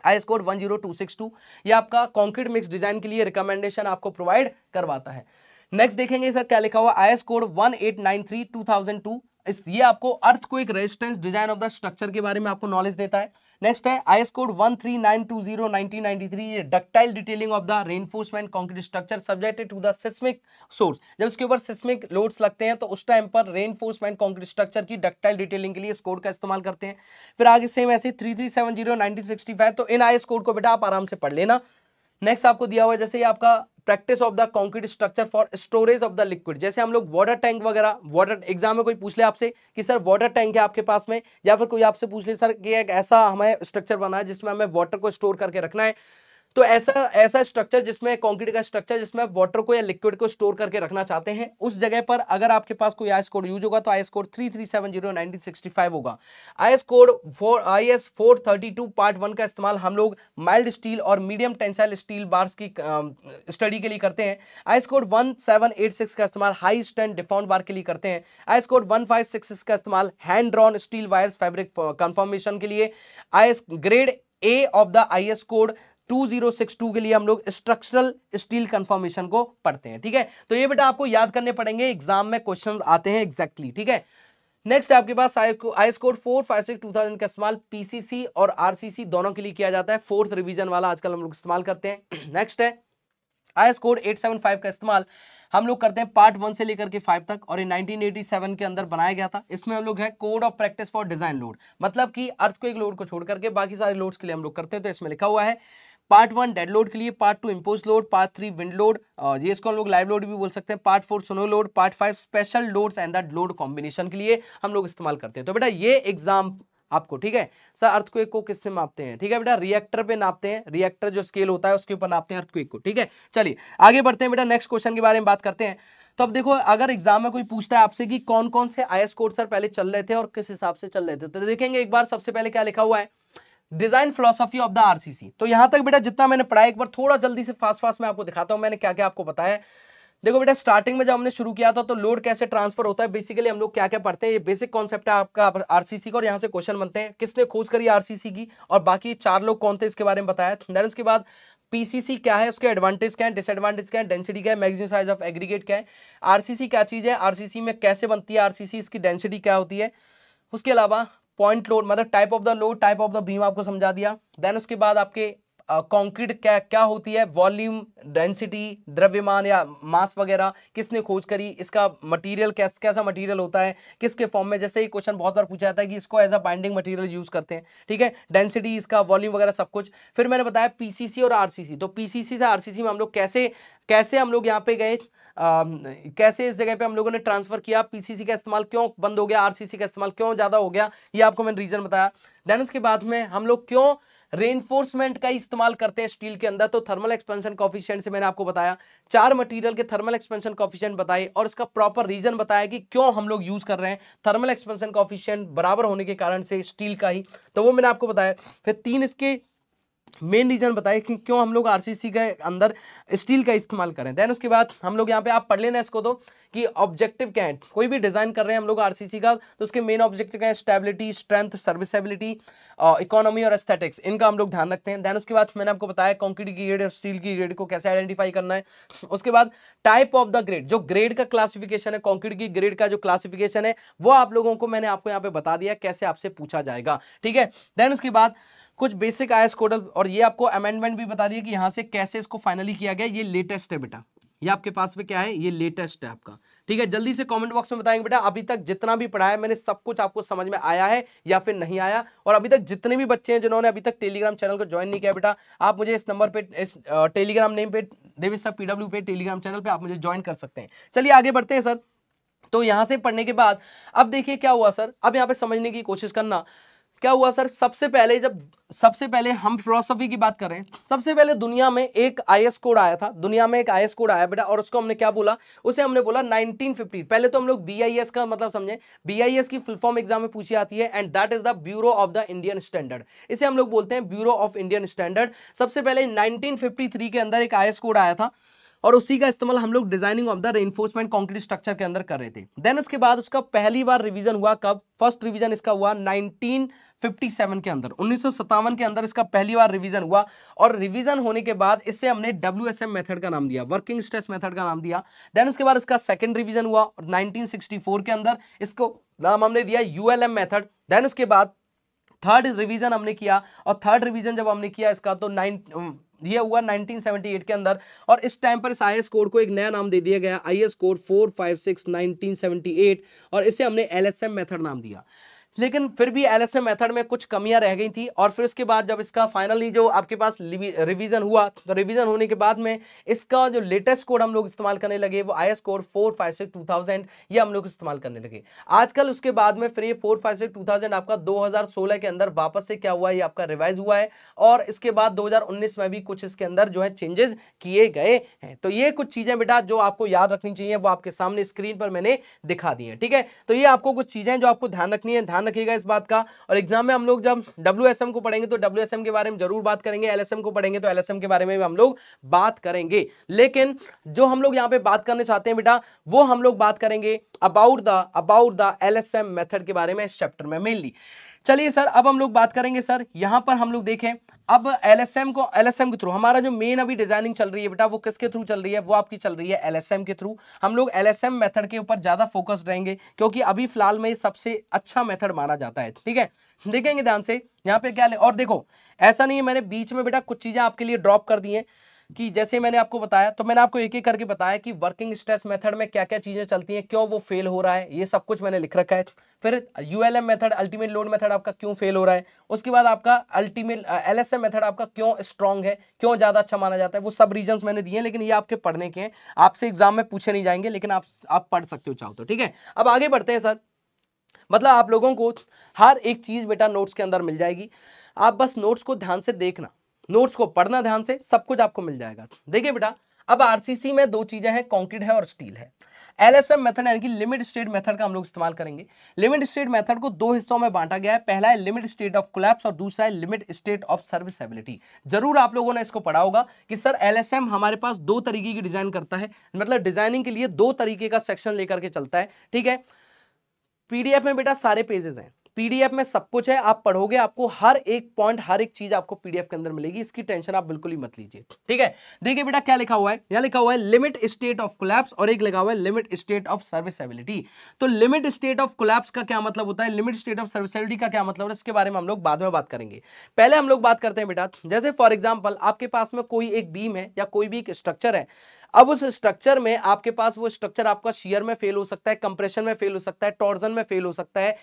I score one zero two six two ये आपका कॉन्क्रीट मिक्स डिजाइन के लिए रिकमेंडेशन आपको प्रोवाइड करवाता है नेक्स्ट देखेंगे सर क्या लिखा हुआ I S code one eight nine three two thousand two इस ये आपको अर्थ को एक resistance design of the structure के बारे में आपको नॉलेज देता है नेक्स्ट है I S code one three nine two zero nineteen ninety three ये ductile detailing of the reinforcement concrete structure subjected to the seismic source जब इसके ऊपर सिस्मिक लोड्स लगते हैं तो उस टाइम पर रेनफोर्समेंट कॉन्क्रीट स्ट्रक्चर की डक्टाइल डिटेलिंग के लिए इस कोड का इस्तेमाल करते हैं फिर आगे सेम ऐसे three three seven zero nineteen sixty five तो इन आई एस कोड को बेटा आप आराम से पढ़ लेना नेक्स्ट आपको दिया हुआ है जैसे आपका practice of the concrete structure for storage of the liquid जैसे हम लोग वाटर टैंक वगैरह वाटर एग्जाम में कोई पूछ ले आपसे कि सर वाटर टैंक है आपके पास में या फिर कोई आपसे पूछ ले सर कि एक ऐसा हमें स्ट्रक्चर बना है जिसमें हमें वाटर को स्टोर करके रखना है तो ऐसा ऐसा स्ट्रक्चर जिसमें कॉन्क्रीट का स्ट्रक्चर जिसमें आप वाटर को या लिक्विड को स्टोर करके रखना चाहते हैं उस जगह पर अगर आपके पास कोई आई कोड यूज होगा तो I code three three seven zero nineteen sixty five होगा I code four I S four thirty two part one का इस्तेमाल हम लोग माइल्ड स्टील और मीडियम टेंसाइल स्टील बार्स की स्टडी के लिए करते हैं I code one seven eight six का इस्तेमाल हाई स्टैंड डिफाउंड बार के लिए करते हैं I code one five six six का इस्तेमाल hand drawn steel wires fabric conformation के लिए I grade A of the I S code 2062 के लिए हम लोग स्ट्रक्चरल स्टील कंफर्मेशन को पढ़ते हैं ठीक है तो ये बेटा आपको याद करने पड़ेंगे एग्जाम में क्वेश्चन आते हैं एग्जैक्टली exactly, ठीक है नेक्स्ट आपके पास IS code four five six two thousand का इस्तेमाल पीसीसी और आरसीसी दोनों के लिए किया जाता है फोर्थ रिवीजन वाला आजकल हम लोग इस्तेमाल करते हैं नेक्स्ट है आईएस कोड फाइव का इस्तेमाल हम लोग करते हैं पार्ट वन से लेकर के फाइव तक और ये 1987 के अंदर बनाया गया था इसमें हम लोग है code of practice for design load मतलब कि अर्थ को एक लोड को छोड़ करके बाकी सारे लोड्स के लिए हम लोग करते हैं तो इसमें लिखा हुआ है पार्ट वन डेड लोड के लिए part two impose load part three wind load और ये इसको हम लोग लाइव लोड भी बोल सकते हैं part four snow load part five special loads and the load combination के लिए हम लोग इस्तेमाल करते हैं तो बेटा ये एग्जाम आपको ठीक है सर अर्थक्वेक को किससे मापते हैं ठीक है बेटा रिएक्टर पे नापते हैं रिएक्टर जो स्केल होता है उसके ऊपर नापते हैं अर्थक्वेक को ठीक है चलिए आगे बढ़ते हैं बेटा नेक्स्ट क्वेश्चन के बारे में बात करते हैं तो अब देखो अगर एग्जाम में कोई पूछता है आपसे कि कौन कौन से आई एस कोड सर पहले चल रहे थे और किस हिसाब से चल रहे थे तो देखेंगे एक बार सबसे पहले क्या लिखा हुआ है design philosophy of the RCC तो यहां तक बेटा जितना मैंने पढ़ा एक बार थोड़ा जल्दी से फास्ट फास्ट मैं आपको दिखाता हूँ मैंने क्या क्या आपको बताया देखो बेटा स्टार्टिंग में जब हमने शुरू किया था तो लोड कैसे ट्रांसफर होता है बेसिकली हम लोग क्या क्या पढ़ते हैं ये बेसिक कॉन्सेप्ट है आपका आरसीसी का और यहाँ से क्वेश्चन बनते हैं किसने खोज करी आरसीसी की और बाकी चार लोग कौन थे इसके बारे में बताया दैन उसके बाद पीसीसी क्या है उसके एडवांटेज क्या है डिसएडवांटेज क्या है डेंसिटी क्या है मैक्सिमम साइज ऑफ एग्रीगेट क्या है आरसीसी क्या चीज़ है आरसीसी में कैसे बनती है आरसीसी इसकी डेंसिटी क्या होती है उसके अलावा पॉइंट लोड मतलब type of the load type of the beam आपको समझा दिया देन उसके बाद आपके कंक्रीट uh, क्या क्या होती है वॉल्यूम डेंसिटी द्रव्यमान या मास वगैरह किसने खोज करी इसका मटेरियल कैस कैसा मटेरियल होता है किसके फॉर्म में जैसे ये क्वेश्चन बहुत बार पूछा जाता है कि इसको as a binding material use करते हैं ठीक है डेंसिटी इसका वॉल्यूम वगैरह सब कुछ फिर मैंने बताया पीसीसी और आरसीसी तो पीसीसी से आरसीसी में हम लोग कैसे कैसे हम लोग यहाँ पे गए कैसे इस जगह पे हम लोगों ने ट्रांसफर किया पीसीसी का इस्तेमाल क्यों बंद हो गया आरसीसी का इस्तेमाल क्यों ज़्यादा हो गया ये आपको मैंने रीजन बताया देन इसके बाद में हम लोग क्यों रेनफोर्समेंट का इस्तेमाल करते हैं स्टील के अंदर तो थर्मल एक्सपेंशन कॉफिशियंट से मैंने आपको बताया चार मटेरियल के थर्मल एक्सपेंशन कॉफिशियंट बताए और इसका प्रॉपर रीजन बताया कि क्यों हम लोग यूज़ कर रहे हैं थर्मल एक्सपेंशन कॉफिशियंट बराबर होने के कारण से स्टील का ही तो वो मैंने आपको बताया फिर तीन इसके मेन रीज़न बताइए कि क्यों हम लोग आरसीसी के अंदर स्टील का इस्तेमाल करें देन उसके बाद हम लोग यहाँ पे आप पढ़ लेना इसको तो कि ऑब्जेक्टिव क्या है कोई भी डिज़ाइन कर रहे हैं हम लोग आरसीसी का तो उसके मेन ऑब्जेक्टिव क्या है स्टेबिलिटी स्ट्रेंथ सर्विसेबिलिटी इकोनॉमी और एस्थेटिक्स इनका हम लोग ध्यान रखते हैं देन उसके बाद मैंने आपको बताया कॉन्क्रीट की ग्रेड और स्टील की ग्रेड को कैसे आइडेंटिफाई करना है उसके बाद टाइप ऑफ द ग्रेड जो ग्रेड का क्लासिफिकेशन है कॉन्क्रीट की ग्रेड का जो क्लासिफिकेशन है वो आप लोगों को मैंने आपको यहाँ पे बता दिया कैसे आपसे पूछा जाएगा ठीक है देन उसके बाद कुछ बेसिक आयस कोडल और ये आपको अमेंडमेंट भी बता दिए कि यहाँ से कैसे इसको फाइनली किया गया ये लेटेस्ट है बेटा ये आपके पास में क्या है ये लेटेस्ट है आपका ठीक है जल्दी से कमेंट बॉक्स में बताएंगे बेटा अभी तक जितना भी पढ़ाया मैंने सब कुछ आपको समझ में आया है या फिर नहीं आया और अभी तक जितने भी बच्चे हैं जिन्होंने अभी तक टेलीग्राम चैनल को ज्वाइन नहीं किया बेटा आप मुझे इस नंबर पे इस टेलीग्राम नेम पे देवी सर पीडब्ल्यू पे टेलीग्राम चैनल पर आप मुझे ज्वाइन कर सकते हैं चलिए आगे बढ़ते हैं सर तो यहां से पढ़ने के बाद अब देखिए क्या हुआ सर अब यहाँ पे समझने की कोशिश करना क्या हुआ सर सबसे पहले जब सबसे पहले हम फिलोसफी की बात करें सबसे पहले दुनिया में एक आईएस कोड आया था दुनिया में एक आईएस कोड आया बेटा और उसको हमने क्या बोला उसे हमने बोला 1950 पहले तो हम लोग बीआईएस का मतलब आई बीआईएस की फुल फॉर्म एग्जाम में पूछी आती है and that is the bureau of the Indian standard इसे हम लोग बोलते हैं ब्यूरो ऑफ इंडियन स्टैंडर्ड सबसे पहले नाइनटीन के अंदर एक आई कोड आया था और उसी का इस्तेमाल हम लोग designing of the reinforcement concrete structure के अंदर कर रहे थे देन उसके बाद उसका पहली बार रिवीजन हुआ कब फर्स्ट रिवीजन इसका हुआ 1957 के अंदर उन्नीस के अंदर इसका पहली बार रिवीजन हुआ और रिवीजन होने के बाद इससे हमने डब्ल्यू मेथड का नाम दिया वर्किंग स्ट्रेस मेथड का नाम दिया देन उसके बाद इसका सेकेंड रिवीजन हुआ और 1964 के अंदर इसको नाम हमने दिया यूएलएम मेथड देन उसके बाद थर्ड रिवीजन हमने किया और थर्ड रिवीजन जब हमने किया इसका तो नाइन यह हुआ 1978 के अंदर और इस टाइम पर इस आई कोड को एक नया नाम दे दिया गया I S code four five six nineteen और इसे हमने एल मेथड नाम दिया लेकिन फिर भी एल मेथड में कुछ कमियां रह गई थी और फिर उसके बाद जब इसका फाइनली जो आपके पास रिवीजन हुआ तो रिवीजन होने के बाद में इसका जो लेटेस्ट कोड हम लोग इस्तेमाल करने लगे वो I S code four five six two thousand ये हम लोग इस्तेमाल करने लगे आजकल उसके बाद में फिर ये four five six two thousand आपका दो हज़ार सोलह के अंदर वापस से क्या हुआ ये आपका रिवाइज हुआ है और इसके बाद दो हज़ार उन्नीस में भी कुछ इसके अंदर जो है चेंजेस किए गए हैं तो ये कुछ चीज़ें बेटा जो आपको याद रखनी चाहिए वो आपके सामने स्क्रीन पर मैंने दिखा दी है ठीक है तो ये आपको कुछ चीज़ें जो आपको ध्यान रखनी है ध्यान रखिएगा इस बात का और एग्जाम में हम लोग जब डब्ल्यू को पढ़ेंगे तो डब्ल्यू के बारे में जरूर बात करेंगे एल को पढ़ेंगे तो एल के बारे में भी हम लोग बात करेंगे लेकिन जो हम लोग यहाँ पे बात करने चाहते हैं बेटा वो हम लोग बात करेंगे about the about the L method के बारे में इस चैप्टर में मेनली चलिए सर अब हम लोग बात करेंगे सर यहाँ पर हम लोग देखें अब एल को एल के थ्रू हमारा जो मेन अभी डिजाइनिंग चल रही है बेटा वो किसके थ्रू चल रही है वो आपकी चल रही है एल के थ्रू हम लोग एल मेथड के ऊपर ज़्यादा फोकस रहेंगे क्योंकि अभी फिलहाल में सबसे अच्छा मेथड माना जाता है ठीक है देखेंगे ध्यान से यहाँ पे क्या ले और देखो ऐसा नहीं है मैंने बीच में बेटा कुछ चीज़ें आपके लिए ड्रॉप कर दी है कि जैसे मैंने आपको बताया तो मैंने आपको एक एक करके बताया कि वर्किंग स्ट्रेस मेथड में क्या क्या चीज़ें चलती हैं क्यों वो फेल हो रहा है ये सब कुछ मैंने लिख रखा है फिर U L M method ultimate load method आपका क्यों फेल हो रहा है उसके बाद आपका ultimate L S M method आपका क्यों स्ट्रांग है क्यों ज़्यादा अच्छा माना जाता है वो सब रीजन्स मैंने दिए हैं लेकिन ये आपके पढ़ने के हैं आपसे एग्जाम में पूछे नहीं जाएंगे लेकिन आप आप पढ़ सकते हो चाहो तो ठीक है अब आगे बढ़ते हैं सर मतलब आप लोगों को हर एक चीज़ बेटा नोट्स के अंदर मिल जाएगी आप बस नोट्स को ध्यान से देखना नोट्स को पढ़ना ध्यान से सब कुछ आपको मिल जाएगा देखिए बेटा अब आरसीसी में दो चीजें हैं कॉन्क्रीट है और स्टील है एलएसएम मेथड यानी कि लिमिट स्टेट मेथड का हम लोग इस्तेमाल करेंगे लिमिट स्टेट मेथड को दो हिस्सों में बांटा गया है पहला है लिमिट स्टेट ऑफ कोलैप्स और दूसरा है लिमिट स्टेट ऑफ सर्विसबिलिटी जरूर आप लोगों ने इसको पढ़ा होगा कि सर एलएसएम हमारे पास दो तरीके की डिजाइन करता है मतलब डिजाइनिंग के लिए दो तरीके का सेक्शन लेकर के चलता है ठीक है पीडीएफ में बेटा सारे पेजेस हैं पीडीएफ में सब कुछ है आप पढ़ोगे आपको हर एक पॉइंट हर एक चीज आपको पीडीएफ के अंदर मिलेगी इसकी टेंशन आप बिल्कुल ही मत लीजिए ठीक है देखिए बेटा क्या लिखा हुआ है यहाँ लिखा हुआ है लिमिट स्टेट ऑफ कोलैप्स और एक लिखा हुआ है लिमिट स्टेट ऑफ सर्विसबिलिटी तो लिमिट स्टेट ऑफ कोलैप्स का क्या मतलब होता है लिमिट स्टेट ऑफ सर्विसबिलिटी का क्या मतलब है इसके बारे में हम लोग बाद में बात करेंगे पहले हम लोग बात करते हैं बेटा जैसे फॉर एग्जाम्पल आपके पास में कोई एक बीम है या कोई भी एक स्ट्रक्चर है अब उस स्ट्रक्चर में आपके पास वो स्ट्रक्चर आपका शियर में फेल हो सकता है कंप्रेशन में फेल हो सकता है टॉर्जन में फेल हो सकता है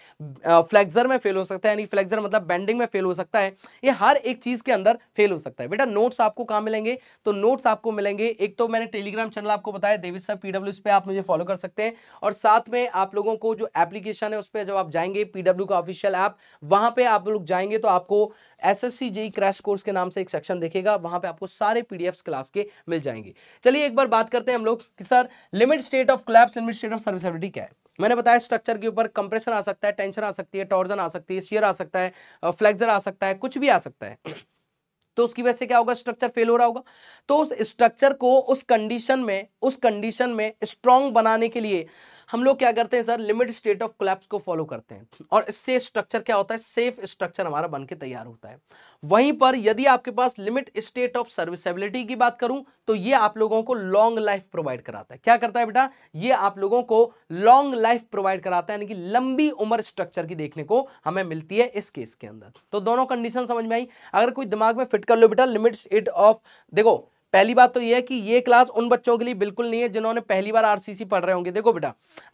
फ्लेक्सर में फेल हो सकता है यानी फ्लेक्सर मतलब बेंडिंग में फेल हो सकता है ये हर एक चीज के अंदर फेल हो सकता है बेटा नोट्स आपको कहाँ मिलेंगे तो नोट्स आपको मिलेंगे एक तो मैंने टेलीग्राम चैनल आपको बताया देविस सर पीडब्ल्यू पे आप मुझे फॉलो कर सकते हैं और साथ में आप लोगों को जो एप्लीकेशन है उस पर जब आप जाएंगे पीडब्ल्यू का ऑफिशियल ऐप वहां पर आप लोग जाएंगे तो आपको एस एस क्रैश कोर्स के नाम से एक सेक्शन देखेगा वहां पे आपको सारे पी क्लास के मिल जाएंगे चलिए एक बार बात करते हैं हम लोग कि sir limit state of collapse limit state of serviceability क्या है मैंने बताया स्ट्रक्चर के ऊपर कंप्रेशन आ सकता है टेंशन आ सकती है टॉर्जन आ सकती है शेयर आ सकता है फ्लेक्जर आ सकता है कुछ भी आ सकता है तो उसकी वजह से क्या होगा स्ट्रक्चर फेल हो रहा होगा तो उस स्ट्रक्चर को उस कंडीशन में उस कंडीशन में स्ट्रांग बनाने के लिए हम लोग क्या करते हैं sir limit state of collapse को फॉलो करते हैं और इससे स्ट्रक्चर क्या होता है सेफ स्ट्रक्चर हमारा बन के तैयार होता है वहीं पर यदि आपके पास लिमिट स्टेट ऑफ सर्विसेबिलिटी की बात करूं तो ये आप लोगों को लॉन्ग लाइफ प्रोवाइड कराता है क्या करता है बेटा ये आप लोगों को लॉन्ग लाइफ प्रोवाइड कराता है यानी कि लंबी उम्र स्ट्रक्चर की देखने को हमें मिलती है इस केस के अंदर तो दोनों कंडीशन समझ में आई अगर कोई दिमाग में फिट कर लो बेटा लिमिट स्टेट ऑफ देखो पहली बात तो यह है कि ये क्लास उन बच्चों के लिए बिल्कुल नहीं है जिन्होंने पहली बार आरसीसी पढ़ रहे होंगे देखो बेटा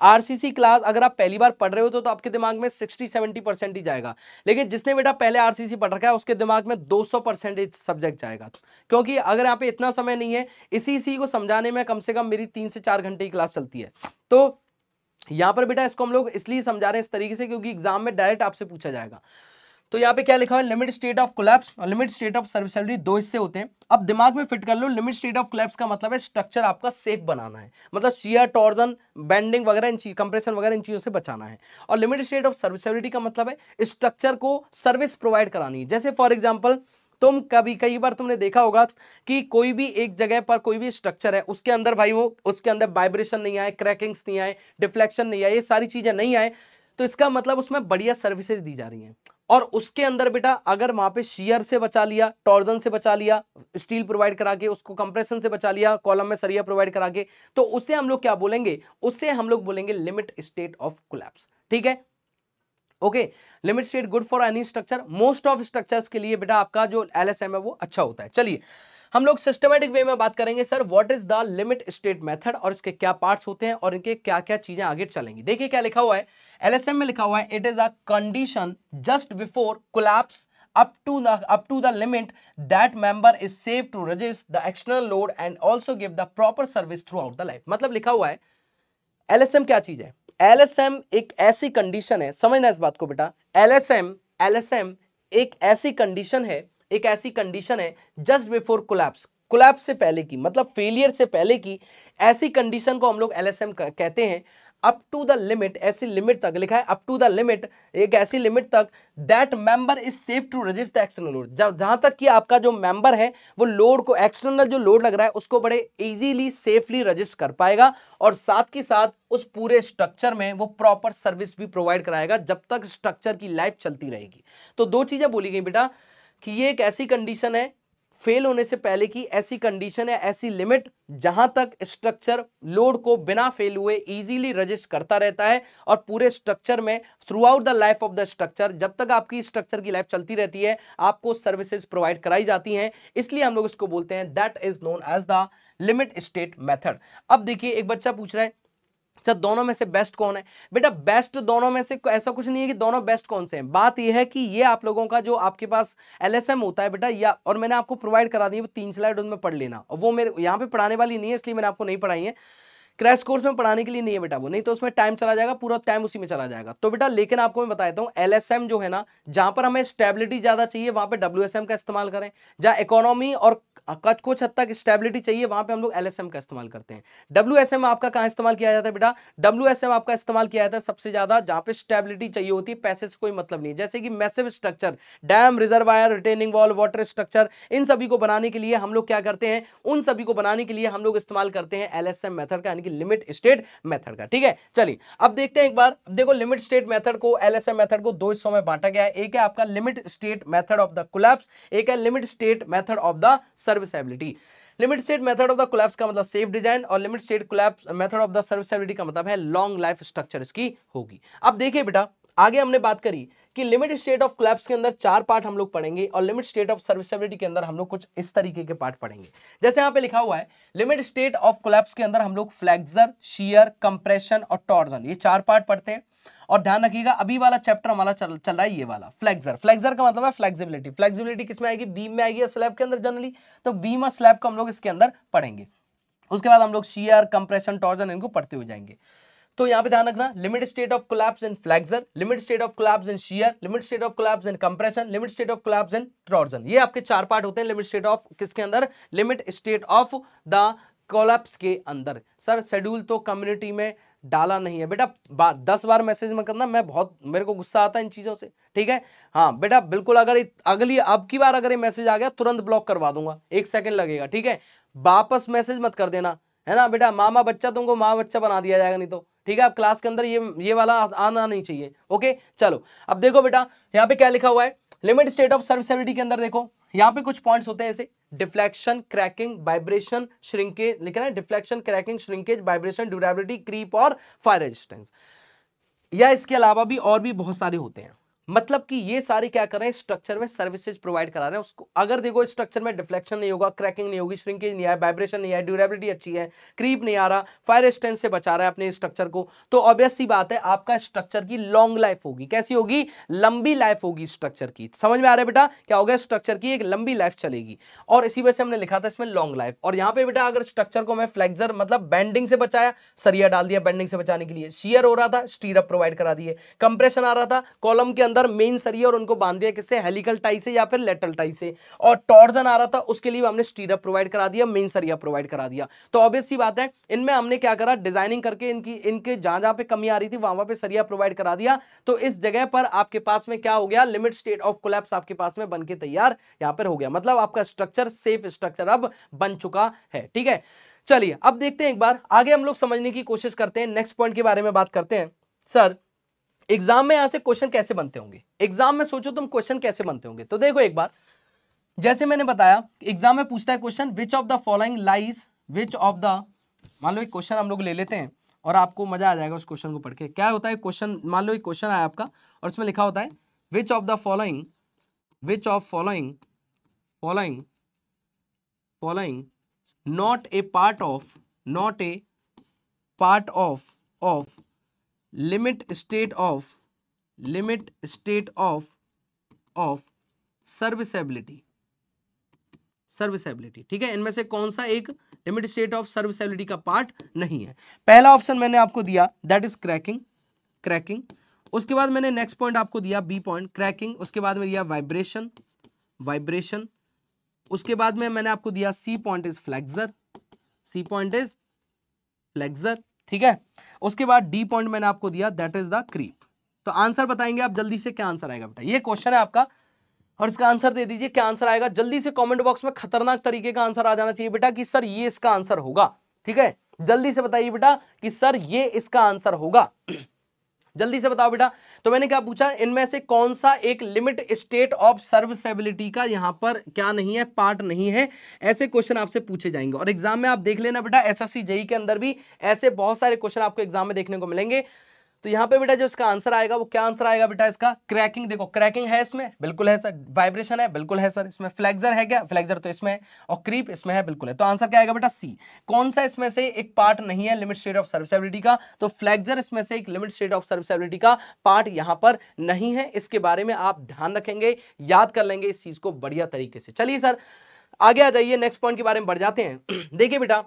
आरसीसी क्लास अगर आप पहली बार पढ़ रहे हो तो, तो आपके दिमाग में 60 70 परसेंट ही जाएगा लेकिन जिसने बेटा पहले आरसीसी पढ़ रखा है उसके दिमाग में दो सौ परसेंटेज सब्जेक्ट जाएगा क्योंकि अगर यहाँ पे इतना समय नहीं है इसी इसी को समझाने में कम से कम मेरी तीन से चार घंटे की क्लास चलती है तो यहाँ पर बेटा इसको हम लोग इसलिए समझा रहे हैं इस तरीके से क्योंकि एग्जाम में डायरेक्ट आपसे पूछा जाएगा तो यहाँ पे क्या लिखा हुआ है लिमिट स्टेट ऑफ कोलैप्स और लिमिट स्टेट ऑफ सर्विसबिलिटी दो हिस्से होते हैं अब दिमाग में फिट कर लो लिमिट स्टेट ऑफ कोलैप्स का मतलब है स्ट्रक्चर आपका सेफ बनाना है मतलब शियर टॉर्जन बेंडिंग वगैरह इन चीज कंप्रेशन वगैरह इन चीज़ों से बचाना है और लिमिट स्टेट ऑफ सर्विसबिलिटी का मतलब है स्ट्रक्चर को सर्विस प्रोवाइड करानी है जैसे फॉर एग्जाम्पल तुम कभी कई बार तुमने देखा होगा कि कोई भी एक जगह पर कोई भी स्ट्रक्चर है उसके अंदर भाई वो उसके अंदर वाइब्रेशन नहीं आए क्रैकिंग्स नहीं आए डिफ्लेक्शन नहीं आए ये सारी चीज़ें नहीं आए तो इसका मतलब उसमें बढ़िया सर्विसेज दी जा रही हैं और उसके अंदर बेटा अगर वहां पे शीयर से बचा लिया टॉर्जन से बचा लिया स्टील प्रोवाइड करा के उसको कंप्रेशन से बचा लिया कॉलम में सरिया प्रोवाइड करा के तो उससे हम लोग क्या बोलेंगे उससे हम लोग बोलेंगे लिमिट स्टेट ऑफ कोलैप्स ठीक है okay limit state good for any structure most of structures के लिए बेटा आपका जो एल है वो अच्छा होता है चलिए हम लोग सिस्टमेटिक वे में बात करेंगे sir what is the limit state method और इसके क्या पार्ट्स होते हैं और इनके क्या क्या चीजें आगे चलेंगी देखिए क्या लिखा हुआ है एलएसएम में लिखा हुआ है it is a condition just before collapse to the up to the limit that member is safe to resist the external load and also give the proper service throughout the life मतलब लिखा हुआ है LSM क्या चीज है LSM एक ऐसी condition है समझना इस बात को बेटा एलएसएम एलएसएम एक ऐसी कंडीशन है एक ऐसी कंडीशन है जस्ट बिफोर कोलैप्स कोलैप्स से पहले की मतलब फेलियर से पहले की ऐसी कंडीशन को हम लोग एल कहते हैं अप टू द लिमिट ऐसी लिमिट तक लिखा है अप टू द लिमिट एक ऐसी लिमिट तक that member is safe to resist external load जब तक कि आपका जो मेंबर है वो लोड को एक्सटर्नल जो लोड लग रहा है उसको बड़े इजीली सेफली रजिस्ट कर पाएगा और साथ के साथ उस पूरे स्ट्रक्चर में वो प्रॉपर सर्विस भी प्रोवाइड कराएगा जब तक स्ट्रक्चर की लाइफ चलती रहेगी तो दो चीज़ें बोली गई बेटा कि ये एक ऐसी कंडीशन है फेल होने से पहले की ऐसी कंडीशन है ऐसी लिमिट जहां तक स्ट्रक्चर लोड को बिना फेल हुए इजीली रजिस्ट करता रहता है और पूरे स्ट्रक्चर में throughout the life of the structure जब तक आपकी स्ट्रक्चर की लाइफ चलती रहती है आपको सर्विसेज प्रोवाइड कराई जाती हैं इसलिए हम लोग इसको बोलते हैं that is known as the limit state method अब देखिए एक बच्चा पूछ रहा है अच्छा दोनों में से बेस्ट कौन है बेटा बेस्ट दोनों में से ऐसा कुछ नहीं है कि दोनों बेस्ट कौन से हैं बात यह है कि ये आप लोगों का जो आपके पास एलएसएम होता है बेटा या और मैंने आपको प्रोवाइड करा दी वो तीन स्लाइड उनमें पढ़ लेना और वो मेरे यहाँ पे पढ़ाने वाली नहीं है इसलिए मैंने आपको नहीं पढ़ाई है क्रैश कोर्स में पढ़ाने के लिए नहीं है बेटा वो नहीं तो उसमें टाइम चला जाएगा पूरा टाइम उसी में चला जाएगा तो बेटा लेकिन आपको मैं बताता हूँ एल जो है ना जहाँ पर हमें स्टेबिलिटी ज़्यादा चाहिए वहाँ पर डब्ल्यू का इस्तेमाल करें जहाँ इकोनॉमी और कच कुछ हद तक स्टेबिलिटी चाहिए वहां पे हम लोग एलएसएम का इस्तेमाल करते हैं डब्ल्यूएसएम आपका कहाँ इस्तेमाल किया जाता है बेटा डब्ल्यूएसएम आपका इस्तेमाल किया जाता है सबसे ज़्यादा जहां पे स्टेबिलिटी चाहिए होती है पैसे से कोई मतलब नहीं जैसे कि massive structure dam reservoir retaining wall water structure इन सभी को बनाने के लिए हम लोग क्या करते हैं उन सभी को बनाने के लिए हम लोग इस्तेमाल करते हैं एल मेथड का यानी कि लिमिट स्टेट मैथड का ठीक है चलिए अब देखते हैं एक बार देखो लिमिट स्टेट मैथड को एल मेथड को दो हिस्सों में बांटा गया है एक है आपका limit state method of the collapse एक है limit state method of the service serviceability limit state method of the collapse का मतलब सेफ डिजाइन और limit state collapse method of the serviceability का मतलब है लॉन्ग लाइफ स्ट्रक्चर इसकी होगी अब देखिए बेटा आगे हमने बात करी कि लिमिट स्टेट ऑफ क्लैप्स के अंदर चार पार्ट हम लोग पढ़ेंगे और लिमिट स्टेट ऑफ सर्विसबिलिटी के अंदर हम लोग कुछ इस तरीके के पार्ट पढ़ेंगे जैसे यहां पे लिखा हुआ है लिमिट स्टेट ऑफ क्लैप्स के अंदर हम लोग फ्लैक्सर शीयर कंप्रेशन और टॉर्जन ये चार पार्ट पढ़ते हैं और ध्यान रखिएगा अभी वाला चैप्टर हमारा चल, चल रहा है ये वाला फ्लेक्सर फ्लेक्सर का मतलब है फ्लेक्सिबिलिटी फ्लेक्सिबिलिटी किसमें आएगी बीम में आएगी या स्लैब के अंदर जनरली तो बीम और स्लैब को हम लोग इसके अंदर पढ़ेंगे उसके बाद हम लोग शीयर कंप्रेशन टॉर्जन इनको पढ़ते हुए जाएंगे तो यहाँ पे ध्यान रखना limit state of collapse in flexure limit state of collapse in shear limit state of collapse in compression limit state of collapse in torsion ये आपके चार पार्ट होते हैं लिमिट स्टेट ऑफ किसके अंदर limit state of the collapse के अंदर sir schedule तो कम्युनिटी में डाला नहीं है बेटा बार दस बार मैसेज में करना मैं बहुत मेरे को गुस्सा आता है इन चीज़ों से ठीक है हाँ बेटा बिल्कुल अगर अगली अब की बार अगर ये मैसेज आ गया तुरंत ब्लॉक करवा दूंगा एक सेकंड लगेगा ठीक है वापस मैसेज मत कर देना है ना बेटा मामा बच्चा तुमको माँ बच्चा बना दिया जाएगा नहीं तो ठीक है आप क्लास के अंदर ये ये वाला आना नहीं चाहिए ओके चलो अब देखो बेटा यहाँ पे क्या लिखा हुआ है लिमिट स्टेट ऑफ सर्विसबिलिटी के अंदर देखो यहाँ पे कुछ पॉइंट्स होते हैं ऐसे डिफ्लेक्शन क्रैकिंग वाइब्रेशन श्रिंकेज लिखना है deflection cracking shrinkage vibration durability creep और फायर रेजिस्टेंस या इसके अलावा भी और भी बहुत सारे होते हैं मतलब कि ये सारे क्या कर रहे हैं स्ट्रक्चर में सर्विसेज प्रोवाइड करा रहे हैं उसको अगर देखो स्ट्रक्चर में डिफ्लेक्शन नहीं होगा क्रैकिंग नहीं होगी श्रिंकेज नहीं आया वाइब्रेशन नहीं आया ड्यूरेबिलिटी अच्छी है क्रीप नहीं आ रहा फायर स्टेंस से बचा रहा है अपने स्ट्रक्चर को तो ऑब्वियस सी बात है आपका स्ट्रक्चर की लॉन्ग लाइफ होगी कैसी होगी लंबी लाइफ होगी स्ट्रक्चर की समझ में आ रहा है बेटा क्या होगा स्ट्रक्चर की एक लंबी लाइफ चलेगी और इसी वजह से हमने लिखा था इसमें लॉन्ग लाइफ और यहाँ पे बेटा अगर स्ट्रक्चर को मैं फ्लेक्सर मतलब बैंडिंग से बचाया सरिया डाल दिया बैंडिंग से बचाने के लिए शेयर हो रहा था स्टीरअप प्रोवाइड करा दिए कंप्रेशन आ रहा था कॉलम के अंदर अंदर मेन सरिया और उनको बांध दिया किससे हेलिकल टाई से या फिर लेटल टाई से और टॉर्जन आ रहा था उसके लिए हमने स्टीरअप प्रोवाइड करा दिया मेन सरिया प्रोवाइड करा दिया तो ऑब्वियस सी बात है इनमें हमने क्या करा डिजाइनिंग करके इनकी इनके जहां जहां पर कमी आ रही थी वहां वहां पर सरिया प्रोवाइड करा दिया तो इस जगह पर आपके पास में क्या हो गया लिमिट स्टेट ऑफ कोलेप्स आपके पास में बनकर तैयार यहां पर हो गया मतलब आपका स्ट्रक्चर सेफ स्ट्रक्चर अब बन चुका है ठीक है चलिए अब देखते हैं एक बार आगे हम लोग समझने की कोशिश करते हैं नेक्स्ट पॉइंट के बारे में बात करते हैं सर एग्जाम में यहां से क्वेश्चन कैसे बनते होंगे एग्जाम में सोचो तुम क्वेश्चन कैसे बनते होंगे तो देखो एक बार जैसे मैंने बताया एग्जाम में पूछता है question which of the following lies which of the मान लो एक क्वेश्चन हम लोग ले लेते हैं और आपको मजा आ जाएगा उस क्वेश्चन को पढ़ के क्या होता है क्वेश्चन मान लो एक क्वेश्चन आया आपका और उसमें लिखा होता है which of the following which of following following following not a part of not a part of of limit state of limit state of of serviceability serviceability ठीक है इनमें से कौन सा एक लिमिट स्टेट ऑफ सर्विसेबिलिटी का part नहीं है पहला ऑप्शन मैंने आपको दिया दैट इज क्रैकिंग क्रैकिंग उसके बाद मैंने नेक्स्ट पॉइंट आपको दिया बी पॉइंट क्रैकिंग उसके बाद में दिया वाइब्रेशन वाइब्रेशन उसके बाद में मैंने आपको दिया C point is flexure C point is flexure ठीक है उसके बाद डी पॉइंट मैंने आपको दिया दैट इज द क्रीप तो आंसर बताएंगे आप जल्दी से क्या आंसर आएगा बेटा ये क्वेश्चन है आपका और इसका आंसर दे दीजिए क्या आंसर आएगा जल्दी से कमेंट बॉक्स में खतरनाक तरीके का आंसर आ जाना चाहिए बेटा कि सर ये इसका आंसर होगा ठीक है जल्दी से बताइए बेटा कि सर ये इसका आंसर होगा जल्दी से बताओ बेटा तो मैंने क्या पूछा इनमें से कौन सा एक लिमिट स्टेट ऑफ सर्विसेबिलिटी का यहां पर क्या नहीं है पार्ट नहीं है ऐसे क्वेश्चन आपसे पूछे जाएंगे और एग्जाम में आप देख लेना बेटा एसएससी जेई के अंदर भी ऐसे बहुत सारे क्वेश्चन आपको एग्जाम में देखने को मिलेंगे तो यहाँ पे बेटा जो इसका आंसर आएगा वो क्या आंसर आएगा बेटा इसका क्रैकिंग देखो क्रैकिंग है इसमें बिल्कुल है सर वाइब्रेशन है बिल्कुल है सर इसमें फ्लेक्जर है क्या फ्लेक्जर तो इसमें है और क्रीप इसमें है बिल्कुल है तो आंसर क्या आएगा बेटा सी कौन सा इसमें से एक पार्ट नहीं है लिमिट स्टेट ऑफ सर्विसबिलिटी का तो फ्लेक्जर इसमें से एक लिमिट स्टेट ऑफ सर्विसबिलिटी का पार्ट यहाँ पर नहीं है इसके बारे में आप ध्यान रखेंगे याद कर लेंगे इस चीज़ को बढ़िया तरीके से चलिए सर आगे आ जाइए नेक्स्ट पॉइंट के बारे में बढ़ जाते हैं देखिए बेटा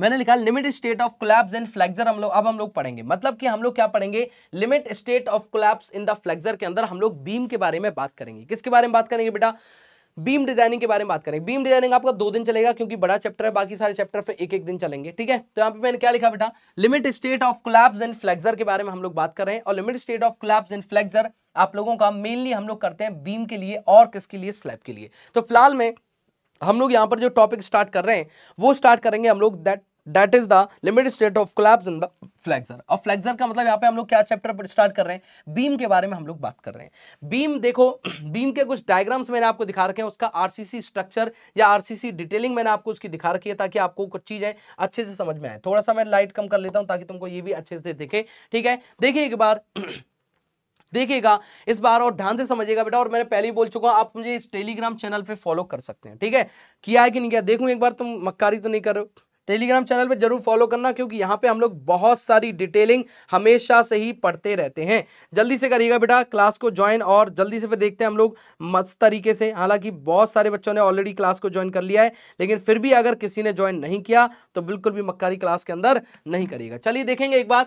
मैंने लिखा limit state of collapse in flexure हम लोग अब हम लोग पढ़ेंगे मतलब कि हम लोग क्या पढ़ेंगे limit state of collapse in the flexure के अंदर हम लोग बीम के बारे में बात करेंगे किसके बारे में बात करेंगे बेटा बीम डिजाइनिंग के बारे में बात करेंगे बीम डिजाइनिंग आपका दो दिन चलेगा क्योंकि बड़ा चैप्टर है बाकी सारे चैप्टर फिर एक एक दिन चलेंगे ठीक है तो यहाँ पे मैंने क्या लिखा बेटा limit state of collapse and flexure के बारे में हम लोग बात कर रहे हैं और limit state of collapse and flexure आप लोगों का मेनली हम लोग करते हैं बीम के लिए और किसके लिए स्लैब के लिए तो फिलहाल में हम लोग यहाँ पर जो टॉपिक स्टार्ट कर रहे हैं वो स्टार्ट करेंगे हम लोग that that is the limited state of collapse in the flexure और फ्लैक्सर का मतलब यहाँ पे हम लोग क्या चैप्टर पर स्टार्ट कर रहे हैं बीम के बारे में हम लोग बात कर रहे हैं बीम देखो बीम के कुछ डायग्राम्स मैंने आपको दिखा रखे हैं उसका आरसीसी स्ट्रक्चर या आरसीसी डिटेलिंग मैंने आपको उसकी दिखा रखी है ताकि आपको कुछ चीज़ें अच्छे से समझ में आए थोड़ा सा मैं लाइट कम कर लेता हूँ ताकि तुमको ये भी अच्छे से दिखे ठीक है देखिए एक बार देखेगा इस बार और ध्यान से समझिएगा बेटा और मैंने पहले ही बोल चुका हूँ आप मुझे इस टेलीग्राम चैनल पे फॉलो कर सकते हैं ठीक है किया है कि नहीं किया देखूँ एक बार तुम मक्कारी तो नहीं कर रहे हो टेलीग्राम चैनल पे जरूर फॉलो करना क्योंकि यहाँ पे हम लोग बहुत सारी डिटेलिंग हमेशा से ही पढ़ते रहते हैं जल्दी से करिएगा बेटा क्लास को ज्वाइन और जल्दी से फिर देखते हैं हम लोग मस्त तरीके से हालांकि बहुत सारे बच्चों ने ऑलरेडी क्लास को ज्वाइन कर लिया है लेकिन फिर भी अगर किसी ने ज्वाइन नहीं किया तो बिल्कुल भी मक्कारी क्लास के अंदर नहीं करिएगा चलिए देखेंगे एक बार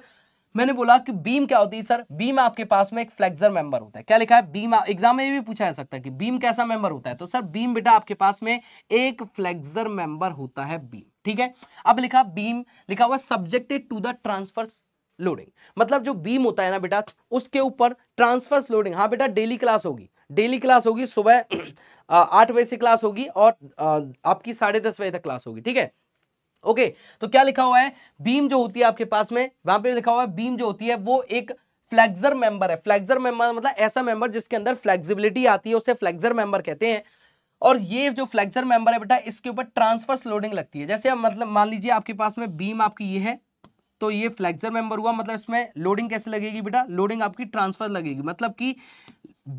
मैंने बोला कि बीम क्या होती है सर बीम आपके पास में एक फ्लेक्सर मेंबर होता है क्या लिखा है बीम एग्जाम में भी पूछा जा सकता है कि बीम कैसा मेंबर होता है तो सर बीम बेटा आपके पास में एक फ्लेक्सर मेंबर होता है बीम ठीक है अब लिखा बीम लिखा हुआ subjected to the transverse loading मतलब जो बीम होता है ना बेटा उसके ऊपर ट्रांसफर्स लोडिंग हाँ बेटा डेली क्लास होगी डेली क्लास होगी सुबह आठ बजे से क्लास होगी और आपकी साढ़े दस बजे तक क्लास होगी ठीक है ओके तो क्या लिखा हुआ है बीम जो होती है आपके पास में वहां पे लिखा हुआ है बीम जो होती है वो एक फ्लेक्सर मेंबर है फ्लेक्सर मेंबर मतलब ऐसा मेंबर जिसके अंदर फ्लेक्सिबिलिटी आती है उसे फ्लेक्सर मेंबर कहते हैं और ये जो फ्लेक्सर मेंबर है बेटा इसके ऊपर ट्रांसफर्स लोडिंग लगती है जैसे आप मतलब मान लीजिए आपके पास में बीम आपकी ये है तो ये फ्लेक्सर मेंबर हुआ मतलब इसमें लोडिंग कैसे लगेगी बेटा लोडिंग आपकी ट्रांसफर लगेगी मतलब कि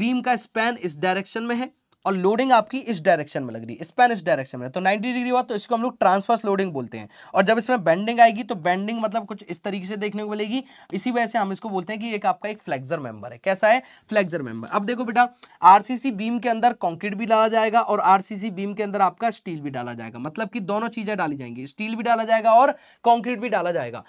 बीम का स्पैन इस डायरेक्शन में है और लोडिंग आपकी इस डायरेक्शन में लग रही है स्पैन इस डायरेक्शन में तो 90 डिग्री हुआ तो इसको हम लोग ट्रांसफर्स लोडिंग बोलते हैं और जब इसमें बेंडिंग आएगी तो बेंडिंग मतलब कुछ इस तरीके से देखने को मिलेगी इसी वजह से हम इसको बोलते हैं कि एक आपका एक फ्लेक्जर मेंबर है कैसा है फ्लेक्जर मेंबर अब देखो बेटा आर बीम के अंदर कॉन्क्रीट भी डाला जाएगा और आर बीम के अंदर आपका स्टील भी डाला जाएगा मतलब कि दोनों चीज़ें डाली जाएंगी स्टील भी डाला जाएगा और कॉन्क्रीट भी डाला जाएगा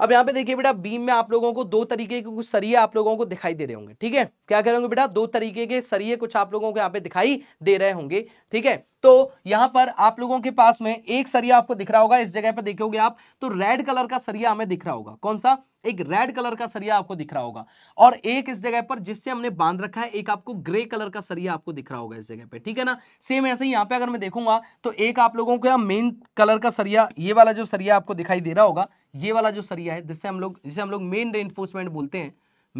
अब यहाँ पे देखिए बेटा बीम में आप लोगों को दो तरीके के कुछ सरिये आप लोगों को दिखाई दे रहे होंगे ठीक है क्या कह रहे होंगे बेटा दो तरीके के सरिये कुछ आप लोगों को यहाँ पे दिखाई दे रहे होंगे ठीक है तो यहाँ पर आप लोगों के पास में एक सरिया आपको दिख रहा होगा इस जगह पर देखोगे आप तो रेड कलर का सरिया हमें दिख रहा होगा कौन सा एक रेड कलर का सरिया आपको दिख रहा होगा और एक इस जगह पर जिससे हमने बांध रखा है एक आपको ग्रे कलर का सरिया आपको दिख रहा होगा इस जगह पे ठीक है ना सेम ऐसे ही यहाँ पे अगर मैं देखूंगा तो एक आप लोगों को मेन कलर का सरिया ये वाला जो सरिया आपको दिखाई दे रहा होगा ये वाला जो सरिया है जिससे हम लोग जिसे हम लोग मेन रेनफोर्समेंट बोलते हैं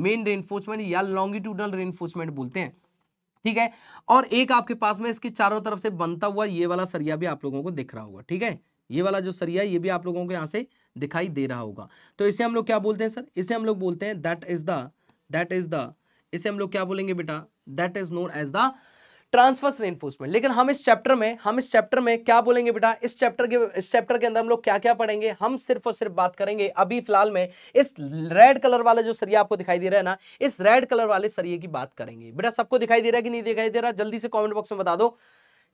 मेन रेनफोर्समेंट या लॉन्गिट्यूडनल रेनफोर्समेंट बोलते हैं ठीक है और एक आपके पास में इसके चारों तरफ से बनता हुआ ये वाला सरिया भी आप लोगों को दिख रहा होगा ठीक है ये वाला जो सरिया ये भी आप लोगों को यहाँ से दिखाई दे रहा होगा तो इसे हम लोग क्या बोलते हैं सर इसे हम लोग बोलते हैं that is the that is the इसे हम लोग क्या बोलेंगे बेटा that is known as the transverse reinforcement लेकिन हम इस चैप्टर में हम इस चैप्टर में क्या बोलेंगे बेटा इस चैप्टर के इस चैप्टर के अंदर हम लोग क्या क्या पढ़ेंगे हम सिर्फ और सिर्फ बात करेंगे अभी फिलहाल में इस रेड कलर वाला जो सरिया आपको दिखाई दे रहा है ना इस रेड कलर वाले सरिये की बात करेंगे बेटा सबको दिखाई दे रहा है कि नहीं दिखाई दे रहा जल्दी से कॉमेंट बॉक्स में बता दो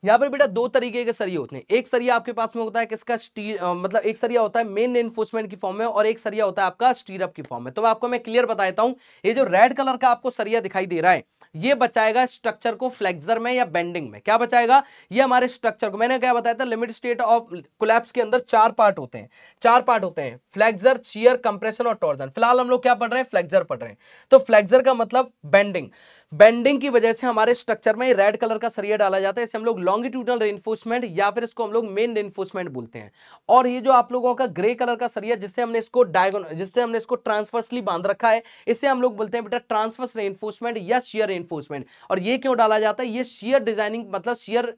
यहाँ पर बेटा दो तरीके के सरिये होते हैं एक सरिया आपके पास में होता है किसका स्टील मतलब एक सरिया होता है मेन एनफोर्समेंट की फॉर्म में और एक सरिया होता है आपका स्टीरअप की फॉर्म में तो आपको मैं क्लियर बता देता हूँ ये जो रेड कलर का आपको सरिया दिखाई दे रहा है ये बचाएगा स्ट्रक्चर को फ्लेक्सर में या बेंडिंग में क्या बचाएगा ये हमारे स्ट्रक्चर को मैंने क्या बताया था लिमिट स्टेट ऑफ कोलैप्स के अंदर चार पार्ट होते हैं चार पार्ट होते हैं फ्लेक्सर चीयर कंप्रेशन और टॉर्जन फिलहाल हम लोग क्या पढ़ रहे हैं फ्लेक्सर पढ़ रहे हैं तो फ्लेक्सर का मतलब बेंडिंग बेंडिंग की वजह से हमारे स्ट्रक्चर में रेड कलर का सरिया डाला जाता है इसे हम लोग लॉन्गिट्यूडल रेनफोर्समेंट या फिर इसको हम लोग मेन रेनफोर्समेंट बोलते हैं और ये जो आप लोगों का ग्रे कलर का सरिया जिससे हमने इसको डायगोन जिससे हमने इसको ट्रांसफर्सली बांध रखा है इसे हम लोग बोलते हैं बेटा ट्रांसफर्स रेनफोर्समेंट या शियर रेनफोर्समेंट और ये क्यों डाला जाता है ये शियर डिजाइनिंग मतलब शियर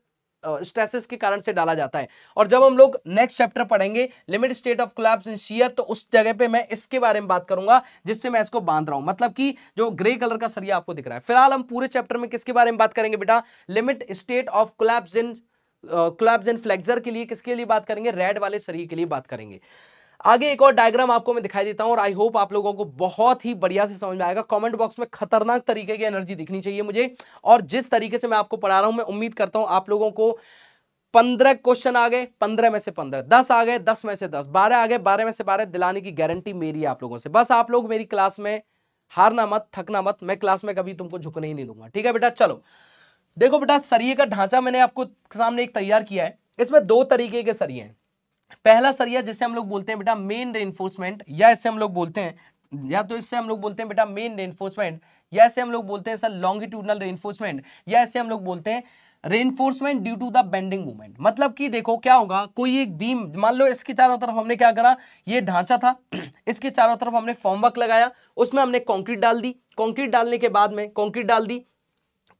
स्ट्रेसेस के कारण से डाला जाता है और जब हम लोग नेक्स्ट चैप्टर पढ़ेंगे limit state of collapse in shear तो उस जगह पे मैं इसके बारे में बात करूंगा जिससे मैं इसको बांध रहा हूं मतलब कि जो ग्रे कलर का सरिया आपको दिख रहा है फिलहाल हम पूरे चैप्टर में किसके बारे में बात करेंगे बेटा limit state of collapse in clubs in flexure के लिए किसके लिए बात करेंगे रेड वाले सरिये के लिए बात करेंगे आगे एक और डायग्राम आपको मैं दिखाई देता हूं और आई होप आप लोगों को बहुत ही बढ़िया से समझ में आएगा कमेंट बॉक्स में खतरनाक तरीके की एनर्जी दिखनी चाहिए मुझे और जिस तरीके से मैं आपको पढ़ा रहा हूं मैं उम्मीद करता हूँ आप लोगों को पंद्रह क्वेश्चन आ गए पंद्रह में से पंद्रह दस आ गए दस में से दस बारह आ गए बारह में से बारह दिलाने की गारंटी मेरी है आप लोगों से बस आप लोग मेरी क्लास में हारना मत थकना मत मैं क्लास में कभी तुमको झुकने ही नहीं दूंगा ठीक है बेटा चलो देखो बेटा सरिये का ढांचा मैंने आपको सामने एक तैयार किया है इसमें दो तरीके के सरिये हैं पहला सरिया जिसे हम लोग बोलते हैं बेटा मेन रेनफोर्समेंट या इससे हम लोग बोलते हैं या तो इससे हम लोग बोलते हैं बेटा मेन रेनफोर्समेंट या इसे हम लोग बोलते हैं सर लॉन्गिट्यूडनल रेनफोर्समेंट या इसे हम लोग बोलते हैं reinforcement due to the bending movement मतलब कि देखो क्या होगा कोई एक बीम मान लो इसके चारों तरफ हमने क्या करा ये ढांचा था इसके चारों तरफ हमने फॉर्मवर्क लगाया उसमें हमने कॉन्क्रीट डाल दी कॉन्क्रीट डालने के बाद में कॉन्क्रीट डाल दी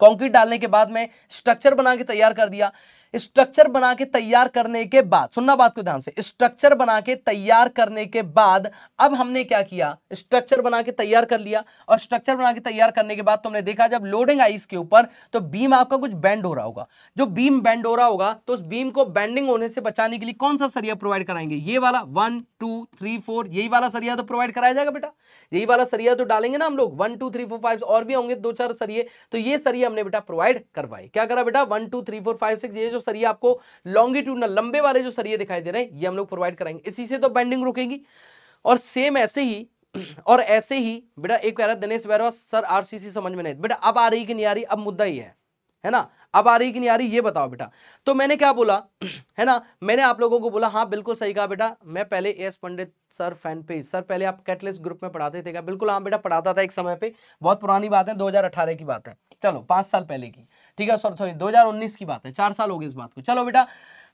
कॉन्क्रीट डालने के बाद में स्ट्रक्चर बना के तैयार कर दिया स्ट्रक्चर बना के तैयार करने के बाद सुनना बात को ध्यान से स्ट्रक्चर बना के तैयार करने के बाद अब हमने क्या किया स्ट्रक्चर बना के तैयार कर लिया और स्ट्रक्चर बना के तैयार करने के बाद तुमने देखा जब लोडिंग आई इसके ऊपर तो बीम आपका कुछ बैंड हो रहा होगा जो बीम बैंड हो रहा होगा तो उस बीम को बैंडिंग होने से बचाने के लिए कौन सा सरिया प्रोवाइड कराएंगे ये वाला वन टू थ्री फोर यही वाला सरिया तो प्रोवाइड कराया जाएगा बेटा यही वाला सरिया तो डालेंगे ना हम लोग one two three four five और भी होंगे दो चार सरिये तो ये सरिया हमने बेटा प्रोवाइड करवाए क्या करा बेटा one two three four five six ये जो सरिया आपको लॉन्गिट्यूडनल लंबे वाले जो सरिया दिखाई दे रहे हैं ये हम लोग प्रोवाइड कराएंगे इसी से तो बैंडिंग रुकेगी और सेम ऐसे ही और ऐसे ही बेटा एक कह रहा है दिनेश बैरवा सर आरसीसी समझ में नहीं बेटा अब आ रही कि नहीं आ रही अब मुद्दा ही है है ना अब आ रही कि नहीं आ रही ये बताओ बेटा तो मैंने क्या बोला है ना मैंने आप लोगों को बोला हाँ बिल्कुल सही कहा बेटा मैं पहले एस पंडित सर फैन पे सर पहले आप कैटलिस्ट ग्रुप में पढ़ाते थे क्या बिल्कुल हाँ बेटा पढ़ाता था एक समय पर बहुत पुरानी बात है दो की बात है चलो पाँच साल पहले की ठीक है सॉरी सॉरी 2019 की बात है चार साल हो गए इस बात को चलो बेटा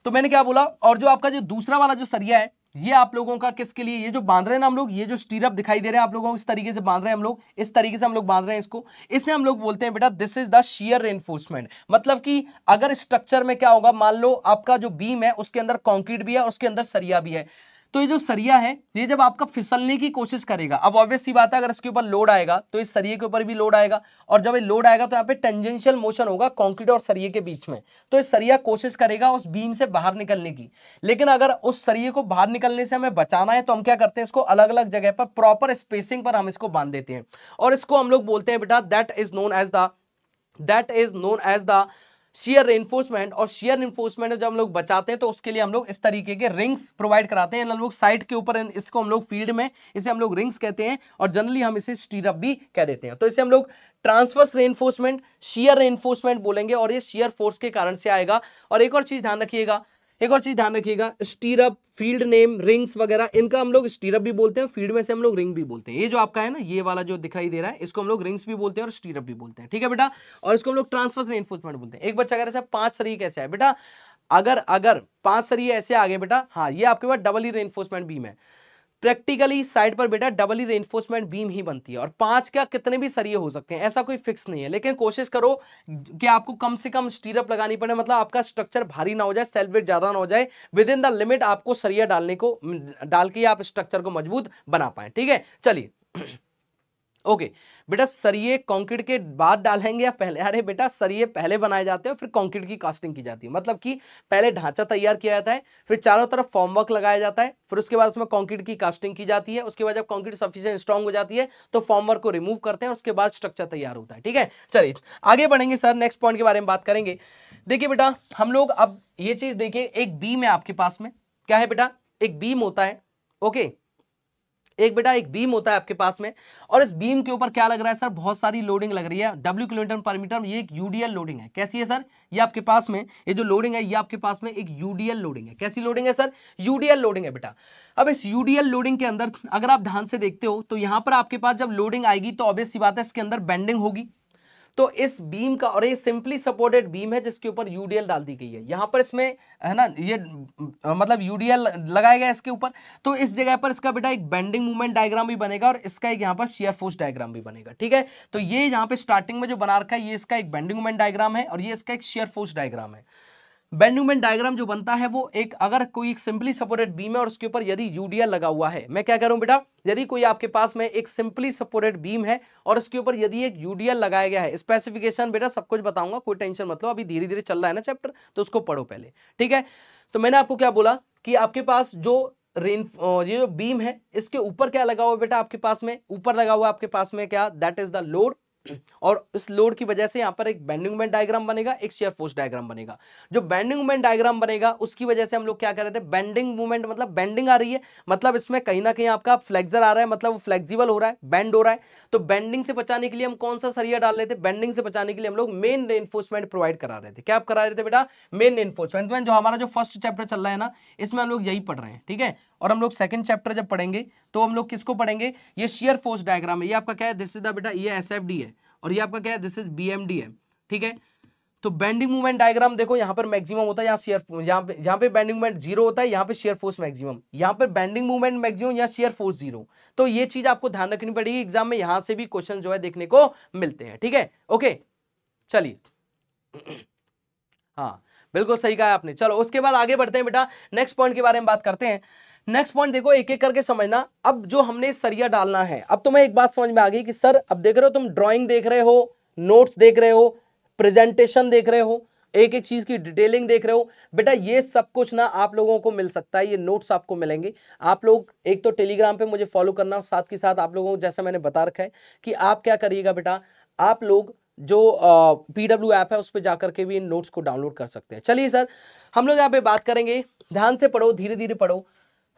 तो मैंने क्या बोला और जो आपका जो दूसरा वाला जो सरिया है ये आप लोगों का किसके लिए ये जो बांध रहे हैं ना हम लोग ये जो स्टीरअप दिखाई दे रहे हैं आप लोगों को इस तरीके से बांध रहे हैं हम लोग इस तरीके से हम लोग बांध रहे हैं इसको इससे हम लोग बोलते हैं बेटा this is the shear reinforcement मतलब कि अगर स्ट्रक्चर में क्या होगा मान लो आपका जो बीम है उसके अंदर कॉन्क्रीट भी है उसके अंदर सरिया भी है तो ये जो सरिया है ये जब आपका फिसलने की कोशिश करेगा अब ऑब्वियस सी बात है अगर इसके ऊपर लोड आएगा तो इस सरिये के ऊपर भी लोड आएगा और जब ये लोड आएगा तो यहाँ पे टेंजेंशियल मोशन होगा कॉन्क्रीट और सरिये के बीच में तो ये सरिया कोशिश करेगा उस बीम से बाहर निकलने की लेकिन अगर उस सरिये को बाहर निकलने से हमें बचाना है तो हम क्या करते हैं इसको अलग अलग जगह पर प्रॉपर स्पेसिंग पर हम इसको बांध देते हैं और इसको हम लोग बोलते हैं बेटा that is known as the that is known as the shear reinforcement और शेयर इन्फोर्समेंट जब हम लोग बचाते हैं तो उसके लिए हम लोग इस तरीके के रिंग्स प्रोवाइड कराते हैं हम लोग साइड के ऊपर इसको हम लोग फील्ड में इसे हम लोग रिंग्स कहते हैं और जनरली हम इसे स्टीरअप भी कह देते हैं तो इसे हम लोग ट्रांसफर्स रेनफोर्समेंट शेयर रेनफोर्समेंट बोलेंगे और ये शेयर फोर्स के कारण से आएगा और एक और चीज़ ध्यान रखिएगा एक और चीज ध्यान रखिएगा स्टीरअप फील्ड नेम रिंग्स वगैरह इनका हम लोग स्टीरअप भी बोलते हैं फील्ड में से हम लोग रिंग भी बोलते हैं ये जो आपका है ना ये वाला जो दिखाई दे रहा है इसको हम लोग रिंग्स भी बोलते हैं और स्टीरअप भी बोलते हैं ठीक है बेटा और इसको हम लोग ट्रांसफर्स एनफोर्समेंट बोलते हैं एक बच्चा कह रहा है पांच सरी कैसे है बेटा अगर अगर पांच सरी ऐसे आगे बेटा हाँ ये आपके पास डबल ही रेनफोर्समेंट बीम है प्रैक्टिकली साइड पर बेटा डबल ही रेनफोर्समेंट बीम ही बनती है और पांच क्या कितने भी सरिये हो सकते हैं ऐसा कोई फिक्स नहीं है लेकिन कोशिश करो कि आपको कम से कम स्टीरअप लगानी पड़े मतलब आपका स्ट्रक्चर भारी ना हो जाए सेल्फ वेट ज़्यादा ना हो जाए विद इन द लिमिट आपको सरिया डालने को डाल के आप स्ट्रक्चर को मजबूत बना पाए ठीक है चलिए ओके बेटा सरिये कंक्रीट के बाद डालेंगे या पहले अरे बेटा सरिये पहले बनाए जाते हैं फिर कंक्रीट की कास्टिंग की जाती है मतलब कि पहले ढांचा तैयार किया जाता है फिर चारों तरफ फॉर्मवर्क लगाया जाता है फिर उसके बाद उसमें कंक्रीट की कास्टिंग की जाती है उसके बाद जब कंक्रीट सफिशियंट स्ट्रॉन्ग हो जाती है तो फॉर्मवर्क को रिमूव करते हैं उसके बाद स्ट्रक्चर तैयार होता है ठीक है चलिए आगे बढ़ेंगे सर नेक्स्ट पॉइंट के बारे में बात करेंगे देखिए बेटा हम लोग अब ये चीज़ देखिए एक बीम है आपके पास में क्या है बेटा एक बीम होता है ओके एक बेटा एक बीम होता है आपके पास में और इस बीम के ऊपर क्या लग रहा है सर बहुत सारी लोडिंग लग रही है डब्ल्यू किलोमीटर पर मीटर ये एक यूडीएल लोडिंग है कैसी है सर ये आपके पास में ये जो लोडिंग है ये आपके पास में एक यूडीएल लोडिंग है कैसी लोडिंग है सर यूडीएल लोडिंग है बेटा अब इस यूडीएल लोडिंग के अंदर अगर आप ध्यान से देखते हो तो यहां पर आपके पास जब लोडिंग आएगी तो ऑब्वियस बात है इसके अंदर बेंडिंग होगी तो इस बीम का और ये सिंपली सपोर्टेड बीम है जिसके ऊपर यूडीएल डाल दी गई है यहाँ पर इसमें है ना ये मतलब यूडीएल लगाया गया इसके ऊपर तो इस जगह पर इसका बेटा एक बेंडिंग मूवमेंट डायग्राम भी बनेगा और इसका एक यहां पर शेयर फोर्स डायग्राम भी बनेगा ठीक है तो ये यहां पर स्टार्टिंग में जो बना रखा है ये इसका एक बेंडिंग मूवमेंट डायग्राम है और ये इसका एक शेयर फोर्स डायग्राम है बेन्यूमेन डायग्राम जो बनता है वो एक अगर कोई एक सिंपली सपोर्टेड बीम है और उसके ऊपर यदि यूडीएल लगा हुआ है मैं क्या कह रहा बेटा यदि कोई आपके पास में एक सिंपली सपोर्टेड बीम है और उसके ऊपर यदि एक यूडीएल लगाया गया है स्पेसिफिकेशन बेटा सब कुछ बताऊंगा कोई टेंशन मतलब अभी धीरे धीरे चल रहा है ना चैप्टर तो उसको पढ़ो पहले ठीक है तो मैंने आपको क्या बोला कि आपके पास जो रेन ये जो बीम है इसके ऊपर क्या लगा हुआ बेटा आपके पास में ऊपर लगा हुआ आपके पास में क्या दैट इज द लोड और इस लोड की वजह से यहाँ पर एक बैंडिंग मोमेंट डायग्राम बनेगा एक शेयर फोर्स डायग्राम बनेगा जो बैंडिंग मोमेंट डायग्राम बनेगा उसकी वजह से हम लोग क्या कर रहे थे बैंडिंग मूवमेंट मतलब बैंडिंग आ रही है मतलब इसमें कहीं ना कहीं आपका फ्लेक्जर आ रहा है मतलब वो फ्लेक्सिबल हो रहा है बैंड हो रहा है तो बैंडिंग से बचाने के लिए हम कौन सा सरिया डाल रहे थे बैंडिंग से बचाने के लिए हम लोग मेन एनफोर्समेंट प्रोवाइड करा रहे थे क्या आप करा रहे थे बेटा मेन रेनफोर्समेंट तो जो हमारा जो फर्स्ट चैप्टर चल रहा है ना इसमें हम लोग यही पढ़ रहे हैं ठीक है और हम लोग सेकंड चैप्टर जब पढ़ेंगे तो हम लोग किसको पढ़ेंगे ये शेयर फोर्स डायग्राम है ये आपका क्या है दिस इज द बेटा ये एस है और ये आपका क्या है दिस इज बी है ठीक है तो बेंडिंग मूवमेंट डायग्राम देखो यहाँ पर मैक्सिमम होता है यहाँ शेयर यहाँ पे यहाँ पे बेंडिंग मूवमेंट जीरो होता है यहाँ पे शेयर फोर्स मैक्सिमम यहाँ पर बेंडिंग मूवमेंट मैक्सिमम या शेयर फोर्स जीरो तो ये चीज आपको ध्यान रखनी पड़ेगी एग्जाम में यहाँ से भी क्वेश्चन जो है देखने को मिलते हैं ठीक है ओके चलिए हाँ बिल्कुल सही कहा आपने चलो उसके बाद आगे बढ़ते हैं बेटा नेक्स्ट पॉइंट के बारे में बात करते हैं नेक्स्ट पॉइंट देखो एक एक करके समझना अब जो हमने सरिया डालना है अब तुम्हें एक बात समझ में आ गई कि सर अब देख रहे हो तुम ड्राइंग देख रहे हो नोट्स देख रहे हो प्रेजेंटेशन देख रहे हो एक एक चीज़ की डिटेलिंग देख रहे हो बेटा ये सब कुछ ना आप लोगों को मिल सकता है ये नोट्स आपको मिलेंगे आप लोग एक तो टेलीग्राम पे मुझे फॉलो करना और साथ के साथ आप लोगों को जैसा मैंने बता रखा है कि आप क्या करिएगा बेटा आप लोग जो पी डब्ल्यू ऐप है उस पर जा करके भी इन नोट्स को डाउनलोड कर सकते हैं चलिए सर हम लोग यहाँ पे बात करेंगे ध्यान से पढ़ो धीरे धीरे पढ़ो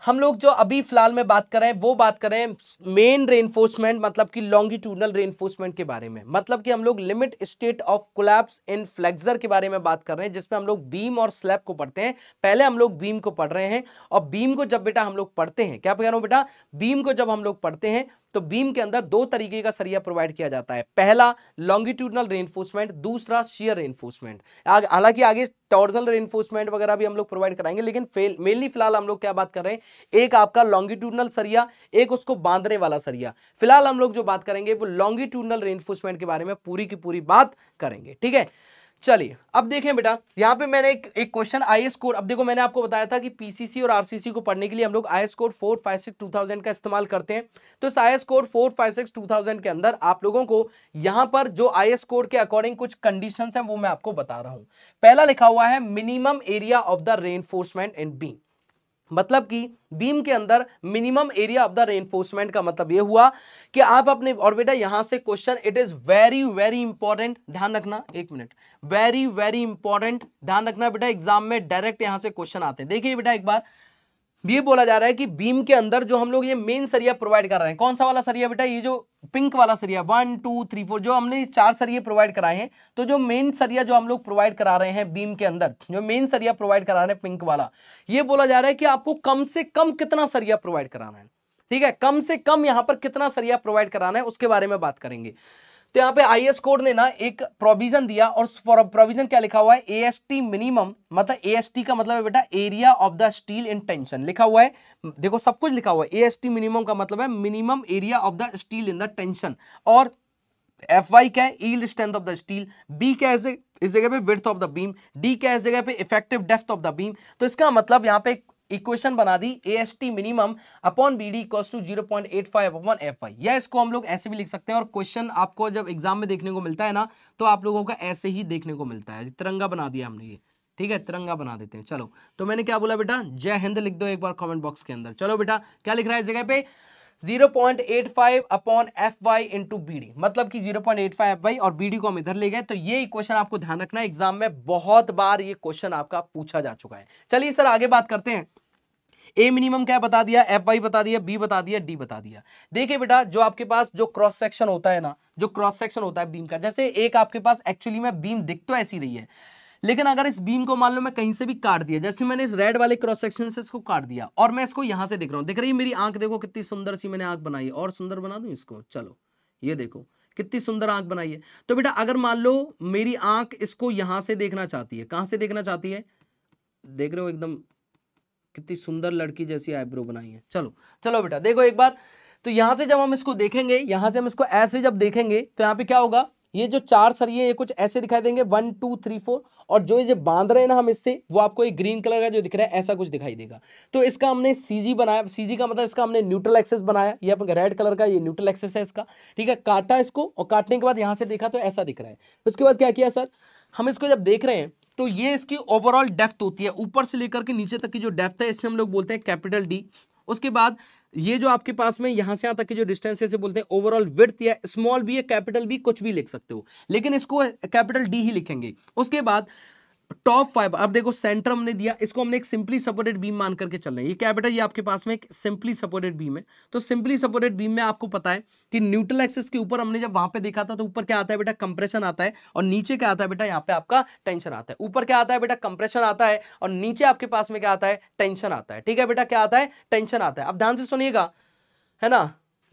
हम लोग जो अभी फिलहाल में बात कर रहे हैं वो बात कर रहे हैं मेन रेनफोर्समेंट मतलब कि लॉन्गिट्यूडनल रेनफोर्समेंट के बारे में मतलब कि हम लोग limit state of collapse in flexure के बारे में बात कर रहे हैं जिसमें हम लोग बीम और स्लैब को पढ़ते हैं पहले हम लोग बीम को पढ़ रहे हैं और बीम को जब बेटा हम लोग पढ़ते हैं क्या कह रहा हूँ बेटा बीम को जब हम लोग पढ़ते हैं तो बीम के अंदर दो तरीके का सरिया प्रोवाइड किया जाता है पहला लॉन्गिट्यूडनल रेनफोर्समेंट दूसरा शियर रेनफोर्समेंट हालांकि आगे टॉर्जल रेनफोर्समेंट वगैरह भी हम लोग प्रोवाइड कराएंगे लेकिन मेनली फिलहाल हम लोग क्या बात कर रहे हैं एक आपका लॉन्गिट्यूडनल सरिया एक उसको बांधने वाला सरिया फिलहाल हम लोग जो बात करेंगे वो लॉन्गिट्यूडनल रेनफोर्समेंट के बारे में पूरी की पूरी बात करेंगे ठीक है चलिए अब देखें बेटा यहाँ पे मैंने एक एक क्वेश्चन आई एस कोड अब देखो मैंने आपको बताया था कि पीसीसी और आरसीसी को पढ़ने के लिए हम लोग I S code four five six two thousand का इस्तेमाल करते हैं तो इस I S code four five six two thousand के अंदर आप लोगों को यहाँ पर जो आई एस कोड के अकॉर्डिंग कुछ कंडीशन है वो मैं आपको बता रहा हूँ पहला लिखा हुआ है minimum area of the reinforcement and B मतलब कि बीम के अंदर minimum area of the reinforcement का मतलब ये हुआ कि आप अपने और बेटा यहाँ से question it is very very important ध्यान रखना एक मिनट वेरी वेरी इंपॉर्टेंट ध्यान रखना बेटा एग्जाम में डायरेक्ट यहाँ से क्वेश्चन आते हैं देखिए बेटा एक बार ये बोला जा रहा है कि बीम के अंदर जो हम लोग ये मेन सरिया प्रोवाइड कर रहे हैं कौन सा वाला सरिया बेटा ये जो पिंक वाला सरिया वन टू थ्री फोर जो हमने चार सरिये प्रोवाइड कराए हैं तो जो मेन सरिया जो हम लोग प्रोवाइड करा रहे हैं बीम के अंदर जो मेन सरिया प्रोवाइड करा रहे हैं पिंक वाला ये बोला जा रहा है कि आपको कम से कम कितना सरिया प्रोवाइड कराना है ठीक है कम से कम यहां पर कितना सरिया प्रोवाइड कराना है उसके बारे में बात करेंगे तो यहाँ पे आई एस कोड ने ना एक प्रोविजन दिया और प्रोविजन क्या लिखा हुआ है ए एस टी मिनिमम मतलब ए एस टी का मतलब है बेटा area of the steel in tension लिखा हुआ है देखो सब कुछ लिखा हुआ है ए एस टी मिनिमम का मतलब है minimum area of the steel in the tension और एफ वाई क्या है yield strength of the steel B क्या है इस जगह पे width of the beam D क्या है इस जगह पे effective depth of the beam तो इसका मतलब यहाँ पे इक्वेशन बना दी A S T minimum upon B D to zero point eight five upon F I या इसको हम लोग ऐसे भी लिख सकते हैं और क्वेश्चन आपको जब एग्जाम में देखने को मिलता है ना तो आप लोगों का ऐसे ही देखने को मिलता है तिरंगा बना दिया हमने ये ठीक है तिरंगा बना देते हैं चलो तो मैंने क्या बोला बेटा जय हिंद लिख दो एक बार कमेंट बॉक्स के अंदर चलो बेटा क्या लिख रहा है इस जगह पे zero point eight five upon F Y into B D मतलब कि zero point eight five F Y और बी डी को हम इधर ले गए तो ये क्वेश्चन आपको ध्यान रखना है एग्जाम में बहुत बार ये क्वेश्चन आपका पूछा जा चुका है चलिए सर आगे बात करते हैं ए मिनिमम क्या बता दिया एफ वाई बता दिया बी बता दिया डी बता दिया देखिए बेटा जो आपके पास जो क्रॉस सेक्शन होता है ना जो क्रॉस सेक्शन होता है बीम का जैसे एक आपके पास एक्चुअली में बीम दिख तो ऐसी रही है लेकिन अगर इस बीम को मान लो मैं कहीं से भी काट दिया जैसे मैंने इस रेड वाले क्रॉस सेक्शन से इसको काट दिया और मैं इसको यहाँ से देख रहा हूं देख रही मेरी आंख देखो कितनी सुंदर सी मैंने आंख बनाई और सुंदर बना दू इसको चलो ये देखो कितनी सुंदर आंख बनाई है तो बेटा अगर मान लो मेरी आंख इसको यहां से देखना चाहती है कहां से देखना चाहती है देख रहे हो एकदम कितनी सुंदर लड़की जैसी आईब्रो बनाई है चलो चलो बेटा देखो एक बार तो यहां से जब हम इसको देखेंगे यहां से हम इसको ऐसे जब देखेंगे तो यहाँ पे क्या होगा ये जो चार सरिये ये कुछ ऐसे दिखाई देंगे वन टू थ्री फोर और जो ये बांध रहे हैं ना हम इससे वो आपको एक ग्रीन कलर का जो दिख रहा है ऐसा कुछ दिखाई देगा तो इसका हमने सीजी बनाया सीजी का मतलब इसका हमने न्यूट्रल एक्सेस बनाया ये अपने रेड कलर का ये न्यूट्रल एक्सेस है इसका ठीक है काटा इसको और काटने के बाद यहाँ से देखा तो ऐसा दिख रहा है उसके तो बाद क्या किया सर हम इसको जब देख रहे हैं तो ये इसकी ओवरऑल डेप्थ होती है ऊपर से लेकर के नीचे तक की जो डेप्थ है इससे हम लोग बोलते हैं कैपिटल डी उसके बाद ये जो आपके पास में यहां से यहां तक जो डिस्टेंस है बोलते हैं ओवरऑल विर्थ या स्मॉल भी या कैपिटल भी कुछ भी लिख सकते हो लेकिन इसको कैपिटल डी ही लिखेंगे उसके बाद टॉप फाइव अब देखो सेंटर हमने दिया इसको हमने एक सिंपली सपोर्टेड बीम मान करके चल रहे हैं ये क्या बेटा ये आपके पास में एक सिंपली सपोर्टेड बीम है तो सिंपली सपोर्टेड बीम में आपको पता है कि न्यूट्रल एक्सेस के ऊपर हमने जब वहां पे देखा था तो ऊपर क्या आता है बेटा कंप्रेशन आता है और नीचे क्या आता है बेटा यहाँ पे आपका टेंशन आता है ऊपर क्या आता है बेटा कंप्रेशन आता है और नीचे आपके पास में क्या आता है टेंशन आता है ठीक है बेटा क्या आता है टेंशन आता है अब ध्यान से सुनिएगा है ना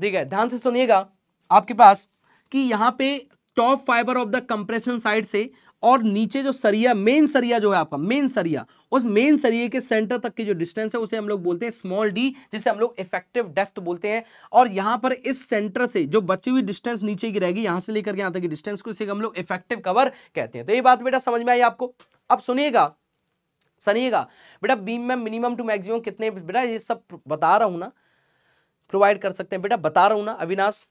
ठीक है ध्यान से सुनिएगा आपके पास कि यहाँ पे top fibre of the compression side से और नीचे जो सरिया मेन सरिया जो है आपका मेन सरिया उस मेन सरिये के सेंटर तक की जो डिस्टेंस है उसे हम लोग बोलते हैं स्मॉल डी जिसे हम लोग इफेक्टिव डेफ्थ बोलते हैं और यहां पर इस सेंटर से जो बची हुई डिस्टेंस नीचे की रहेगी यहां से लेकर यहां तक की डिस्टेंस को इसे हम लोग इफेक्टिव कवर कहते हैं तो ये बात बेटा समझ में आई आपको अब सुनिएगा सुनिएगा बेटा बीम में मिनिमम टू मैक्सिमम कितने बेटा ये सब बता रहा हूं ना प्रोवाइड कर सकते हैं बेटा बता रहा हूं ना अविनाश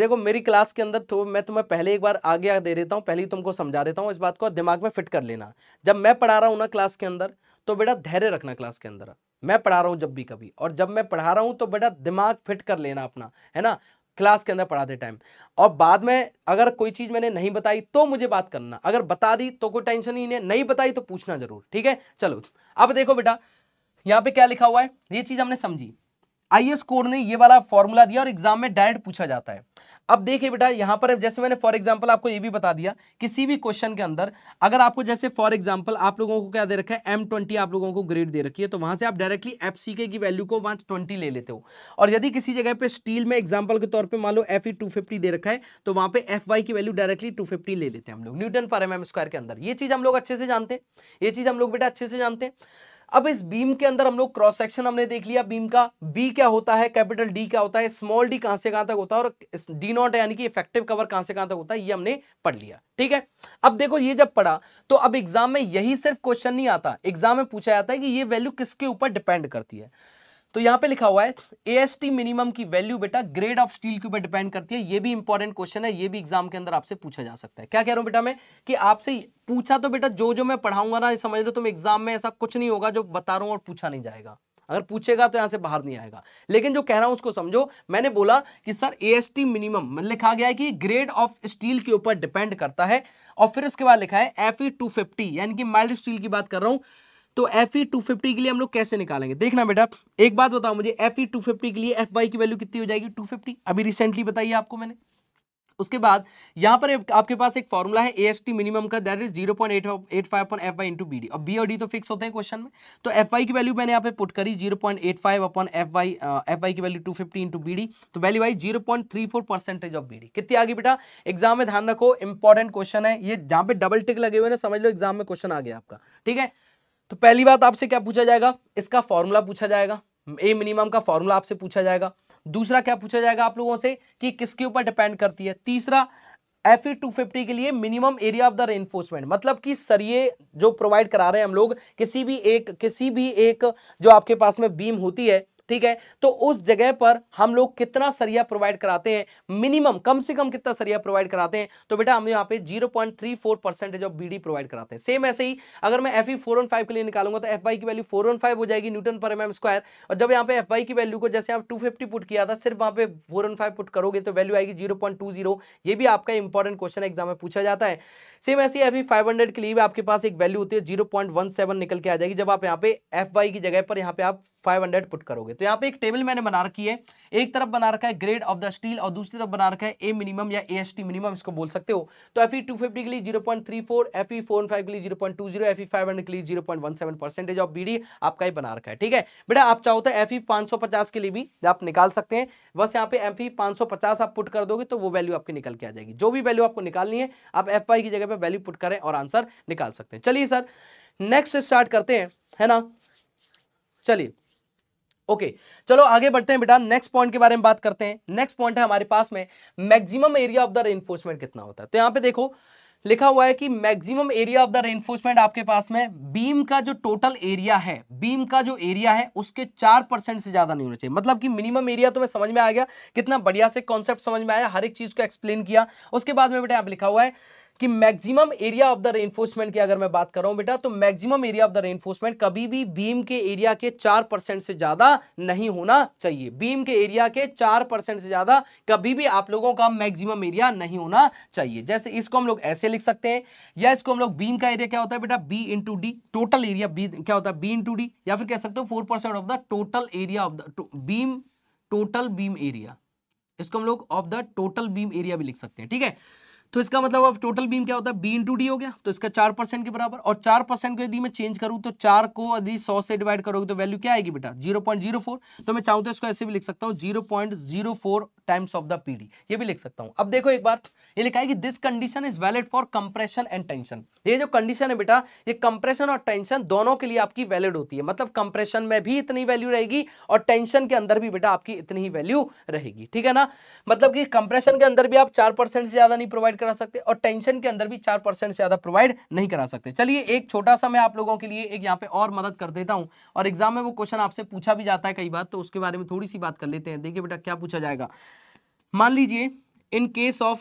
देखो मेरी क्लास के अंदर तो मैं तुम्हें पहले एक बार आगे दे देता हूँ पहले ही तुमको समझा देता हूँ इस बात को दिमाग में फिट कर लेना जब मैं पढ़ा रहा हूँ ना क्लास के अंदर तो बेटा धैर्य रखना क्लास के अंदर मैं पढ़ा रहा हूँ जब भी कभी और जब मैं पढ़ा रहा हूँ तो बेटा दिमाग फिट कर लेना अपना है ना क्लास के अंदर पढ़ाते टाइम और बाद में अगर कोई चीज़ मैंने नहीं बताई तो मुझे बात करना अगर बता दी तो कोई टेंशन ही नहीं नहीं बताई तो पूछना जरूर ठीक है चलो अब देखो बेटा यहाँ पे क्या लिखा हुआ है ये चीज़ हमने समझी आई एस कोड ने ये वाला फॉर्मूला दिया और एग्जाम में डायरेक्ट पूछा जाता है अब देखिए बेटा यहां पर जैसे मैंने फॉर एग्जाम्पल आपको ये भी बता दिया किसी भी क्वेश्चन के अंदर अगर आपको जैसे फॉर एग्जाम्पल आप लोगों को क्या दे रखा है एम ट्वेंटी आप लोगों को ग्रेड दे रखी है तो वहां से आप डायरेक्टली एफ सी के वैल्यू को वन ट्वेंटी ले लेते हो और यदि किसी जगह पर स्टील में एग्जाम्पल के तौर पर मान लो एफ ई टू फिफ्टी दे रखा है तो वहां पर एफ वाई की वैल्यू डायरेक्टली टू फिफ्टी ले लेते हैं हम लोग न्यूटन पर एम एम स्क्वायर के अंदर ये चीज़ हम लोग अच्छे से जानते हैं ये चीज़ हम लोग बेटा अच्छे से जानते हैं अब इस बीम के अंदर हम लोग क्रॉस सेक्शन हमने देख लिया बीम का बी क्या होता है कैपिटल डी क्या होता है स्मॉल डी कहां से कहां तक होता है और डी नॉट यानी कि इफेक्टिव कवर कहां से कहां तक होता है ये हमने पढ़ लिया ठीक है अब देखो ये जब पढ़ा तो अब एग्जाम में यही सिर्फ क्वेश्चन नहीं आता एग्जाम में पूछा जाता है कि ये वैल्यू किसके ऊपर डिपेंड करती है तो यहां पे लिखा हुआ है एएसटी मिनिमम की वैल्यू बेटा ग्रेड ऑफ स्टील के ऊपर डिपेंड करती है ये भी इंपॉर्टेंट क्वेश्चन है ये भी एग्जाम के अंदर आपसे पूछा जा सकता है क्या कह रहा हूं बेटा मैं कि आपसे पूछा तो बेटा जो जो मैं पढ़ाऊंगा ना समझ लो तुम एग्जाम में ऐसा कुछ नहीं होगा जो बता रहा हूं और पूछा नहीं जाएगा अगर पूछेगा तो यहां से बाहर नहीं आएगा लेकिन जो कह रहा हूं उसको समझो मैंने बोला कि सर एएसटी मिनिमम लिखा गया है कि ग्रेड ऑफ स्टील के ऊपर डिपेंड करता है और फिर उसके बाद लिखा है एफ ई यानी कि माइल्ड स्टील की बात कर रहा हूं तो एफ ई टू फिफ्टी के लिए हम लोग कैसे निकालेंगे देखना बेटा एक बात बताओ मुझे एफ ई टू फिफ्टी के लिए एफ वाई की वैल्यू कितनी हो जाएगी टू फिफ्टी अभी रिसेंटली बताइए आपको मैंने उसके बाद यहाँ पर आपके पास एक फॉर्मूला है ए एस टी मिनिमम का that is zero point eight eight five upon F Y into B D और बी और डी तो फिक्स होते हैं क्वेश्चन में तो एफ वाई की वैल्यू मैंने यहाँ पे पुट करी zero point eight five upon F Y F Y की value two fifty into B D तो value I zero point three four percentage of B D कितनी आगे बेटा एग्जाम में ध्यान रखो इंपॉर्टेंट क्वेश्चन है ये जहाँ पे डबल टिक लगे हुए ना समझ लो एग्जाम में क्वेश्चन आ गया आपका ठीक है तो पहली बात आपसे क्या पूछा जाएगा इसका फॉर्मूला पूछा जाएगा ए मिनिमम का फॉर्मूला आपसे पूछा जाएगा दूसरा क्या पूछा जाएगा आप लोगों से कि किसके ऊपर डिपेंड करती है तीसरा एफ ई टू फिफ्टी के लिए minimum area of the reinforcement मतलब कि सरिये जो प्रोवाइड करा रहे हैं हम लोग किसी भी एक किसी भी एक जो आपके पास में बीम होती है ठीक है तो उस जगह पर हम लोग कितना सरिया प्रोवाइड कराते हैं मिनिमम कम से कम कितना सरिया प्रोवाइड कराते हैं तो बेटा हम यहाँ पे 0.34 परसेंटेज ऑफ बीडी प्रोवाइड कराते हैं सेम ऐसे ही अगर मैं एफ ई e के लिए निकालूंगा तो एफ की वैल्यू फोर फाइव हो जाएगी न्यूटन पर एम एम स्क्वायर और जब यहाँ पे एफ वाई की वैल्यू को जैसे आप टू फिफ्टी पुट किया था सिर्फ वहाँ पे फोर फाइव पुट करोगे तो वैल्यू आएगी जीरो ये भी आपका इंपॉर्टेंट क्वेश्चन एग्जाम में पूछा जाता है सेम ऐसे अभी फाइव हंड्रेड के लिए भी आपके पास एक वैल्यू होती है जीरो पॉइंट वन सेवन निकल के आ जाएगी जब आप यहाँ पे एफ वाई की जगह पर यहाँ पे आप फाइव हंड्रेड पुट करोगे तो यहाँ पे एक टेबल मैंने बना रखी है एक तरफ बना रखा है ग्रेड ऑफ द स्टील और दूसरी तरफ बना रखा है ए मिनिमम या ए एस टी मिनिमम इसको बोल सकते हो तो एफ ई टू फिफ्टी के लिए zero point three four F E four five के लिए zero point two zero F E five hundred के लिए zero point one seven percentage of B D आपका ही बना रखा है ठीक है बेटा आप चाहो तो एफ ई पाँच सौ पचास के लिए भी आप निकाल सकते हैं बस यहाँ पे एफ ई पाँच सौ पचास आप पुट कर दोगे तो वो वैल्यू आपकी निकल के आ जाएगी जो भी वैल्यू आपको निकालनी है आप एफ वाई की जगह पर पे वैल्यू पुट करें और आंसर निकाल सकते हैं चलिए सर नेक्स्ट स्टार्ट करते हैं है ना चलिए ओके okay, चलो आगे बढ़ते हैं बेटा नेक्स्ट पॉइंट के बारे में बात करते हैं नेक्स्ट पॉइंट है हमारे पास में maximum area of the reinforcement कितना होता है तो यहां पे देखो लिखा हुआ है कि maximum area of the reinforcement आपके पास में बीम का जो टोटल एरिया है बीम का जो एरिया है उसके चार परसेंट से ज़्यादा नहीं होना चाहिए मतलब कि मिनिमम एरिया तो मैं समझ में आ गया कितना बढ़िया से कॉन्सेप्ट समझ में आया हर एक चीज़ को एक्सप्लेन किया उसके बाद में बेटा आप लिखा हुआ है कि maximum area of the reinforcement की अगर मैं बात कर रहा हूं बेटा तो maximum area of the reinforcement कभी भी बीम के एरिया के चार परसेंट से ज्यादा नहीं होना चाहिए बीम के एरिया के चार परसेंट से ज्यादा कभी भी आप लोगों का मैक्सिमम एरिया नहीं होना चाहिए जैसे इसको हम लोग ऐसे लिख सकते हैं या इसको हम लोग बीम का एरिया क्या होता है बेटा B into D total area B क्या होता है बी इंटू डी या फिर कह सकते हो four percent of the total area of the beam total beam area इसको हम लोग of the total beam area भी लिख सकते हैं ठीक है तो इसका मतलब अब टोटल बीम क्या होता है बी इंटू डी हो गया तो इसका चार परसेंट के बराबर और चार परसेंट को यदि मैं चेंज करूँ तो चार को यदि सौ से डिवाइड करोगे तो वैल्यू क्या आएगी बेटा जीरो पॉइंट जीरो फोर तो मैं चाहूँ तो इसको ऐसे भी लिख सकता हूँ zero point zero four times of the BD ये भी लिख सकता हूं अब देखो एक बार ये लिखा है कि this condition is valid for compression and tension ये जो कंडीशन है बेटा ये कंप्रेशन और टेंशन दोनों के लिए आपकी वैलिड होती है मतलब कंप्रेशन में भी इतनी वैल्यू रहेगी और टेंशन के अंदर भी बेटा आपकी इतनी ही वैल्यू रहेगी ठीक है ना मतलब कि कंप्रेशन के अंदर भी आप चार परसेंट से ज्यादा नहीं प्रोवाइड करा सकते और टेंशन के अंदर भी चार परसेंट से ज्यादा प्रोवाइड नहीं करा सकते चलिए एक छोटा सा मैं आप लोगों के लिए एक यहाँ पे और मदद कर देता हूँ और एग्जाम में वो क्वेश्चन आपसे पूछा भी जाता है कई बार तो उसके बारे में थोड़ी सी बात कर लेते हैं देखिए बेटा क्या पूछा जाएगा मान लीजिए in case of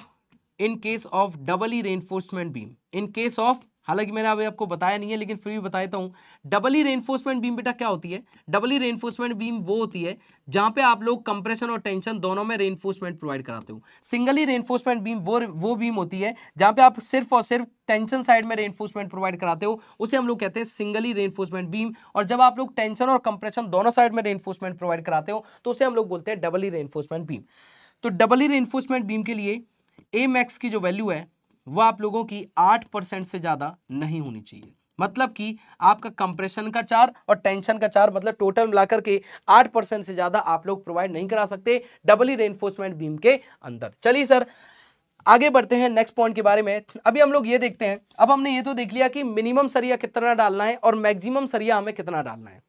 in case of doubly reinforcement beam in case of हालांकि मैंने अभी आपको बताया नहीं है लेकिन फिर भी बता हूं हूँ डबल ई रेनफोर्समेंट बीम बेटा क्या होती है डबल ई रेनफोर्समेंट बीम वो होती है जहाँ पे आप लोग कंप्रेशन और टेंशन दोनों में रेनफोर्समेंट प्रोवाइड कराते हो सिंगल ई रेनफोर्समेंट बीम वो वो बीम होती है जहाँ पे आप सिर्फ और सिर्फ टेंशन साइड में रेनफोर्समेंट प्रोवाइड कराते हो उसे हम लोग कहते हैं सिंगली रेनफोर्समेंट बीम और जब आप लोग टेंशन और कंप्रेशन दोनों साइड में रेनफोर्समेंट प्रोवाइड कराते हो तो उसे हम लोग बोलते हैं डबल ही रेनफोर्समेंट बीम तो डबल ही रेनफोर्समेंट बीम के लिए ए मैक्स की जो वैल्यू है वह आप लोगों की आठ परसेंट से ज़्यादा नहीं होनी चाहिए मतलब कि आपका कंप्रेशन का चार और टेंशन का चार मतलब टोटल मिलाकर के आठ परसेंट से ज़्यादा आप लोग प्रोवाइड नहीं करा सकते डबल ही रेनफोर्समेंट बीम के अंदर चलिए सर आगे बढ़ते हैं नेक्स्ट पॉइंट के बारे में अभी हम लोग ये देखते हैं अब हमने ये तो देख लिया कि मिनिमम सरिया कितना डालना है और मैक्सिमम सरिया हमें कितना डालना है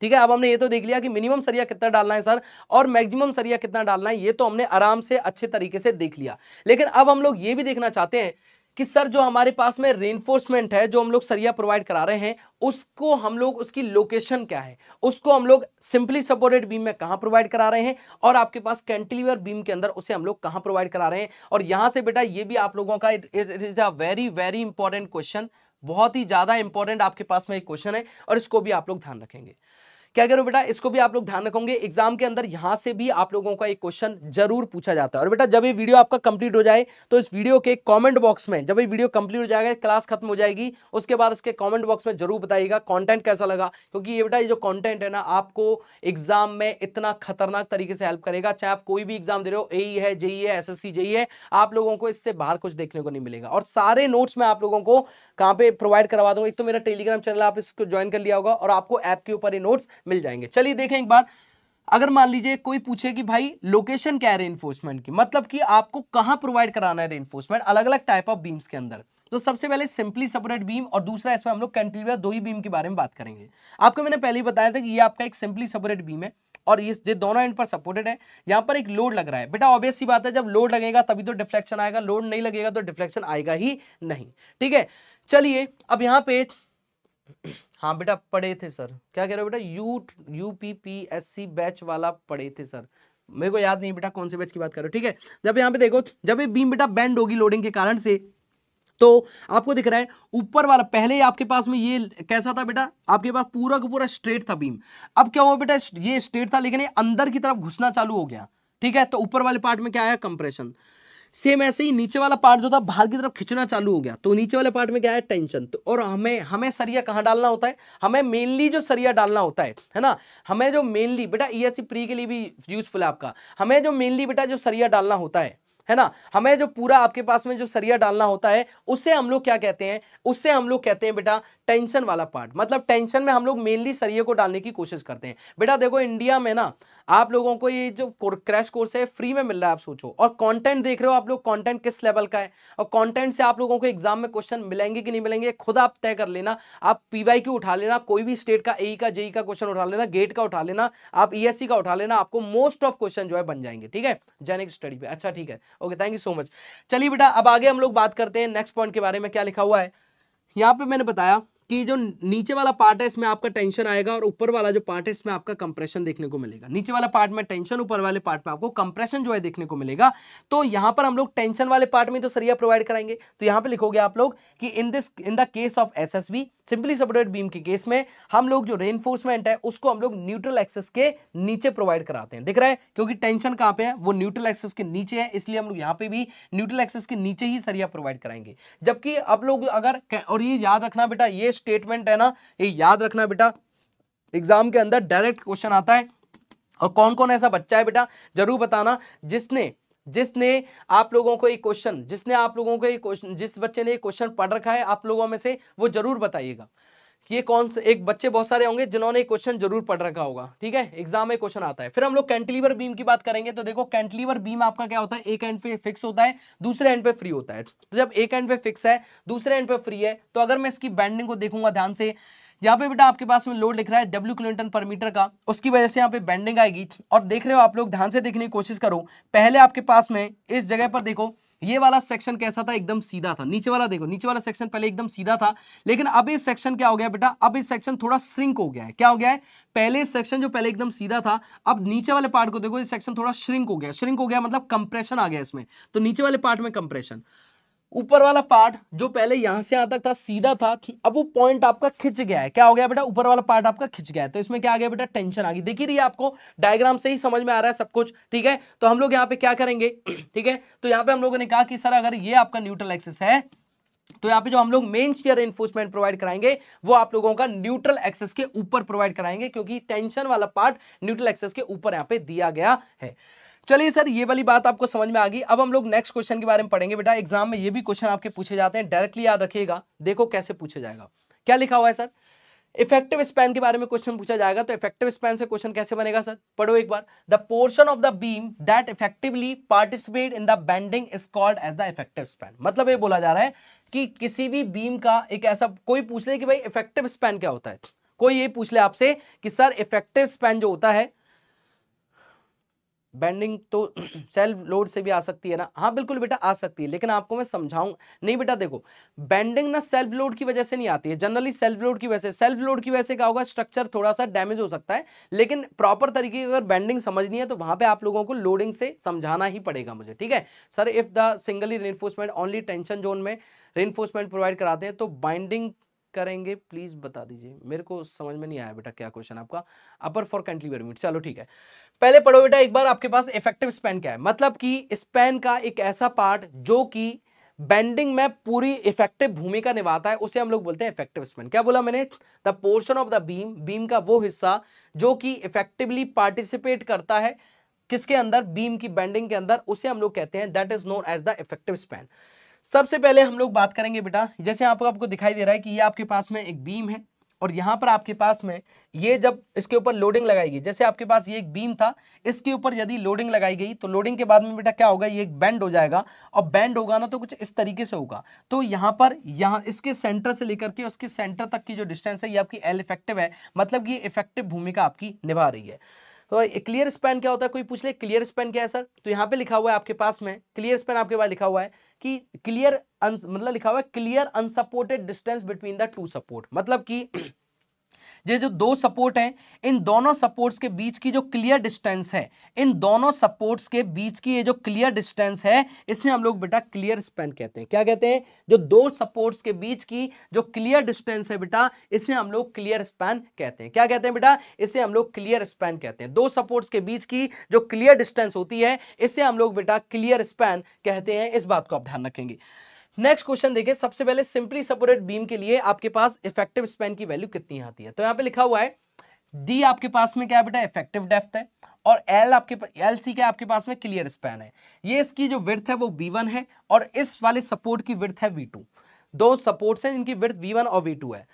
ठीक है अब हमने ये तो देख लिया कि मिनिमम सरिया कितना डालना है सर और मैक्सिमम सरिया कितना डालना है ये तो हमने आराम से अच्छे तरीके से देख लिया लेकिन अब हम लोग ये भी देखना चाहते हैं कि सर जो हमारे पास में रेनफोर्समेंट है जो हम लोग सरिया प्रोवाइड करा रहे हैं उसको हम लोग उसकी लोकेशन क्या है उसको हम लोग सिंपली सपोर्टेड बीम में कहाँ प्रोवाइड करा रहे हैं और आपके पास कैंटिलीवर बीम के अंदर उसे हम लोग कहाँ प्रोवाइड करा रहे हैं और यहाँ से बेटा ये भी आप लोगों का it is a very very important question बहुत ही ज़्यादा इंपॉर्टेंट आपके पास में एक क्वेश्चन है और इसको भी आप लोग ध्यान रखेंगे क्या करो बेटा इसको भी आप लोग ध्यान रखोगे एग्जाम के अंदर यहाँ से भी आप लोगों का एक क्वेश्चन जरूर पूछा जाता है और बेटा जब ये वीडियो आपका कंप्लीट हो जाए तो इस वीडियो के कॉमेंट बॉक्स में जब ये वीडियो कंप्लीट हो जाएगा क्लास खत्म हो जाएगी उसके बाद इसके कॉमेंट बॉक्स में जरूर बताइएगा कॉन्टेंट कैसा लगा क्योंकि ये बेटा ये जो कॉन्टेंट है ना आपको एग्जाम में इतना खतरनाक तरीके से हेल्प करेगा चाहे आप कोई भी एग्जाम दे रहे हो ए e है जेई e है एस एस e है आप लोगों को इससे बाहर कुछ देखने को नहीं मिलेगा और सारे नोट्स मैं आप लोगों को कहाँ पे प्रोवाइड करवा दूंगा एक तो मेरा टेलीग्राम चैनल आप इसको ज्वाइन कर लिया होगा और आपको ऐप के ऊपर ये नोट्स मिल जाएंगे चलिए देखें एक बार अगर मान लीजिए कोई पूछे कि भाई लोकेशन क्या है रेनफोर्समेंट की मतलब कि आपको कहां प्रोवाइड कराना है रेनफोर्समेंट अलग अलग टाइप ऑफ बीम्स के अंदर तो सबसे पहले सिंपली सपोर्टेड बीम और दूसरा इसमें हम लोग कैंटिलीवर दो ही बीम के बारे में बात करेंगे आपको मैंने पहले ही बताया था कि ये आपका एक सिंपली सपोर्टेड बीम है और ये ये दोनों एंड पर सपोर्टेड है यहाँ पर एक लोड लग रहा है बेटा ऑब्वियस सी बात है जब लोड लगेगा तभी तो डिफ्लेक्शन आएगा लोड नहीं लगेगा तो डिफ्लेक्शन आएगा ही नहीं ठीक है चलिए अब यहाँ पे हाँ बेटा पढ़े थे सर क्या कह रहे हो बेटा U U P P S C batch वाला पढ़े थे सर मेरे को याद नहीं बेटा कौन से बैच की बात कर रहे हो ठीक है जब यहाँ पे देखो जब ये बीम बेटा बैंड होगी लोडिंग के कारण से तो आपको दिख रहा है ऊपर वाला पहले ही आपके पास में ये कैसा था बेटा आपके पास पूरा का पूरा स्ट्रेट था बीम अब क्या हुआ बेटा ये स्ट्रेट था लेकिन ये अंदर की तरफ घुसना चालू हो गया ठीक है तो ऊपर वाले पार्ट में क्या आया कंप्रेशन सेम ऐसे ही नीचे वाला पार्ट जो था बाहर की तरफ खिंचना चालू हो गया तो नीचे वाले पार्ट में क्या है टेंशन तो और हमें हमें सरिया कहाँ डालना होता है हमें मेनली जो सरिया डालना होता है है ना हमें जो मेनली बेटा ई e प्री के लिए भी यूजफुल है आपका हमें जो मेनली बेटा जो सरिया डालना होता है है ना हमें जो पूरा आपके पास में जो सरिया डालना होता है उससे हम लोग क्या कहते हैं उससे हम लोग कहते हैं बेटा टेंशन वाला पार्ट मतलब टेंशन में हम लोग मेनली सरिया को डालने की कोशिश करते हैं बेटा देखो इंडिया में ना आप लोगों को ये जो क्रैश कोर्स है फ्री में मिल रहा है आप सोचो और कंटेंट देख रहे हो आप लोग कंटेंट किस लेवल का है और कंटेंट से आप लोगों को एग्जाम में क्वेश्चन मिलेंगे कि नहीं मिलेंगे खुद आप तय कर लेना आप पीवाई क्यू उठा लेना कोई भी स्टेट का ए का जेई का क्वेश्चन उठा लेना गेट का उठा लेना आप ई e का उठा लेना आपको मोस्ट ऑफ क्वेश्चन जो है बन जाएंगे ठीक है जैनिक स्टडी पे अच्छा ठीक है okay thank you so much चलिए बेटा अब आगे हम लोग बात करते हैं नेक्स्ट पॉइंट के बारे में क्या लिखा हुआ है यहाँ पे मैंने बताया कि जो नीचे वाला पार्ट है इसमें आपका टेंशन आएगा और ऊपर वाला जो पार्ट है इसमें आपका कंप्रेशन देखने को मिलेगा नीचे वाला पार्ट में टेंशन ऊपर वाले पार्ट में आपको कंप्रेशन जो है देखने को मिलेगा तो यहाँ पर हम लोग टेंशन वाले पार्ट में तो सरिया प्रोवाइड कराएंगे तो यहां पर लिखोगे आप लोग कि in this in the case of S S B simply supported beam के केस में हम लोग जो रेनफोर्समेंट है उसको हम लोग न्यूट्रल एक्सेस के नीचे प्रोवाइड कराते हैं दिख रहा है क्योंकि टेंशन कहाँ पे है वो न्यूट्रल एक्सेस के नीचे है इसलिए हम लोग यहाँ पे भी न्यूट्रल एक्सेस के नीचे ही सरिया प्रोवाइड कराएंगे जबकि आप लोग अगर और ये याद रखना बेटा ये स्टेटमेंट है ना ये याद रखना बेटा एग्जाम के अंदर डायरेक्ट क्वेश्चन आता है और कौन कौन ऐसा बच्चा है बेटा जरूर बताना जिसने जिसने आप लोगों को एक क्वेश्चन जिसने आप लोगों को एक क्वेश्चन जिस बच्चे ने एक क्वेश्चन पढ़ रखा है आप लोगों में से वो जरूर बताइएगा ये कौन से एक बच्चे बहुत सारे होंगे जिन्होंने क्वेश्चन जरूर पढ़ रखा होगा ठीक है एग्जाम में क्वेश्चन आता है फिर हम लोग कैंटिलीवर बीम की बात करेंगे तो देखो कैंटिलीवर बीम आपका क्या होता है एक एंड पे फिक्स होता है दूसरे एंड पे फ्री होता है तो जब एक एंड पे फिक्स है दूसरे एंड पे फ्री है तो अगर मैं इसकी बैंडिंग को देखूंगा ध्यान से यहाँ पे बेटा आपके पास में लोड लिख रहा है डब्ल्यू क्लिंटन पर मीटर का उसकी वजह से यहाँ पे बैंडिंग आएगी और देख रहे हो आप लोग ध्यान से देखने की कोशिश करो पहले आपके पास में इस जगह पर देखो ये वाला सेक्शन कैसा था एकदम सीधा था नीचे वाला देखो नीचे वाला सेक्शन पहले एकदम सीधा था लेकिन अब इस सेक्शन क्या हो गया बेटा अब इस सेक्शन थोड़ा श्रिंक हो गया है क्या हो गया है पहले सेक्शन जो पहले एकदम सीधा था अब नीचे वाले पार्ट को देखो ये सेक्शन थोड़ा श्रिंक हो गया श्रिंक हो गया मतलब कंप्रेशन आ गया इसमें तो नीचे वाले पार्ट में कंप्रेशन ऊपर वाला पार्ट जो पहले यहां से यहां तक था सीधा था अब वो पॉइंट आपका खिंच गया है क्या हो गया बेटा ऊपर वाला पार्ट आपका खिंच गया है तो इसमें क्या आ गया बेटा टेंशन आ गई देखी रही आपको डायग्राम से ही समझ में आ रहा है सब कुछ ठीक है तो हम लोग यहाँ पे क्या करेंगे ठीक है तो यहाँ पे हम लोगों ने कहा कि सर अगर ये आपका न्यूट्रल एक्सेस है तो यहाँ पे जो हम लोग मेन शेयर इन्फोर्समेंट प्रोवाइड कराएंगे वो आप लोगों का न्यूट्रल एक्सेस के ऊपर प्रोवाइड कराएंगे क्योंकि टेंशन वाला पार्ट न्यूट्रल एक्सेस के ऊपर यहाँ पे दिया गया है चलिए सर ये वाली बात आपको समझ में आ गई अब हम लोग नेक्स्ट क्वेश्चन के बारे में पढ़ेंगे बेटा एग्जाम में ये भी क्वेश्चन आपके पूछे जाते हैं डायरेक्टली याद रखिएगा देखो कैसे पूछा जाएगा क्या लिखा हुआ है सर इफेक्टिव स्पैन के बारे में क्वेश्चन पूछा जाएगा तो इफेक्टिव स्पैन से क्वेश्चन कैसे बनेगा सर पढ़ो एक बार the portion of the beam that effectively participate in the bending is called as the effective span मतलब ये बोला जा रहा है कि किसी भी बीम का एक ऐसा कोई पूछ ले कि भाई इफेक्टिव स्पैन क्या होता है कोई ये पूछ ले आपसे कि सर इफेक्टिव स्पैन जो होता है बेंडिंग तो सेल्फ लोड से भी आ सकती है ना हाँ बिल्कुल बेटा आ सकती है लेकिन आपको मैं समझाऊँ नहीं बेटा देखो बेंडिंग ना सेल्फ लोड की वजह से नहीं आती है जनरली सेल्फ लोड की वजह से सेल्फ लोड की वजह से क्या होगा स्ट्रक्चर थोड़ा सा डैमेज हो सकता है लेकिन प्रॉपर तरीके की अगर बेंडिंग समझनी है तो वहाँ पर आप लोगों को लोडिंग से समझाना ही पड़ेगा मुझे ठीक है sir if the singly reinforcement only tension zone में रेनफोर्समेंट प्रोवाइड कराते हैं तो बाइंडिंग करेंगे प्लीज़ बता दीजिए मेरे को समझ में नहीं आया बेटा क्या क्वेश्चन आपका अपर फॉर कंट्री यूनिट चलो ठीक है पहले पढ़ो बेटा एक बार आपके पास इफेक्टिव स्पेन क्या है मतलब कि स्पेन का एक ऐसा पार्ट जो कि बेंडिंग में पूरी इफेक्टिव भूमिका निभाता है उसे हम लोग बोलते हैं इफेक्टिव स्पेन क्या बोला मैंने the portion of the beam beam का वो हिस्सा जो कि इफेक्टिवली पार्टिसिपेट करता है किसके अंदर बीम की बेंडिंग के अंदर उसे हम लोग कहते हैं that is known as the effective span सबसे पहले हम लोग बात करेंगे बेटा जैसे आपको आपको दिखाई दे रहा है कि ये आपके पास में एक बीम है और यहाँ पर आपके पास में ये जब इसके ऊपर लोडिंग लगाई गई जैसे आपके पास ये एक बीम था इसके ऊपर यदि लोडिंग लगाई गई तो लोडिंग के बाद में बेटा क्या होगा ये एक बैंड हो जाएगा और बैंड होगा ना तो कुछ इस तरीके से होगा तो यहाँ पर यहाँ इसके सेंटर से लेकर के उसके सेंटर तक की जो डिस्टेंस है ये आपकी एल इफेक्टिव है मतलब कि ये इफेक्टिव भूमिका आपकी निभा रही है तो क्लियर स्पैन क्या होता है कोई पूछ ले क्लियर स्पैन क्या है सर तो यहाँ पे लिखा हुआ है आपके पास में क्लियर स्पैन आपके पास लिखा हुआ है कि क्लियर मतलब लिखा हुआ है clear unsupported distance between the two support मतलब कि ये जो दो सपोर्ट हैं इन दोनों सपोर्ट्स के बीच की जो क्लियर डिस्टेंस है इन दोनों सपोर्ट्स के बीच की ये जो क्लियर डिस्टेंस है इसे हम लोग बेटा क्लियर स्पैन कहते हैं क्या कहते हैं जो दो सपोर्ट्स के बीच की जो क्लियर डिस्टेंस है बेटा इसे हम लोग क्लियर स्पैन कहते हैं क्या कहते हैं बेटा इसे हम लोग क्लियर स्पैन कहते हैं दो सपोर्ट्स के बीच की जो क्लियर डिस्टेंस होती है इसे हम लोग बेटा क्लियर स्पैन कहते हैं इस बात को आप ध्यान रखेंगे नेक्स्ट क्वेश्चन देखिए सबसे पहले सिंपली सपोर्टेड बीम के लिए आपके पास इफेक्टिव स्पेन की वैल्यू कितनी आती है तो यहाँ पे लिखा हुआ है डी आपके पास में क्या बेटा इफेक्टिव डेफ्थ है और एल आपके एल सी क्या आपके पास में क्लियर स्पैन है ये इसकी जो विर्थ है वो बी वन है और इस वाले सपोर्ट की विर्थ है वी टू दो सपोर्ट है जिनकी विर्थ वी वन और वी टू है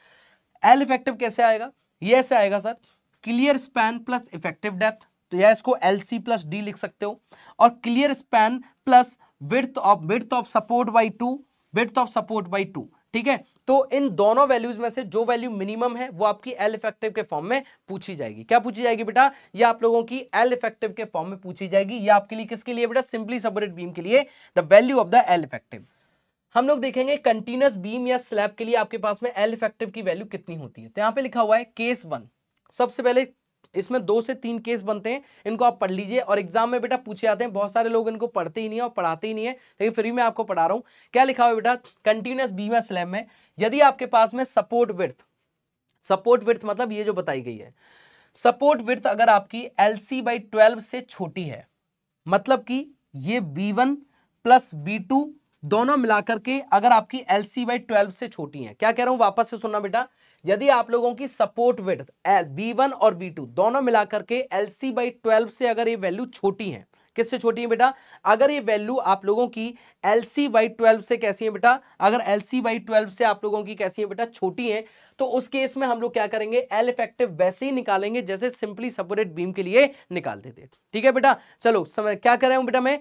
एल इफेक्टिव कैसे आएगा ये ऐसे आएगा sir clear span plus effective depth तो या इसको एल सी प्लस डी लिख सकते हो और clear span plus width of width of support by two width of support by two ठीक है तो इन दोनों वैल्यूज में से जो वैल्यू मिनिमम है वो आपकी एल इफेक्टिव के फॉर्म में पूछी जाएगी क्या पूछी जाएगी बेटा ये आप लोगों की एल इफेक्टिव के फॉर्म में पूछी जाएगी ये आपके लिए किसके लिए बेटा सिंपली सबरेट बीम के लिए the value of the L effective हम लोग देखेंगे कंटिन्यूस बीम या स्लैब के लिए आपके पास में एल इफेक्टिव की वैल्यू कितनी होती है तो यहां पे लिखा हुआ है केस वन सबसे पहले इसमें दो से तीन केस बनते हैं इनको आप पढ़ लीजिए और एग्जाम में बेटा पूछे आते हैं बहुत सारे लोग इनको पढ़ते ही नहीं है और पढ़ाते ही नहीं है लेकिन फिर भी मैं आपको पढ़ा रहा हूं क्या लिखा हुआ बेटा कंटिन्यूस बीमा स्लैम में यदि आपके पास में सपोर्ट विर्थ सपोर्ट विर्थ मतलब ये जो बताई गई है सपोर्ट विर्थ अगर आपकी एल सी बाई ट्वेल्व से छोटी है मतलब कि ये B one plus B two दोनों मिलाकर के अगर आपकी एल सी बाई ट्वेल्व से छोटी है क्या कह रहा हूं वापस से सुनना बेटा यदि आप लोगों की सपोर्ट विड्थ वी वन और वी टू दोनों मिलाकर के एल सी बाई ट्वेल्व से अगर ये वैल्यू छोटी है किससे छोटी है बेटा अगर ये वैल्यू आप लोगों की एल सी बाई ट्वेल्व से कैसी है बेटा अगर एल सी बाई ट्वेल्व से आप लोगों की कैसी है बेटा छोटी है तो उस केस में हम लोग क्या करेंगे एल इफेक्टिव वैसे ही निकालेंगे जैसे सिंपली सपोरेट बीम के लिए निकालते थे ठीक है बेटा चलो समय क्या कर रहे हूँ बेटा मैं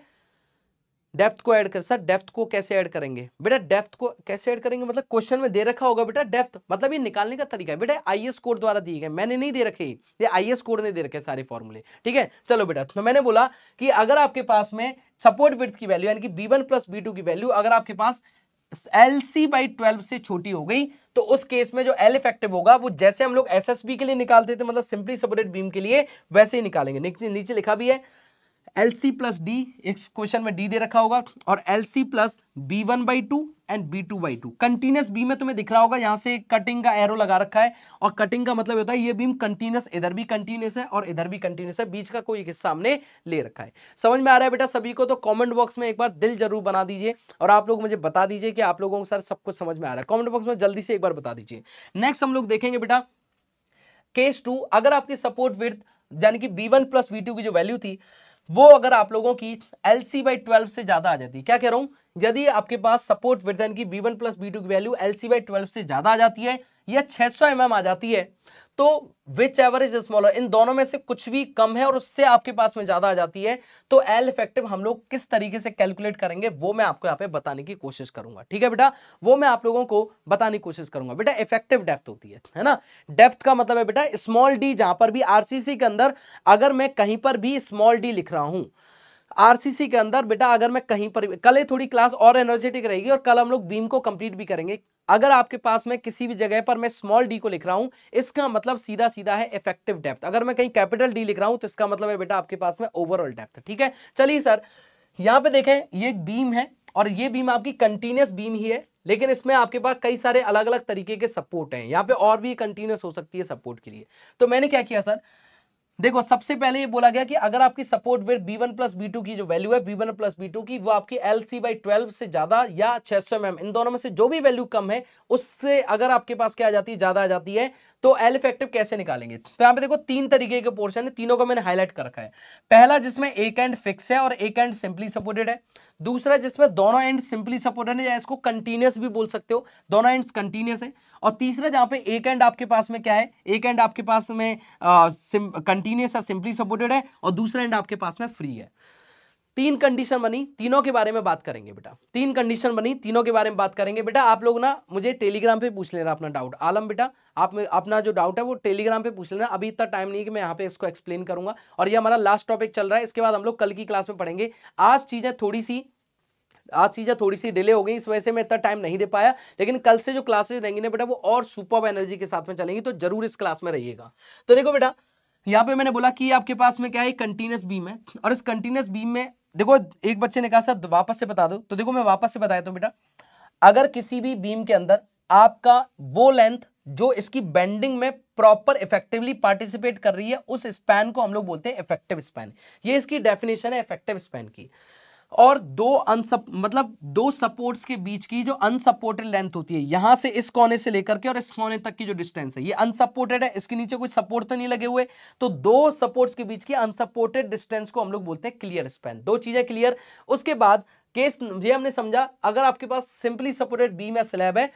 डेप्थ को ऐड कर सर डेप्थ को कैसे ऐड करेंगे बेटा डेप्थ को कैसे ऐड करेंगे मतलब क्वेश्चन में दे रखा होगा बेटा डेप्थ मतलब ये निकालने का तरीका है बेटा आई एस कोड द्वारा दिए गए मैंने नहीं दे रखे ये आई एस कोड ने दे रखे सारे फॉर्मूले ठीक है चलो बेटा तो मैंने बोला कि अगर आपके पास में सपोर्ट विथ की वैल्यू यानी कि B one plus B two की वैल्यू अगर आपके पास एल सी बाई ट्वेल्व से छोटी हो गई तो उस केस में जो एल इफेक्टिव होगा वो जैसे हम लोग एस एस बी के लिए निकालते थे मतलब सिंपली सपोर्टेड बीम के लिए वैसे ही निकालेंगे नीचे लिखा भी है एल सी प्लस डी एक क्वेश्चन में डी दे रखा होगा और L C plus B one by two and B two by two continuous B में तुम्हें दिख रहा होगा यहाँ से कटिंग का एरो लगा रखा है और कटिंग का मतलब होता है ये बीम कंटिन्यूस इधर भी कंटिन्यूस है और इधर भी कंटिन्यूस है बीच का कोई एक हिस्सा हमने ले रखा है समझ में आ रहा है बेटा सभी को तो कॉमेंट बॉक्स में एक बार दिल जरूर बना दीजिए और आप लोग मुझे बता दीजिए कि आप लोगों को सर सब कुछ समझ में आ रहा है कॉमेंट बॉक्स में जल्दी से एक बार बता दीजिए नेक्स्ट हम लोग देखेंगे बेटा केस टू अगर आपकी सपोर्ट विर्थ यानी कि B one plus B two की जो वैल्यू थी वो अगर आप लोगों की एल सी बाई ट्वेल्व से ज़्यादा आ जाती है क्या कह रहा हूं यदि आपके पास सपोर्ट विदन की B one plus B two की value L C by twelve से ज़्यादा आ जाती है या 600 सौ mm आ जाती है तो विच एवर इज स्मॉलर इन दोनों में से कुछ भी कम है और उससे आपके पास में ज़्यादा आ जाती है तो एल इफेक्टिव हम लोग किस तरीके से कैलकुलेट करेंगे वो मैं आपको यहाँ पे बताने की कोशिश करूंगा ठीक है बेटा वो मैं आप लोगों को बताने की कोशिश करूंगा बेटा इफेक्टिव डेप्थ होती है है ना डेप्थ का मतलब है बेटा स्मॉल डी जहां पर भी आरसीसी के अंदर अगर मैं कहीं पर भी स्मॉल डी लिख रहा हूं आरसीसी के अंदर बेटा अगर मैं कहीं पर कल थोड़ी क्लास और एनर्जेटिक रहेगी और कल हम लोग बीम को कंप्लीट भी करेंगे अगर आपके पास में किसी भी जगह पर मैं स्मॉल डी को लिख रहा हूं इसका मतलब सीधा सीधा है इफेक्टिव डेप्थ अगर मैं कहीं कैपिटल डी लिख रहा हूं तो इसका मतलब है बेटा आपके पास में ओवरऑल डेप्थ ठीक है चलिए सर यहां पर देखें ये एक बीम है और ये बीम आपकी कंटिन्यूस बीम ही है लेकिन इसमें आपके पास कई सारे अलग अलग तरीके के सपोर्ट हैं यहाँ पे और भी कंटिन्यूस हो सकती है सपोर्ट के लिए तो मैंने क्या किया सर देखो सबसे पहले ये बोला गया कि अगर आपकी support width B one plus B two की जो वैल्यू है B one plus B two की वो आपकी एल सी बाई ट्वेल्व से ज्यादा या छह सौ एम इन दोनों में से जो भी वैल्यू कम है उससे अगर आपके पास क्या आ जाती है ज्यादा आ जाती है तो एल इफेक्टिव कैसे निकालेंगे तो यहाँ पे देखो तीन तरीके के पोर्शन है तीनों को मैंने हाईलाइट कर रखा है पहला जिसमें एक एंड फिक्स है और एक एंड सिंपली सपोर्टेड है दूसरा जिसमें दोनों एंड सिंपली सपोर्टेड है या इसको कंटिन्यूस भी बोल सकते हो दोनों एंड कंटिन्यूस है और तीसरा जहाँ पे एक एंड आपके पास में क्या है एक एंड आपके पास में कंटिन्यूस है सिंपली सपोर्टेड है और दूसरा एंड आपके पास में फ्री है तीन कंडीशन बनी तीनों के बारे में बात करेंगे बेटा तीन कंडीशन बनी तीनों के बारे में बात करेंगे बेटा आप लोग ना मुझे टेलीग्राम पे पूछ लेना अपना डाउट आलम बेटा आप में अपना जो डाउट है वो टेलीग्राम पे पूछ लेना अभी इतना टाइम नहीं है कि मैं यहाँ पे इसको एक्सप्लेन करूंगा और ये हमारा लास्ट टॉपिक चल रहा है इसके बाद हम लोग कल की क्लास में पढ़ेंगे आज चीज़ें थोड़ी सी आज चीज़ें थोड़ी सी डिले हो गई इस वजह से मैं इतना टाइम नहीं दे पाया लेकिन कल से जो क्लासेज रहेंगी ना बेटा वो और सुपर एनर्जी के साथ में चलेंगी तो जरूर इस क्लास में रहिएगा तो देखो बेटा यहाँ पे मैंने बोला कि आपके पास में क्या है कंटिन्यूस बीम है और इस कंटिन्यूस बीम में देखो एक बच्चे ने कहा सर वापस से बता दो तो देखो मैं वापस से बताया तो बेटा अगर किसी भी बीम के अंदर आपका वो लेंथ जो इसकी बेंडिंग में प्रॉपर इफेक्टिवली पार्टिसिपेट कर रही है उस स्पैन को हम लोग बोलते हैं इफेक्टिव स्पैन ये इसकी डेफिनेशन है इफेक्टिव स्पैन की और दो अनसप मतलब दो सपोर्ट्स के बीच की जो अनसपोर्टेड लेंथ होती है यहां से इस कोने से लेकर के और इस कोने तक की जो डिस्टेंस है ये अनसपोर्टेड है इसके नीचे कोई सपोर्ट तो नहीं लगे हुए तो दो सपोर्ट्स के बीच की अनसपोर्टेड डिस्टेंस को हम लोग बोलते हैं क्लियर स्पैन दो चीज़ें क्लियर उसके बाद केस ये हमने समझा अगर आपके पास सिंपली सपोर्टेड बीम या स्लैब है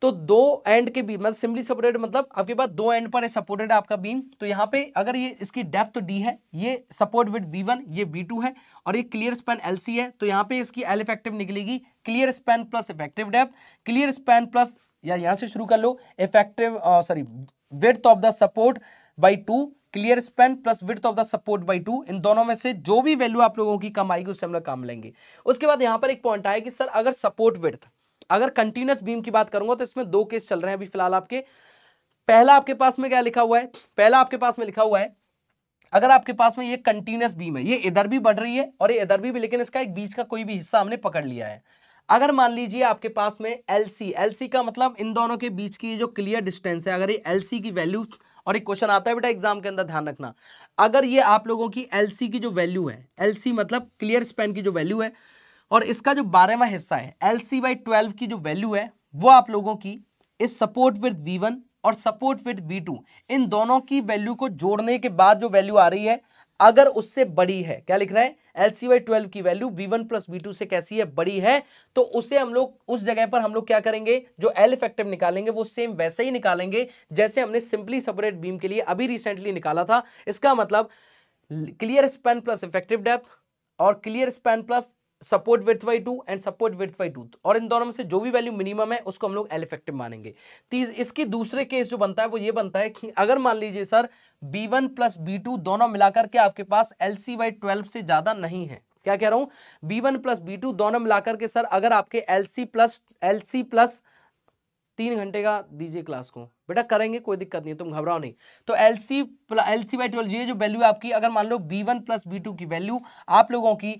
तो दो एंड के बीम मतलब सिंपली सपोर्टेड मतलब आपके पास दो एंड पर सपोर्टेड आपका बीम तो यहाँ पे अगर ये इसकी डेप्थ तो डी है ये सपोर्ट विथ बी वन ये बी टू है और ये क्लियर स्पेन एल सी है तो यहाँ पे इसकी एल इफेक्टिव निकलेगी clear span plus effective depth clear span plus या यहाँ से शुरू कर लो effective sorry width of the support by two clear span plus width of the support by two इन दोनों में से जो भी वैल्यू आप लोगों की कम आएगी उससे हम लोग काम लेंगे उसके बाद यहाँ पर एक पॉइंट आया कि सर अगर सपोर्ट विथ अगर कंटिन्यूस बीम की बात करूंगा तो इसमें दो केस चल रहे हैं अभी फिलहाल आपके पहला आपके पास में क्या लिखा हुआ है पहला आपके पास में लिखा हुआ है अगर आपके पास में ये कंटिन्यूस बीम है ये इधर भी बढ़ रही है और ये इधर भी भी लेकिन इसका एक बीच का कोई भी हिस्सा हमने पकड़ लिया है अगर मान लीजिए आपके पास में एल सी एल सी का मतलब इन दोनों के बीच की जो क्लियर डिस्टेंस है अगर ये एल सी की वैल्यू और एक क्वेश्चन आता है बेटा एग्जाम के अंदर ध्यान रखना अगर ये आप लोगों की एल सी की जो वैल्यू है एल सी मतलब क्लियर स्पेन की जो वैल्यू है और इसका जो बारहवा हिस्सा है एल सी बाई ट्वेल्व की जो वैल्यू है वो आप लोगों की इस सपोर्ट विद वी वन और सपोर्ट विद वी टू इन दोनों की वैल्यू को जोड़ने के बाद जो वैल्यू आ रही है अगर उससे बड़ी है क्या लिख रहे हैं एल सी वाई ट्वेल्व की value V one plus V two से कैसी है बड़ी है तो उसे हम लोग उस जगह पर हम लोग क्या करेंगे जो एल इफेक्टिव निकालेंगे वो सेम वैसे ही निकालेंगे जैसे हमने सिंपली सेपरेट बीम के लिए अभी रिसेंटली निकाला था इसका मतलब clear span plus effective depth और clear span plus support width by two and support width by two और इन दोनों में से जो भी वैल्यू मिनिमम है उसको हम लोग एल इफेक्टिव मानेंगे तीस इसके दूसरे केस जो बनता है वो ये बनता है कि अगर मान लीजिए sir B one plus B two दोनों मिलाकर के आपके पास एल सी बाई ट्वेल्व से ज़्यादा नहीं है क्या कह रहा हूँ B one plus B two दोनों मिलाकर के सर अगर आपके L C plus L C plus तीन घंटे का दीजिए क्लास को बेटा करेंगे कोई दिक्कत नहीं है तुम घबराओ नहीं तो L C L C by twelve ये जो वैल्यू आपकी अगर मान लो B one plus B two की वैल्यू आप लोगों की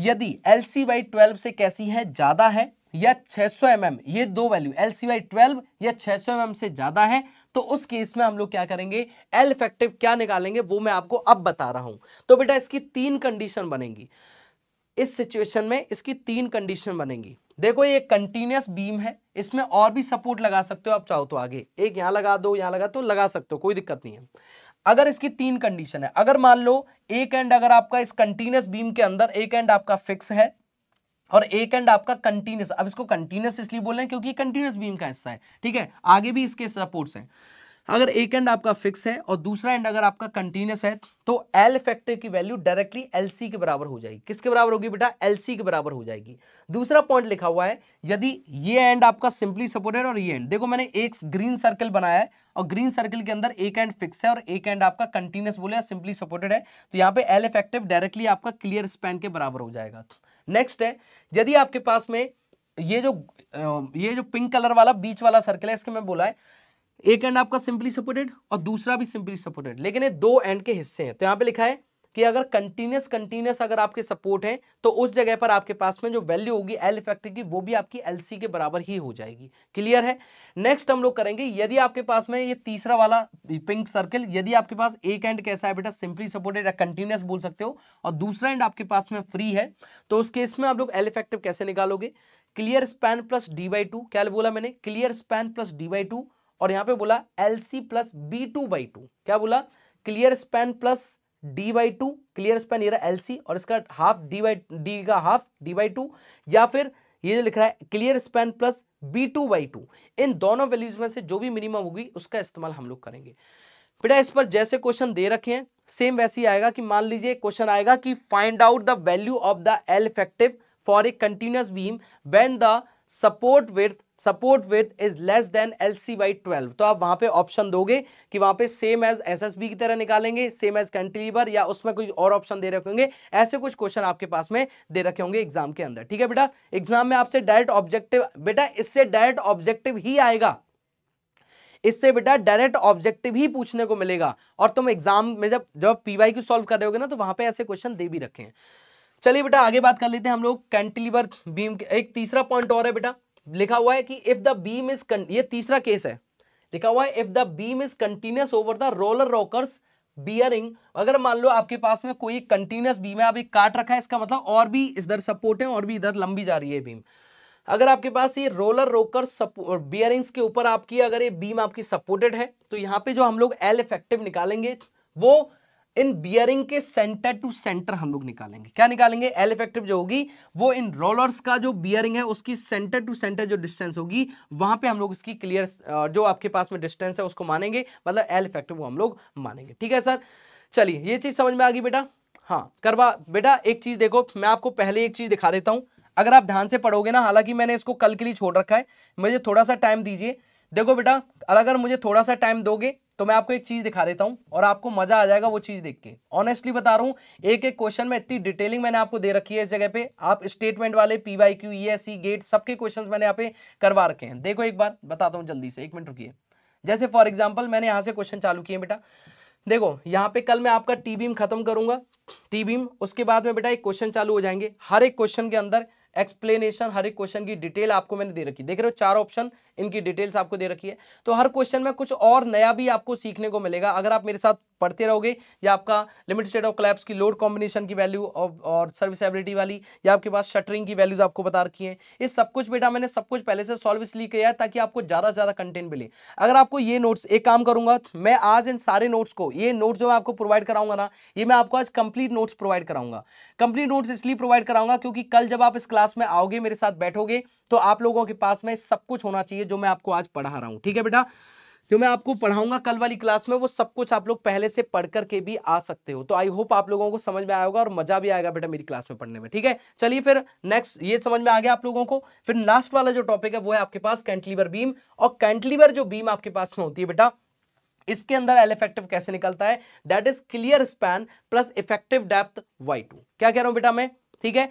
यदि एल सी वाई ट्वेल्व से कैसी है ज़्यादा है या 600 सौ mm, ये दो value L C by twelve या 600 सौ mm से ज़्यादा है तो उस केस में हम लोग क्या करेंगे एल इफेक्टिव क्या निकालेंगे वो मैं आपको अब बता रहा हूं तो बेटा इसकी तीन कंडीशन बनेगी इस सिचुएशन में इसकी तीन कंडीशन बनेंगी देखो ये कंटिन्यूस बीम है इसमें और भी सपोर्ट लगा सकते हो आप चाहो तो आगे एक यहां लगा दो यहां लगा तो लगा सकते हो कोई दिक्कत नहीं है अगर इसकी तीन कंडीशन है अगर मान लो एक एंड अगर आपका इस कंटिन्यूस बीम के अंदर एक एंड आपका फिक्स है और एक एंड आपका कंटिन्यूस अब इसको कंटिन्यूस इसलिए बोल रहे हैं क्योंकि कंटिन्यूस बीम का हिस्सा है ठीक है आगे भी इसके सपोर्ट्स हैं अगर एक एंड आपका फिक्स है और दूसरा एंड अगर आपका कंटिन्यूस है तो एल फैक्टर की वैल्यू डायरेक्टली एल सी के बराबर हो जाएगी किसके बराबर होगी बेटा एल सी के बराबर हो जाएगी दूसरा पॉइंट लिखा हुआ है यदि ये एंड आपका सिंपली सपोर्टेड और ये एंड देखो मैंने एक ग्रीन सर्कल बनाया है और ग्रीन सर्कल के अंदर एक एंड फिक्स है और एक एंड आपका कंटिन्यूस बोले सिंपली सपोर्टेड है तो यहाँ पे एल इफेक्टिव डायरेक्टली आपका क्लियर स्पैन के बराबर हो जाएगा नेक्स्ट है यदि आपके पास में ये जो ये जो पिंक कलर वाला बीच वाला सर्कल है इसके मैं बोला है एक एंड आपका सिंपली सपोर्टेड और दूसरा भी सिंपली सपोर्टेड लेकिन ये दो एंड के हिस्से हैं तो यहां पे लिखा है कि अगर कंटिन्यूस कंटिन्यूस अगर आपके सपोर्ट है तो उस जगह पर आपके पास में जो वैल्यू होगी एल इफेक्टिव की वो भी आपकी एल के बराबर ही हो जाएगी क्लियर है नेक्स्ट हम लोग करेंगे यदि आपके पास में ये तीसरा वाला पिंक सर्कल यदि आपके पास एक एंड कैसा है बेटा सिंपली सपोर्टेड या कंटिन्यूस बोल सकते हो और दूसरा एंड आपके पास में फ्री है तो उस केस में आप लोग एल इफेक्टिव कैसे निकालोगे clear span plus D by क्या बोला मैंने clear span plus D by और यहां पे बोला L C plus B two by two क्या बोला clear span plus D by two clear span ये रहा एल सी और इसका हाफ डी बाई डी का हाफ डी बाई टू या फिर ये जो लिख रहा है clear span plus B two by two इन दोनों वैल्यूज में से जो भी मिनिमम होगी उसका इस्तेमाल हम लोग करेंगे बेटा इस पर जैसे क्वेश्चन दे रखे हैं सेम वैसे ही आएगा कि मान लीजिए क्वेश्चन आएगा कि find out the value of the L effective for a continuous beam when the support width support width is less than L C by twelve तो आप वहां पे ऑप्शन दोगे कि वहां पे सेम एज एसएसबी की तरह निकालेंगे सेम एज कंटिलीवर या उसमें कोई और ऑप्शन दे रखे होंगे ऐसे कुछ क्वेश्चन आपके पास में दे रखे होंगे एग्जाम के अंदर ठीक है बेटा एग्जाम में आपसे डायरेक्ट ऑब्जेक्टिव बेटा इससे डायरेक्ट ऑब्जेक्टिव ही आएगा इससे बेटा डायरेक्ट ऑब्जेक्टिव ही पूछने को मिलेगा और तुम एग्जाम में जब जब पीवाई क्यू सॉल्व कर रहे होगे ना तो वहां पे ऐसे क्वेश्चन दे भी रखे हैं चलिए बेटा आगे बात कर लेते हैं हम लोग कैंटिलीवर बीम के एक तीसरा पॉइंट और है बेटा लिखा हुआ है कि इफ द बीम इज ये तीसरा केस है लिखा हुआ है if the beam is continuous over the roller rockers bearing अगर मान लो आपके पास में कोई कंटिन्यूस बीम है आप एक काट रखा है इसका मतलब और भी इधर सपोर्ट है और भी इधर लंबी जा रही है बीम अगर आपके पास ये रोलर रोकर बियरिंग्स के ऊपर आपकी अगर ये बीम आपकी सपोर्टेड है तो यहाँ पे जो हम लोग एल इफेक्टिव निकालेंगे वो इन बियरिंग के सेंटर टू सेंटर हम लोग निकालेंगे क्या निकालेंगे एल इफेक्टिव जो होगी वो इन रोलर्स का जो बियरिंग है उसकी सेंटर टू सेंटर जो डिस्टेंस होगी वहां पे हम लोग इसकी क्लियर जो आपके पास में डिस्टेंस है उसको मानेंगे मतलब एल इफेक्टिव वो हम लोग मानेंगे ठीक है सर चलिए ये चीज समझ में आ गई बेटा हाँ करवा बेटा एक चीज देखो मैं आपको पहले एक चीज दिखा देता हूं अगर आप ध्यान से पढ़ोगे ना हालांकि मैंने इसको कल के लिए छोड़ रखा है मुझे थोड़ा सा टाइम दीजिए देखो बेटा अगर मुझे थोड़ा सा टाइम दोगे तो मैं आपको एक चीज़ दिखा देता हूँ और आपको मज़ा आ जाएगा वो चीज़ देख के ऑनेस्टली बता रहा हूँ एक एक क्वेश्चन में इतनी डिटेलिंग मैंने आपको दे रखी है इस जगह पे आप स्टेटमेंट वाले P Y Q E S C GATE सबके क्वेश्चन मैंने यहाँ पे करवा रखे हैं देखो एक बार बताता हूँ जल्दी से एक मिनट रुकी जैसे फॉर एग्जाम्पल मैंने यहाँ से क्वेश्चन चालू किए बेटा देखो यहाँ पे कल मैं आपका टी बीम खत्म करूंगा टी बीम उसके बाद में बेटा एक क्वेश्चन चालू हो जाएंगे हर एक क्वेश्चन के अंदर एक्सप्लेनेशन हर एक क्वेश्चन की डिटेल आपको मैंने दे रखी देख रहे हो चार ऑप्शन इनकी डिटेल्स आपको दे रखी है तो हर क्वेश्चन में कुछ और नया भी आपको सीखने को मिलेगा अगर आप मेरे साथ पढ़ते रहोगे या आपका लिमिट स्टेट ऑफ क्लैप्स की लोड कॉम्बिनेशन की वैल्यू और सर्विस एबिलिटी वाली या आपके पास शटरिंग की वैल्यूज आपको बता रखी है ये सब कुछ बेटा मैंने सब कुछ पहले से सॉल्व इसलिए किया है ताकि आपको ज़्यादा से ज़्यादा कंटेंट मिले अगर आपको ये नोट्स एक काम करूंगा मैं आज इन सारे नोट्स को ये नोट जो मैं आपको प्रोवाइड कराऊंगा ना ये मैं आपको आज कंप्लीट नोट्स प्रोवाइड कराऊंगा कंप्लीट नोट्स इसलिए प्रोवाइड कराऊंगा क्योंकि कल जब आप इस क्लास में आओगे मेरे साथ बैठोगे तो आप लोगों के पास में सब कुछ होना चाहिए जो मैं आपको आज पढ़ा रहा हूँ ठीक है बेटा जो मैं आपको पढ़ाऊंगा कल वाली क्लास में वो सब कुछ आप लोग पहले से पढ़ करके भी आ सकते हो तो आई होप आप लोगों को समझ में आएगा और मजा भी आएगा बेटा मेरी क्लास में पढ़ने में ठीक है चलिए फिर नेक्स्ट ये समझ में आ गया आप लोगों को फिर लास्ट वाला जो टॉपिक है वो है आपके पास कैंटलीवर बीम और कैंटलीवर जो बीम आपके पास में होती है बेटा इसके अंदर एल इफेक्टिव कैसे निकलता है that is clear span plus effective depth by two क्या कह रहा हूं बेटा मैं ठीक है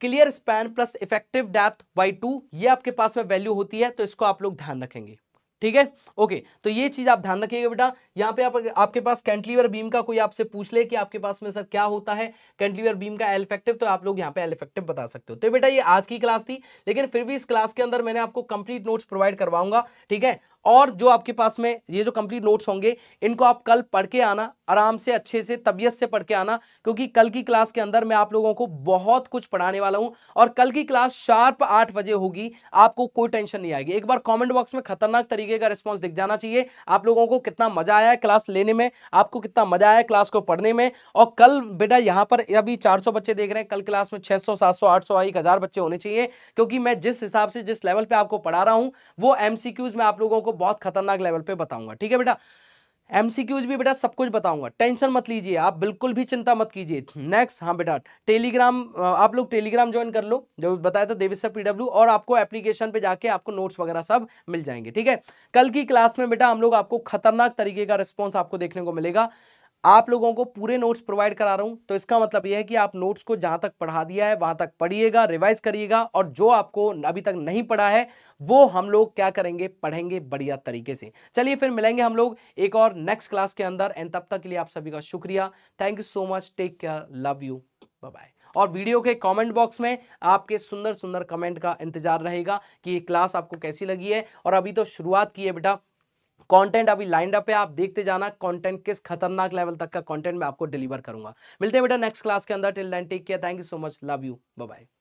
clear span plus effective depth by two ये आपके पास में वैल्यू होती है तो इसको आप लोग ध्यान रखेंगे ठीक है ओके तो ये चीज आप ध्यान रखिएगा बेटा यहाँ पे आप आपके पास कैंटलीवर बीम का कोई आपसे पूछ ले कि आपके पास में सर क्या होता है कैंटलीवर बीम का एल इफेक्टिव तो आप लोग यहाँ पे एल इफेक्टिव बता सकते हो तो बेटा ये आज की क्लास थी लेकिन फिर भी इस क्लास के अंदर मैंने आपको कंप्लीट नोट्स प्रोवाइड करवाऊंगा ठीक है और जो आपके पास में ये जो कंप्लीट नोट्स होंगे इनको आप कल पढ़ के आना आराम से अच्छे से तबीयत से पढ़ के आना क्योंकि कल की क्लास के अंदर मैं आप लोगों को बहुत कुछ पढ़ाने वाला हूं और कल की क्लास शार्प आठ बजे होगी आपको कोई टेंशन नहीं आएगी एक बार कमेंट बॉक्स में खतरनाक तरीके का रिस्पॉन्स दिख जाना चाहिए आप लोगों को कितना मजा आया है क्लास लेने में आपको कितना मजा आया क्लास को पढ़ने में और कल बेटा यहाँ पर अभी चार बच्चे देख रहे हैं कल क्लास में छह सौ सात सौ आठ सौ एक हजार बच्चे होने चाहिए क्योंकि मैं जिस हिसाब से जिस लेवल पर आपको पढ़ा रहा हूँ वो एमसीक्यूज में आप लोगों को आपको बहुत खतरनाक लेवल पे बताऊंगा ठीक है बेटा एमसीक्यूज भी बेटा सब कुछ बताऊंगा टेंशन मत लीजिए आप बिल्कुल भी चिंता मत कीजिए नेक्स्ट हाँ बेटा टेलीग्राम आप लोग टेलीग्राम ज्वाइन कर लो जो बताया था देवी पीडब्ल्यू और आपको एप्लीकेशन पे जाके आपको नोट्स वगैरह सब मिल जाएंगे ठीक है कल की क्लास में बेटा हम लोग आपको खतरनाक तरीके का रिस्पॉन्स आपको देखने को मिलेगा आप लोगों को पूरे नोट्स प्रोवाइड करा रहा हूं तो इसका मतलब यह है कि आप नोट्स को जहां तक पढ़ा दिया है वहां तक पढ़िएगा रिवाइज करिएगा और जो आपको अभी तक नहीं पढ़ा है वो हम लोग क्या करेंगे पढ़ेंगे बढ़िया तरीके से चलिए फिर मिलेंगे हम लोग एक और नेक्स्ट क्लास के अंदर एंड तब तक के लिए आप सभी का शुक्रिया thank you so much take care love you bye और वीडियो के कमेंट बॉक्स में आपके सुंदर सुंदर कमेंट का इंतजार रहेगा कि ये क्लास आपको कैसी लगी है और अभी तो शुरुआत की है बेटा कंटेंट अभी लाइन अप है आप देखते जाना कंटेंट किस खतरनाक लेवल तक का कंटेंट मैं आपको डिलीवर करूंगा मिलते हैं बेटा नेक्स्ट क्लास के अंदर till then take care thank you so much love you bye